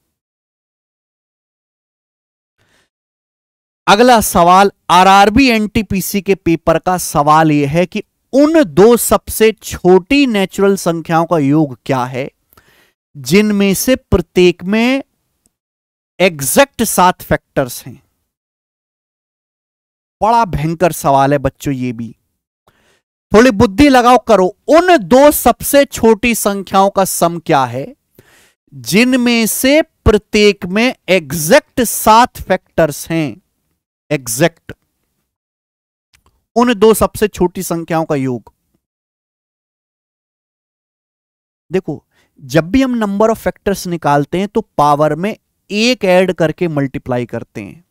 अगला सवाल आरआरबी एनटीपीसी के पेपर का सवाल यह है कि उन दो सबसे छोटी नेचुरल संख्याओं का योग क्या है जिनमें से प्रत्येक में एग्जैक्ट सात फैक्टर्स हैं बड़ा भयंकर सवाल है बच्चों ये भी थोड़ी बुद्धि लगाओ करो उन दो सबसे छोटी संख्याओं का सम क्या है जिनमें से प्रत्येक में एग्जैक्ट सात फैक्टर्स हैं एग्जैक्ट उन दो सबसे छोटी संख्याओं का योग देखो जब भी हम नंबर ऑफ फैक्टर्स निकालते हैं तो पावर में एक ऐड करके मल्टीप्लाई करते हैं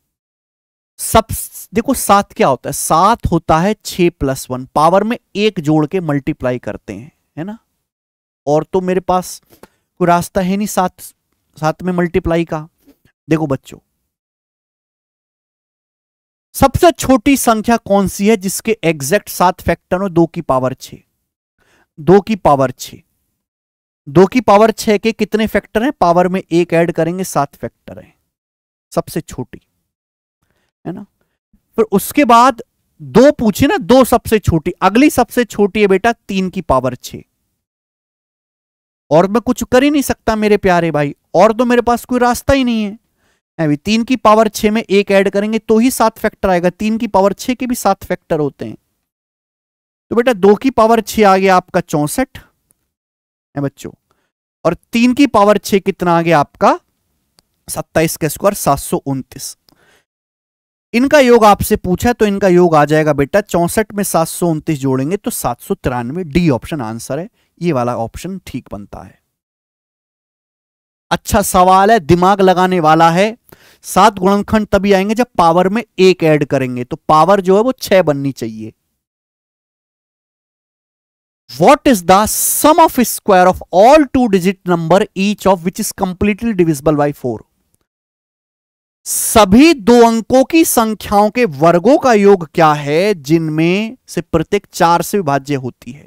सब देखो सात क्या होता है सात होता है छ प्लस वन पावर में एक जोड़ के मल्टीप्लाई करते हैं है ना और तो मेरे पास कोई रास्ता है नहीं सात सात में मल्टीप्लाई का देखो बच्चों सबसे छोटी संख्या कौन सी है जिसके एग्जैक्ट सात फैक्टर हो दो की पावर छ दो की पावर छ दो की पावर छह के कितने फैक्टर हैं पावर में एक ऐड करेंगे सात फैक्टर हैं सबसे छोटी है ना फिर उसके बाद दो पूछे ना दो सबसे छोटी अगली सबसे छोटी है बेटा तीन की पावर छ और मैं कुछ कर ही नहीं सकता मेरे प्यारे भाई और तो मेरे पास कोई रास्ता ही नहीं है अभी तीन की पावर छ में एक ऐड करेंगे तो ही सात फैक्टर आएगा तीन की पावर छ के भी सात फैक्टर होते हैं तो बेटा दो की पावर छ आ गया आपका चौसठ है बच्चों और तीन की पावर छ कितना आ गया आपका सत्ताईस का स्क्वायर सात सौ उनतीस इनका योग आपसे पूछा तो इनका योग आ जाएगा बेटा चौसठ में सात सौ उनतीस जोड़ेंगे तो सात सौ तिरानवे डी ऑप्शन आंसर है ये वाला ऑप्शन ठीक बनता है अच्छा सवाल है दिमाग लगाने वाला है सात गुणनखंड तभी आएंगे जब पावर में एक ऐड करेंगे तो पावर जो है वो छह बननी चाहिए what is the sum of square of all two digit number each of which is completely divisible by four सभी दो अंकों की संख्याओं के वर्गों का योग क्या है जिनमें से प्रत्येक चार से विभाज्य होती है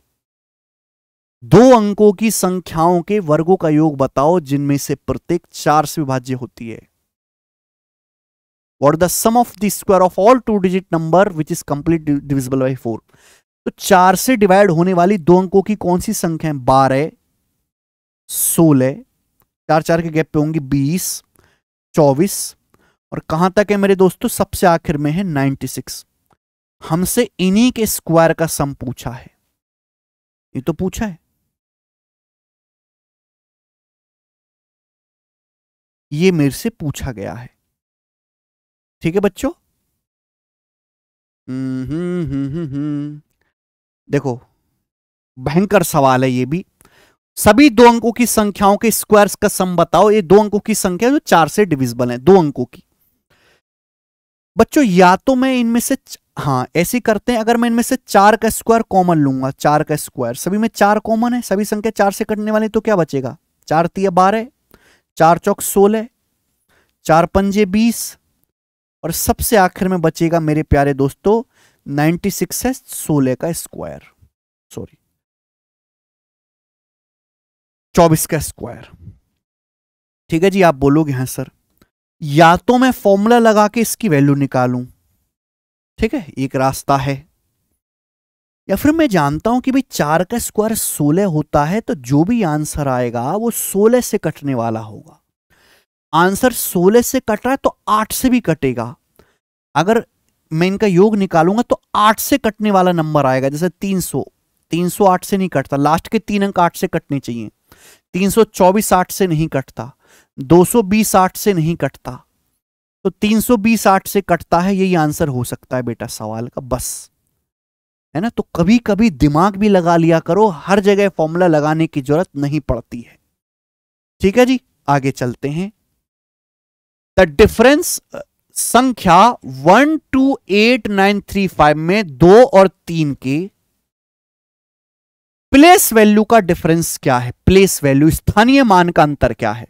दो अंकों की संख्याओं के वर्गों का योग बताओ जिनमें से प्रत्येक चार से विभाज्य होती है और the sum of the square of all two digit number which is complete divisible by four तो चार से डिवाइड होने वाली दो अंकों की कौन सी संख्या है बारह सोलह चार चार के गैप पे होंगी बीस चौबीस और कहां तक है मेरे दोस्तों सबसे आखिर में है नाइनटी सिक्स हमसे इन्हीं के स्क्वायर का सम पूछा है ये तो पूछा है ये मेरे से पूछा गया है ठीक है बच्चों हम्म, हम्म, हम्म, देखो भयंकर सवाल है ये भी सभी दो अंकों की संख्याओं के स्क्वायर्स का सम बताओ ये दो अंकों की संख्या जो चार से डिविजिबल है दो अंकों की बच्चों या तो मैं इनमें से हाँ ऐसे करते हैं अगर मैं इनमें से चार का स्क्वायर कॉमन लूंगा चार का स्क्वायर सभी में चार कॉमन है सभी संख्या चार से कटने वाले तो क्या बचेगा चार तीय बारह चार चौक सोलह चार पंजे बीस और सबसे आखिर में बचेगा मेरे प्यारे दोस्तों नाइन्टी सिक्स है सोलह का स्क्वायर सॉरी चौबीस का स्क्वायर ठीक है जी आप बोलोगे हाँ सर या तो मैं फॉर्मूला लगा के इसकी वैल्यू निकालूं ठीक है एक रास्ता है या फिर मैं जानता हूं कि भाई चार का स्क्वायर सोलह होता है तो जो भी आंसर आएगा वो सोलह से कटने वाला होगा आंसर सोलह से कट रहा है तो आठ से भी कटेगा अगर मैं इनका योग निकालूंगा तो आठ से कटने वाला नंबर आएगा जैसे तीन सौ तीन सौ आठ से नहीं कटता लास्ट के तीन अंक आठ से कटने चाहिए तीन सौ चौबीस आठ से नहीं कटता दो सौ बीस आठ से नहीं कटता तो तीन सौ बीस आठ से कटता है यही आंसर हो सकता है बेटा सवाल का बस है ना तो कभी कभी दिमाग भी लगा लिया करो हर जगह फॉर्मूला लगाने की जरूरत नहीं पड़ती है ठीक है जी आगे चलते हैं द डिफरेंस संख्या one two eight nine three five में दो और तीन के प्लेस वैल्यू का डिफरेंस क्या है प्लेस वैल्यू स्थानीय मान का अंतर क्या है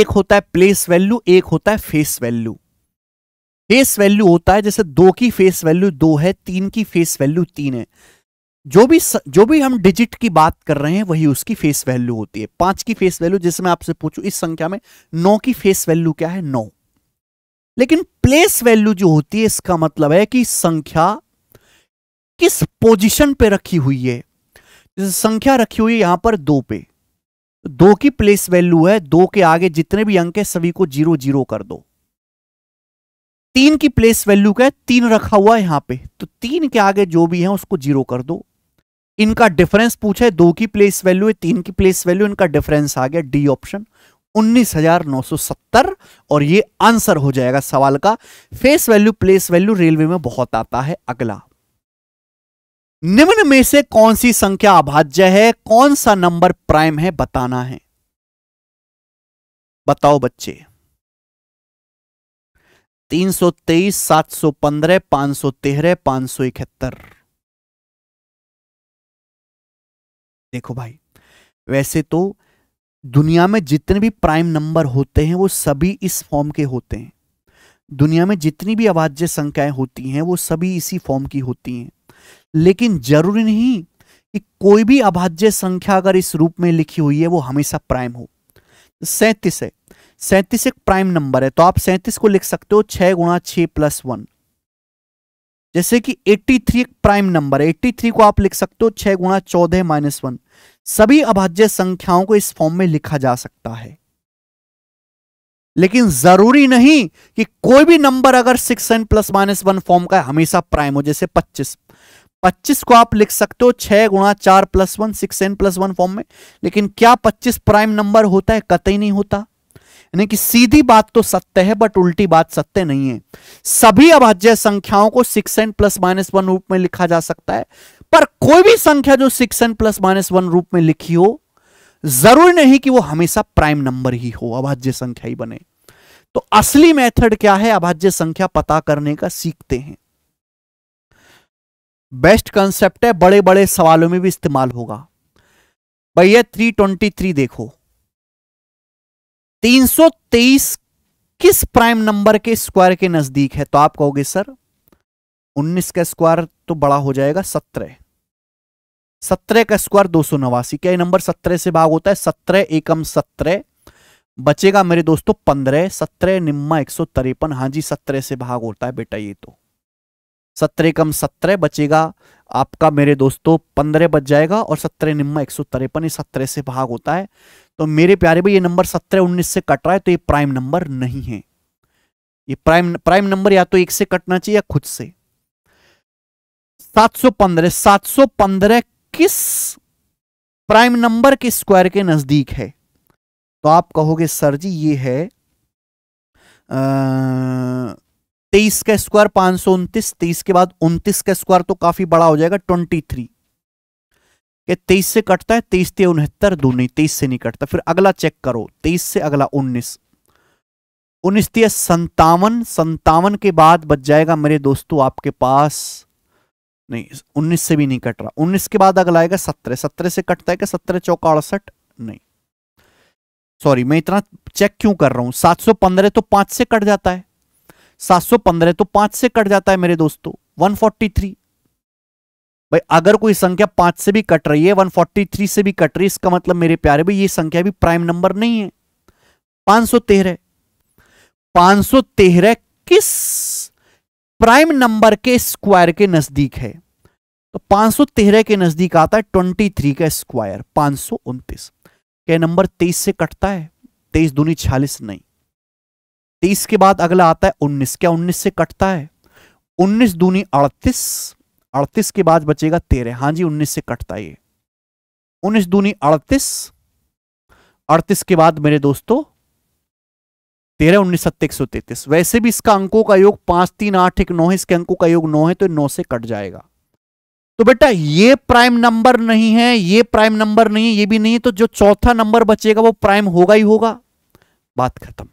एक होता है प्लेस वैल्यू एक होता है फेस वैल्यू फेस वैल्यू होता है जैसे दो की फेस वैल्यू दो है तीन की फेस वैल्यू तीन है जो भी स, जो भी हम डिजिट की बात कर रहे हैं वही उसकी फेस वैल्यू होती है पांच की फेस वैल्यू जिसमें आपसे पूछूं इस संख्या में नौ की फेस वैल्यू क्या है नौ लेकिन प्लेस वैल्यू जो होती है इसका मतलब है कि संख्या किस पोजिशन पे रखी हुई है जैसे संख्या रखी हुई है यहां पर दो पे दो की प्लेस वैल्यू है दो के आगे जितने भी अंक है सभी को जीरो जीरो कर दो तीन की प्लेस वैल्यू क्या है तीन रखा हुआ है यहां पे तो तीन के आगे जो भी है उसको जीरो कर दो इनका डिफरेंस पूछा है दो की प्लेस वैल्यू है तीन की प्लेस वैल्यू इनका डिफरेंस आ गया डी ऑप्शन 19,970 और ये आंसर हो जाएगा सवाल का face value place value railway में बहुत आता है अगला निम्न में से कौन सी संख्या अभाज्य है कौन सा नंबर प्राइम है बताना है बताओ बच्चे तीन सौ तेईस सात सौ पंद्रह पांच सौ तेरह पांच सौ इकहत्तर देखो भाई वैसे तो दुनिया में जितने भी प्राइम नंबर होते हैं वो सभी इस फॉर्म के होते हैं दुनिया में जितनी भी अवाज्य संख्याएं होती हैं वो सभी इसी फॉर्म की होती हैं लेकिन जरूरी नहीं कि कोई भी अभाज्य संख्या अगर इस रूप में लिखी हुई है वो हमेशा प्राइम हो सैंतीस है सैंतीस एक प्राइम नंबर है तो आप सैंतीस को लिख सकते हो छः गुणा छ प्लस वन जैसे कि 83 एक प्राइम नंबर है 83 को आप लिख सकते हो छः गुणा चौदह माइनस वन सभी अभाज्य संख्याओं को इस फॉर्म में लिखा जा सकता है लेकिन जरूरी नहीं कि कोई भी नंबर अगर six n plus minus one form का हमेशा प्राइम हो जैसे पच्चीस पच्चीस को आप लिख सकते हो छह गुणा चार plus one six n plus one form में लेकिन क्या पच्चीस प्राइम नंबर होता है कतई नहीं होता यानी कि सीधी बात तो सत्य है बट उल्टी बात सत्य नहीं है सभी अभाज्य संख्याओं को six n plus minus one रूप में लिखा जा सकता है पर कोई भी संख्या जो six n plus minus one रूप में लिखी हो जरूरी नहीं कि वो हमेशा प्राइम नंबर ही हो अभाज्य संख्या ही बने तो असली मेथड क्या है अभाज्य संख्या पता करने का सीखते हैं बेस्ट कंसेप्ट है बड़े बड़े सवालों में भी इस्तेमाल होगा भैया 323 देखो 323 किस प्राइम नंबर के स्क्वायर के नजदीक है तो आप कहोगे सर 19 का स्क्वायर तो बड़ा हो जाएगा 17 17 का स्क्वायर दो सौ नवासी क्या नंबर 17 से भाग होता है 17 एकम 17 बचेगा मेरे दोस्तों 15 17 निम्मा एक सौ तिरपन हाँ जी 17 से भाग होता है बेटा ये तो 17 एकम 17 बचेगा आपका मेरे दोस्तों 15 बच जाएगा और 17 निम्मा एक सौ तिरपन सत्रह से भाग होता है तो मेरे प्यारे भाई ये नंबर सत्रह उन्नीस से कट रहा है तो ये प्राइम नंबर नहीं है ये प्राइम प्राइम नंबर या तो एक से कटना चाहिए या खुद से 715 715 किस प्राइम नंबर के स्क्वायर के नजदीक है तो आप कहोगे सर जी ये है तेईस का स्क्वायर पांच सौ उनतीस तेईस के बाद उनतीस का स्क्वायर तो काफी बड़ा हो जाएगा ट्वेंटी थ्री कि तेईस से कटता है तेईस से उनहत्तर नहीं तेईस से नहीं कटता फिर अगला चेक करो तेईस से अगला उन्नीस उन्नीस ते संतावन संतावन के बाद बच जाएगा मेरे दोस्तों आपके पास नहीं उन्नीस से भी नहीं कट रहा उन्नीस के बाद अगला आएगा सत्रह सत्रह से कटता है क्या सत्रह चौका अड़सठ नहीं सॉरी मैं इतना चेक क्यों कर रहा हूं सात सौ पंद्रह तो पांच से कट जाता है सात सौ पंद्रह तो पांच से कट जाता है मेरे दोस्तों वन फोर्टी थ्री भाई अगर कोई संख्या पांच से भी कट रही है 143 से भी कट रही है इसका मतलब मेरे प्यारे भाई ये संख्या भी प्राइम नंबर नहीं है पांच सौ तेरह पांच सौ तेरह किस प्राइम नंबर के स्क्वायर के नजदीक है तो पांच सौ तेरह के नजदीक आता है ट्वेंटी थ्री का स्क्वायर पांच सौ उनतीस क्या नंबर तेईस से कटता है तेईस दूनी छियालीस नहीं तेईस के बाद अगला आता है उन्नीस क्या उन्नीस से कटता है उन्नीस दूनी अड़तीस अड़तीस के बाद बचेगा तेरह हाँ जी उन्नीस से कटता ये उन्नीस दूनी अड़तीस अड़तीस के बाद मेरे दोस्तों तेरह उन्नीस सत्तर एक सौ तैतीस वैसे भी इसका अंकों का योग पांच तीन आठ एक नौ है इसके अंकों का योग नौ है तो नौ से कट जाएगा तो बेटा ये प्राइम नंबर नहीं है ये प्राइम नंबर नहीं है ये भी नहीं है तो जो चौथा नंबर बचेगा वो प्राइम होगा ही होगा बात खत्म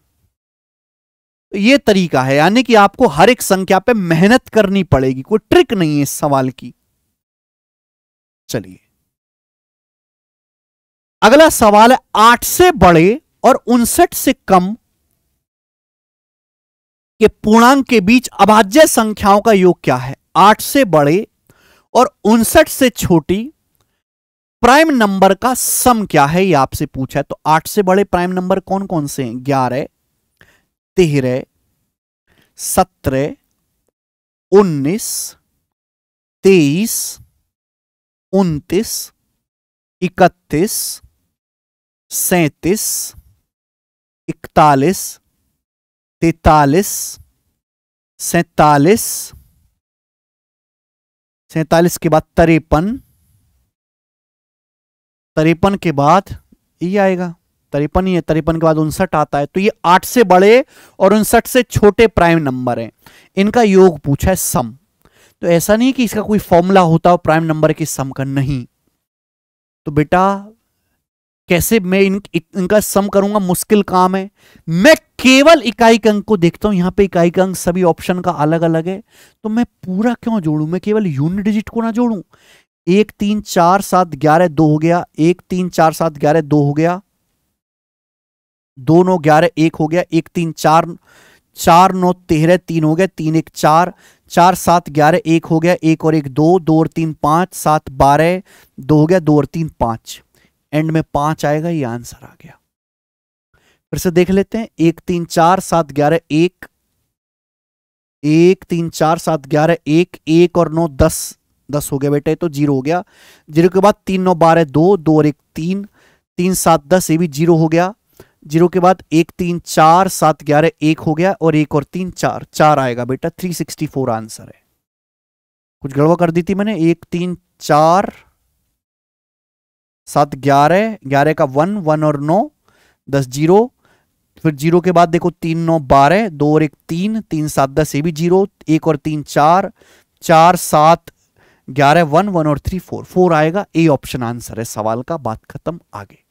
ये तरीका है यानी कि आपको हर एक संख्या पे मेहनत करनी पड़ेगी कोई ट्रिक नहीं है इस सवाल की चलिए अगला सवाल है आठ से बड़े और उनसठ से कम के पूर्णांक के बीच अभाज्य संख्याओं का योग क्या है आठ से बड़े और उनसठ से छोटी प्राइम नंबर का सम क्या है ये आपसे पूछा है तो आठ से बड़े प्राइम नंबर कौन कौन से हैं ग्यारह तेरह सत्रह उन्नीस तेईस उनतीस इकतीस सैतीस इकतालीस तैतालीस सैतालीस सैतालीस के बाद तिरपन तिरपन के बाद ये आएगा तिरपन ही है तिरपन के बाद उनसठ आता है तो ये आठ से बड़े और उनसठ से छोटे प्राइम नंबर हैं इनका योग पूछा है सम तो ऐसा नहीं कि इसका कोई फॉर्मूला होता हो प्राइम नंबर के सम का नहीं तो बेटा कैसे मैं इन, इनका सम करूंगा मुश्किल काम है मैं केवल इकाई के अंक को देखता हूं यहां पे इकाई के अंक सभी ऑप्शन का अलग अलग है तो मैं पूरा क्यों जोड़ू मैं केवल यूनिट डिजिट को ना जोड़ू एक तीन चार सात ग्यारह दो हो गया एक तीन चार सात ग्यारह दो हो गया दो नौ ग्यारह एक हो गया एक तीन चार चार नौ तेरह तीन हो गया तीन एक चार चार सात ग्यारह एक हो गया एक और एक दो दो और तीन पाँच सात बारह दो हो गया दो और तीन पाँच एंड में पाँच आएगा ये आंसर आ गया फिर से देख लेते हैं एक तीन चार सात ग्यारह एक एक तीन चार सात ग्यारह एक एक और नौ दस दस हो गया बेटा ये तो जीरो हो गया जीरो के बाद तीन नौ बारह दो दो और एक तीन तीन सात दस ये भी जीरो हो गया जीरो के बाद एक तीन चार सात ग्यारह एक हो गया और एक और तीन चार चार आएगा बेटा थ्री सिक्सटी फोर आंसर है कुछ गड़बड़ कर दी थी मैंने एक तीन चार सात ग्यारह ग्यारह का वन वन और नौ दस जीरो फिर जीरो के बाद देखो तीन नौ बारह दो और एक तीन तीन सात दस ये भी जीरो एक और तीन चार चार सात ग्यारह वन वन और थ्री फोर फोर आएगा ए ऑप्शन आंसर है सवाल का बात खत्म आगे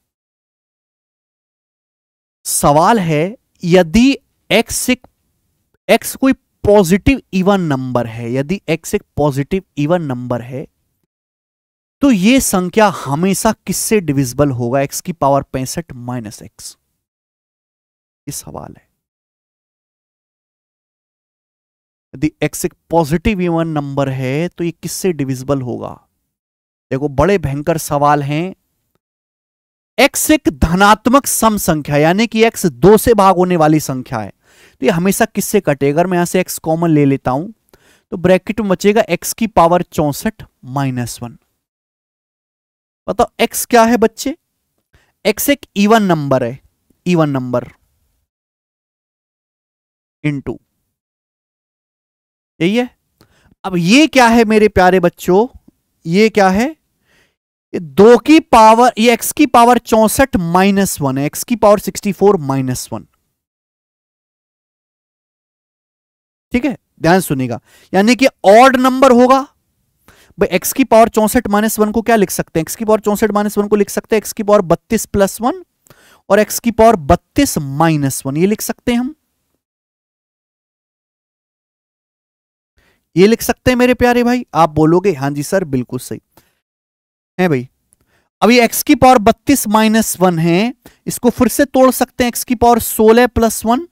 सवाल है यदि एक्स एक एक्स कोई पॉजिटिव इवन नंबर है यदि एक्स एक पॉजिटिव इवन नंबर है तो यह संख्या हमेशा किससे डिविजिबल होगा एक्स की पावर पैंसठ माइनस एक्स ये सवाल है यदि एक्स एक पॉजिटिव इवन नंबर है तो ये किससे डिविजिबल होगा देखो बड़े भयंकर सवाल हैं एक्स एक धनात्मक सम संख्या यानी कि एक्स दो से भाग होने वाली संख्या है तो ये हमेशा किससे कटेगा मैं यहां से एक्स कॉमन ले लेता हूं तो ब्रैकेट में बचेगा एक्स की पावर चौसठ माइनस वन बताओ एक्स क्या है बच्चे एक्स एक इवन नंबर है इवन नंबर इनटू यही है अब ये क्या है मेरे प्यारे बच्चों ये क्या है ये दो की पावर ये एक्स की पावर चौसठ माइनस वन है एक्स की power sixty four minus one ठीक है ध्यान सुनेगा यानी कि ऑड नंबर होगा भाई एक्स की पावर चौसठ माइनस वन को क्या लिख सकते हैं एक्स की पावर चौसठ माइनस वन को लिख सकते हैं एक्स की पावर बत्तीस प्लस वन और एक्स की पावर बत्तीस माइनस वन ये लिख सकते हैं हम ये लिख सकते हैं मेरे प्यारे भाई आप बोलोगे हां जी सर बिल्कुल सही है भाई अभी x की पावर 32 माइनस वन है इसको फिर से तोड़ सकते हैं x की पावर 16 प्लस वन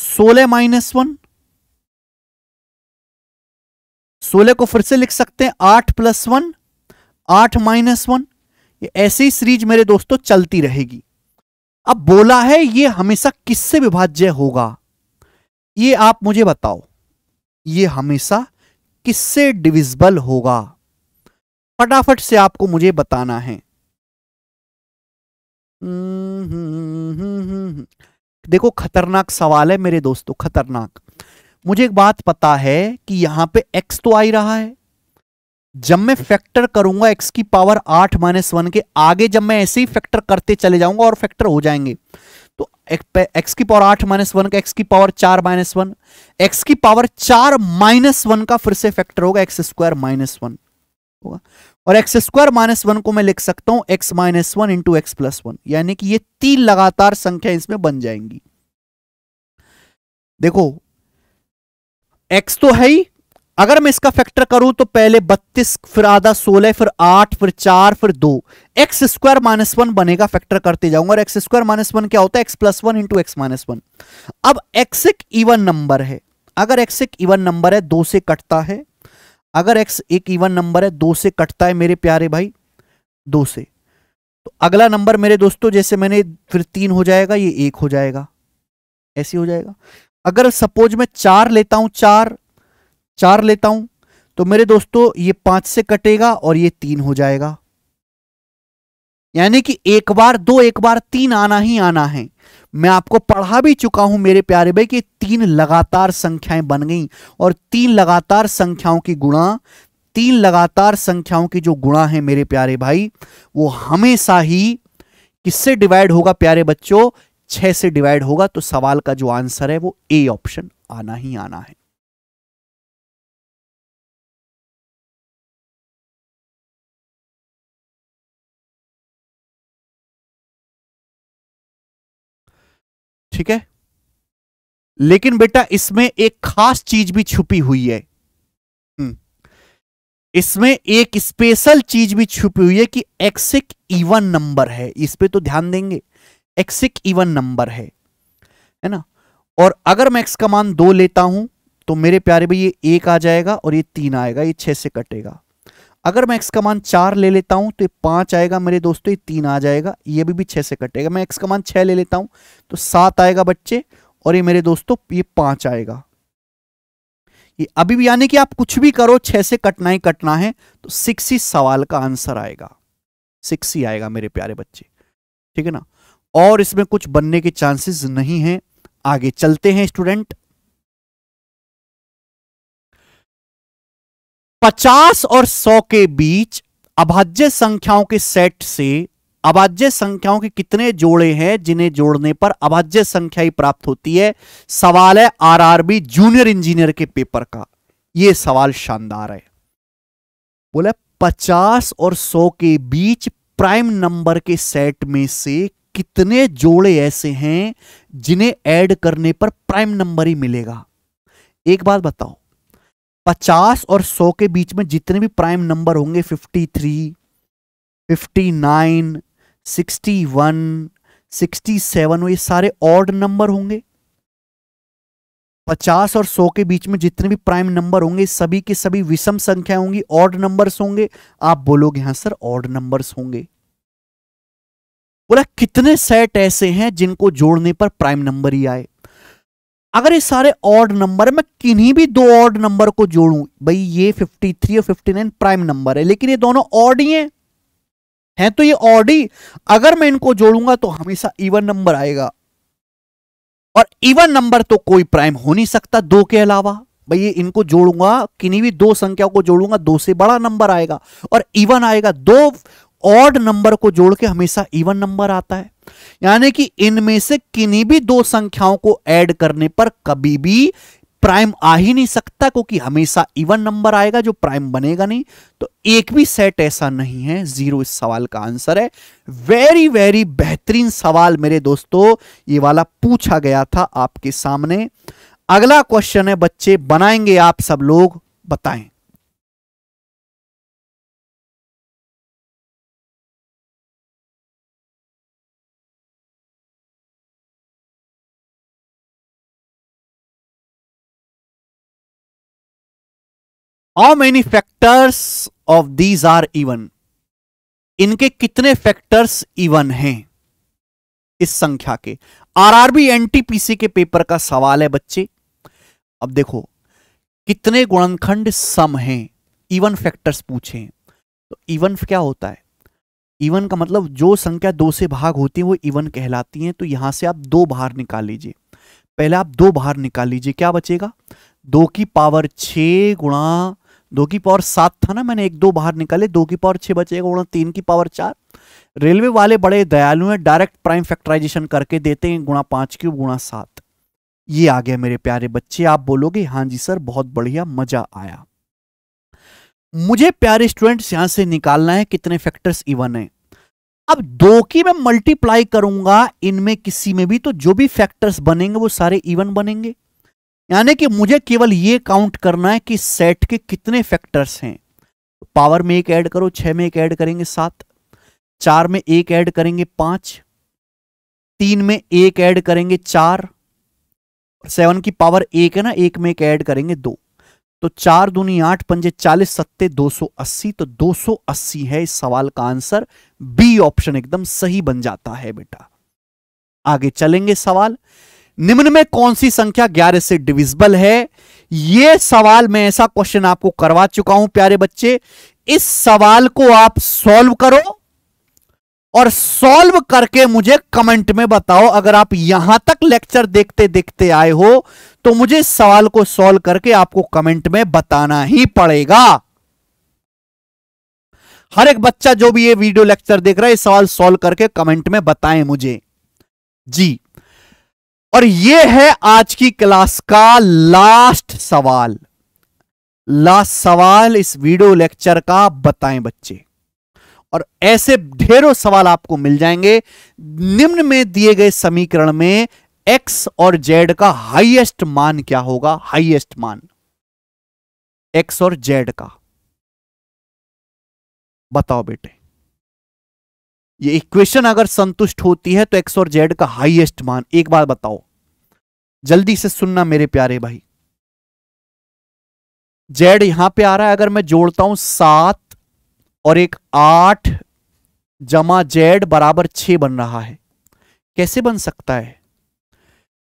सोलह माइनस वन सोलह को फिर से लिख सकते हैं आठ प्लस वन आठ माइनस वन ये ऐसी सीरीज मेरे दोस्तों चलती रहेगी अब बोला है ये हमेशा किससे विभाज्य होगा ये आप मुझे बताओ ये हमेशा किससे डिविजिबल होगा फटाफट से आपको मुझे बताना है हम्म, हम्म, हम्म, देखो खतरनाक सवाल है मेरे दोस्तों खतरनाक मुझे एक बात पता है कि यहां पे x तो आ ही रहा है जब मैं फैक्टर करूंगा x की पावर आठ माइनस वन के आगे जब मैं ऐसे ही फैक्टर करते चले जाऊंगा और फैक्टर हो जाएंगे तो x की पावर आठ माइनस वन का x की पावर चार माइनस वन एक्स की पावर चार माइनस वन का फिर से फैक्टर होगा एक्स स्क्वायर माइनस वन होगा और एक्स स्क्वायर माइनस वन को मैं लिख सकता हूं x minus one into x plus one यानी कि ये तीन लगातार संख्या इसमें बन जाएंगी देखो एक्स तो है ही अगर मैं इसका फैक्टर करूं तो पहले बत्तीस फिर आधा सोलह फिर आठ फिर चार फिर दो एक्स स्क्वायर माइनस वन बनेगा फैक्टर करते जाऊंगा एक्स स्क्वायर माइनस वन क्या होता है x plus one into x minus one अब एक्स एक इवन नंबर है अगर एक्स एक इवन नंबर है दो से कटता है अगर एक्स एक इवन नंबर है दो से कटता है मेरे प्यारे भाई दो से तो अगला नंबर मेरे दोस्तों जैसे मैंने फिर तीन हो जाएगा ये एक हो जाएगा ऐसे हो जाएगा अगर सपोज मैं चार लेता हूं चार चार लेता हूं तो मेरे दोस्तों ये पांच से कटेगा और ये तीन हो जाएगा यानी कि एक बार दो एक बार तीन आना ही आना है मैं आपको पढ़ा भी चुका हूं मेरे प्यारे भाई कि तीन लगातार संख्याएं बन गई और तीन लगातार संख्याओं की गुणा तीन लगातार संख्याओं की जो गुणा है मेरे प्यारे भाई वो हमेशा ही किससे डिवाइड होगा प्यारे बच्चों छह से डिवाइड होगा तो सवाल का जो आंसर है वो ए ऑप्शन आना ही आना है ठीक है लेकिन बेटा इसमें एक खास चीज भी छुपी हुई है हम्म। इसमें एक स्पेशल चीज भी छुपी हुई है कि एक्सिक इवन नंबर है इस पर तो ध्यान देंगे एक्सिक इवन नंबर है है ना और अगर मैं एक्स का मान दो लेता हूं तो मेरे प्यारे भाई ये एक आ जाएगा और ये तीन आएगा ये छह से कटेगा अगर मैं एक्स का मान चार ले लेता हूं तो ये पांच आएगा मेरे दोस्तों ये तीन आ जाएगा ये भी भी छह से कटेगा मैं एक्स का मान छह ले लेता हूं तो सात आएगा बच्चे और ये मेरे दोस्तों ये पांच आएगा ये अभी भी यानी कि आप कुछ भी करो छह से कटना ही कटना है तो सिक्स ही सवाल का आंसर आएगा सिक्स ही आएगा मेरे प्यारे बच्चे ठीक है ना और इसमें कुछ बनने के चांसेस नहीं है आगे चलते हैं स्टूडेंट पचास और सौ के बीच अभाज्य संख्याओं के सेट से अभाज्य संख्याओं के कितने जोड़े हैं जिन्हें जोड़ने पर अभाज्य संख्या ही प्राप्त होती है सवाल है आरआरबी जूनियर इंजीनियर के पेपर का यह सवाल शानदार है बोले पचास और सौ के बीच प्राइम नंबर के सेट में से कितने जोड़े ऐसे हैं जिन्हें ऐड करने पर प्राइम नंबर ही मिलेगा एक बात बताओ पचास और सौ के बीच में जितने भी प्राइम नंबर होंगे fifty three fifty nine sixty one sixty seven ये सारे ऑर्ड नंबर होंगे पचास और सौ के बीच में जितने भी प्राइम नंबर होंगे सभी के सभी विषम संख्या होंगी ऑर्ड नंबर्स होंगे आप बोलोगे हाँ सर ऑर्ड नंबर्स होंगे बोला कितने सेट ऐसे हैं जिनको जोड़ने पर प्राइम नंबर ही आए अगर ये सारे ऑड नंबर है मैं किन्हीं भी दो ऑड नंबर को जोड़ू भाई ये 53 और 59 प्राइम नंबर है लेकिन ये दोनों ऑड ही हैं हैं तो ये ऑड ही अगर मैं इनको जोड़ूंगा तो हमेशा इवन नंबर आएगा और इवन नंबर तो कोई प्राइम हो नहीं सकता दो के अलावा भाई ये इनको जोड़ूंगा किन्हीं भी दो संख्याओं को जोड़ूंगा दो से बड़ा नंबर आएगा और इवन आएगा दो ऑड नंबर को जोड़ के हमेशा इवन नंबर आता है यानी कि इनमें से किन्हीं भी दो संख्याओं को ऐड करने पर कभी भी प्राइम आ ही नहीं सकता क्योंकि हमेशा इवन नंबर आएगा जो प्राइम बनेगा नहीं तो एक भी सेट ऐसा नहीं है जीरो इस सवाल का आंसर है वेरी वेरी बेहतरीन सवाल मेरे दोस्तों ये वाला पूछा गया था आपके सामने अगला क्वेश्चन है बच्चे बनाएंगे आप सब लोग बताएं how many factors of these are even इनके कितने फैक्टर्स इवन हैं इस संख्या के आरआरबी एनटीपीसी के पेपर का सवाल है बच्चे अब देखो कितने गुणनखंड सम हैं इवन फैक्टर्स पूछे तो इवन क्या होता है इवन का मतलब जो संख्या दो से भाग होती है वो इवन कहलाती है तो यहां से आप दो बाहर निकाल लीजिए पहले आप दो बाहर निकाल लीजिए क्या बचेगा दो की पावर छ गुणा दो की पावर सात था ना मैंने एक दो बाहर निकाले दो की पावर छह बचेगा गुणा तीन की पावर चार रेलवे वाले बड़े दयालु हैं डायरेक्ट प्राइम फैक्टराइजेशन करके देते हैं गुणा पांच क्यूब गुणा सात ये आ गया मेरे प्यारे बच्चे आप बोलोगे हाँ जी सर बहुत बढ़िया मजा आया मुझे प्यारे स्टूडेंट्स यहां से निकालना है कितने फैक्टर्स इवन है अब दो की मैं मल्टीप्लाई करूंगा इनमें किसी में भी तो जो भी फैक्टर्स बनेंगे वो सारे इवन बनेंगे यानी कि मुझे केवल ये काउंट करना है कि सेट के कितने फैक्टर्स हैं पावर में एक ऐड करो छह में एक ऐड करेंगे सात चार में एक ऐड करेंगे पांच तीन में एक ऐड करेंगे चार सेवन की पावर एक है ना एक में एक ऐड करेंगे दो तो चार दूनी आठ पंजे चालीस सत्ते दो सौ अस्सी तो दो सौ अस्सी है इस सवाल का आंसर बी ऑप्शन एकदम सही बन जाता है बेटा आगे चलेंगे सवाल निम्न में कौन सी संख्या ग्यारह से डिविजिबल है ये सवाल मैं ऐसा क्वेश्चन आपको करवा चुका हूं प्यारे बच्चे इस सवाल को आप सॉल्व करो और सॉल्व करके मुझे कमेंट में बताओ अगर आप यहां तक लेक्चर देखते देखते आए हो तो मुझे इस सवाल को सॉल्व करके आपको कमेंट में बताना ही पड़ेगा हर एक बच्चा जो भी ये वीडियो लेक्चर देख रहा है इस सवाल सॉल्व करके कमेंट में बताएं मुझे जी और यह है आज की क्लास का लास्ट सवाल लास्ट सवाल इस वीडियो लेक्चर का बताएं बच्चे और ऐसे ढेरों सवाल आपको मिल जाएंगे निम्न में दिए गए समीकरण में एक्स और जेड का हाईएस्ट मान क्या होगा हाईएस्ट मान एक्स और जेड का बताओ बेटे ये इक्वेशन अगर संतुष्ट होती है तो एक्स और जेड का हाईएस्ट मान एक बार बताओ जल्दी से सुनना मेरे प्यारे भाई जेड यहां पे आ रहा है अगर मैं जोड़ता हूं सात और एक आठ जमा जेड बराबर छ बन रहा है कैसे बन सकता है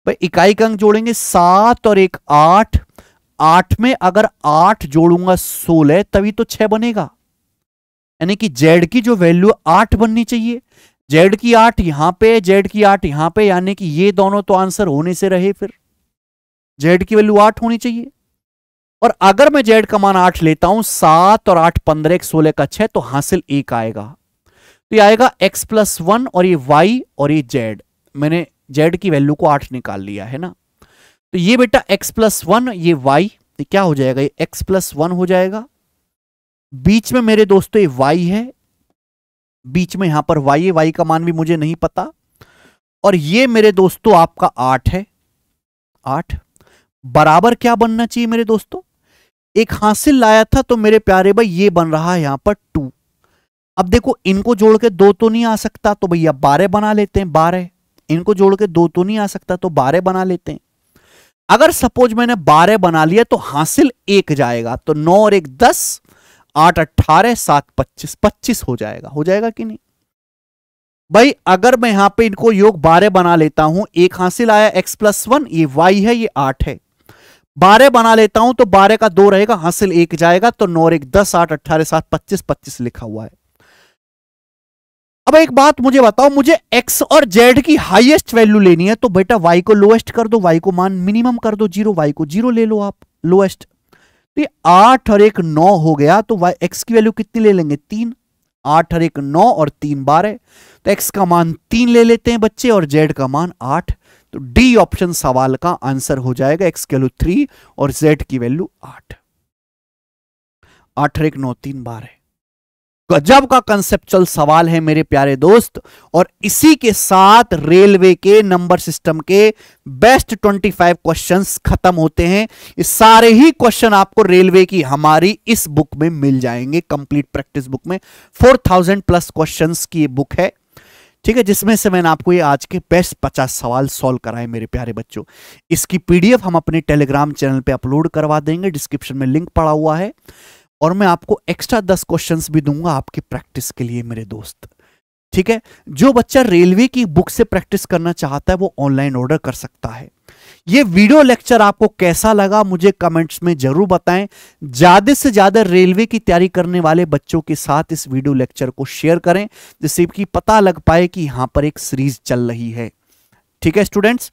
भाई इकाई का अंक जोड़ेंगे सात और एक आठ आठ में अगर आठ जोड़ूंगा सोलह तभी तो छह बनेगा यानी कि जेड की जो वैल्यू आठ बननी चाहिए जेड की आठ यहां पे जेड की आठ यहां पे यानी कि ये दोनों तो आंसर होने से रहे फिर जेड की वैल्यू आठ होनी चाहिए और अगर मैं जेड का मान आठ लेता हूं सात और आठ पंद्रह एक सोलह का छह तो हासिल एक आएगा तो ये आएगा एक्स प्लस वन और ये वाई और ये जेड मैंने जेड की वैल्यू को आठ निकाल लिया है ना तो ये बेटा एक्स प्लस वन ये वाई तो क्या हो जाएगा ये एक्स प्लस वन हो जाएगा बीच में मेरे दोस्तों ये वाई है बीच में यहां पर वाई वाई का मान भी मुझे नहीं पता और ये मेरे दोस्तों आपका आठ है आठ बराबर क्या बनना चाहिए मेरे दोस्तों एक हासिल लाया था तो मेरे प्यारे भाई ये बन रहा है यहां पर टू अब देखो इनको जोड़ के दो तो नहीं आ सकता तो भैया बारह बना लेते हैं बारह इनको जोड़ के दो तो नहीं आ सकता तो बारह बना लेते हैं अगर सपोज मैंने बारह बना लिया तो हासिल एक जाएगा तो नौ और एक दस आठ अट्ठारह सात पच्चीस पच्चीस हो जाएगा हो जाएगा कि नहीं भाई अगर मैं यहां पे इनको योग बारह बना लेता हूं एक हासिल आया x प्लस वन ये y है ये आठ है बारह बना लेता हूं तो बारह का दो रहेगा हासिल एक जाएगा तो नौ एक दस आठ अट्ठारह सात पच्चीस पच्चीस लिखा हुआ है अब एक बात मुझे बताओ मुझे x और z की हाईएस्ट वैल्यू लेनी है तो बेटा y को लोएस्ट कर दो y को मान मिनिमम कर दो जीरो y को जीरो ले लो आप लोएस्ट तो आठ और एक नौ हो गया तो वाई एक्स की वैल्यू कितनी ले लेंगे तीन आठ और एक नौ और तीन बारह तो एक्स का मान तीन ले लेते हैं बच्चे और जेड का मान आठ तो डी ऑप्शन सवाल का आंसर हो जाएगा एक्स की वैल्यू थ्री और जेड की वैल्यू आठ आठ और एक नौ तीन बारह गजब का कंसेप्चुअल सवाल है मेरे प्यारे दोस्त और इसी के साथ रेलवे के नंबर सिस्टम के बेस्ट 25 क्वेश्चंस खत्म होते हैं इस सारे ही क्वेश्चन आपको रेलवे की हमारी इस बुक में मिल जाएंगे कंप्लीट प्रैक्टिस बुक में 4000 प्लस क्वेश्चंस की ये बुक है ठीक है जिसमें से मैंने आपको ये आज के बेस्ट पचास सवाल सॉल्व कराए मेरे प्यारे बच्चों इसकी पीडीएफ हम अपने टेलीग्राम चैनल पर अपलोड करवा देंगे डिस्क्रिप्शन में लिंक पड़ा हुआ है और मैं आपको एक्स्ट्रा दस क्वेश्चन भी दूंगा आपके प्रैक्टिस के लिए मेरे दोस्त ठीक है जो बच्चा रेलवे की बुक से प्रैक्टिस करना चाहता है वो ऑनलाइन ऑर्डर कर सकता है ये वीडियो लेक्चर आपको कैसा लगा मुझे कमेंट्स में जरूर बताएं ज्यादा से ज्यादा रेलवे की तैयारी करने वाले बच्चों के साथ इस वीडियो लेक्चर को शेयर करें जिससे कि पता लग पाए कि यहां पर एक सीरीज चल रही है ठीक है स्टूडेंट्स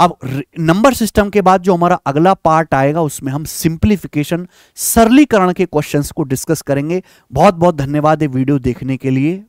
अब नंबर सिस्टम के बाद जो हमारा अगला पार्ट आएगा उसमें हम सिंप्लीफिकेशन सरलीकरण के क्वेश्चंस को डिस्कस करेंगे बहुत बहुत धन्यवाद ये वीडियो देखने के लिए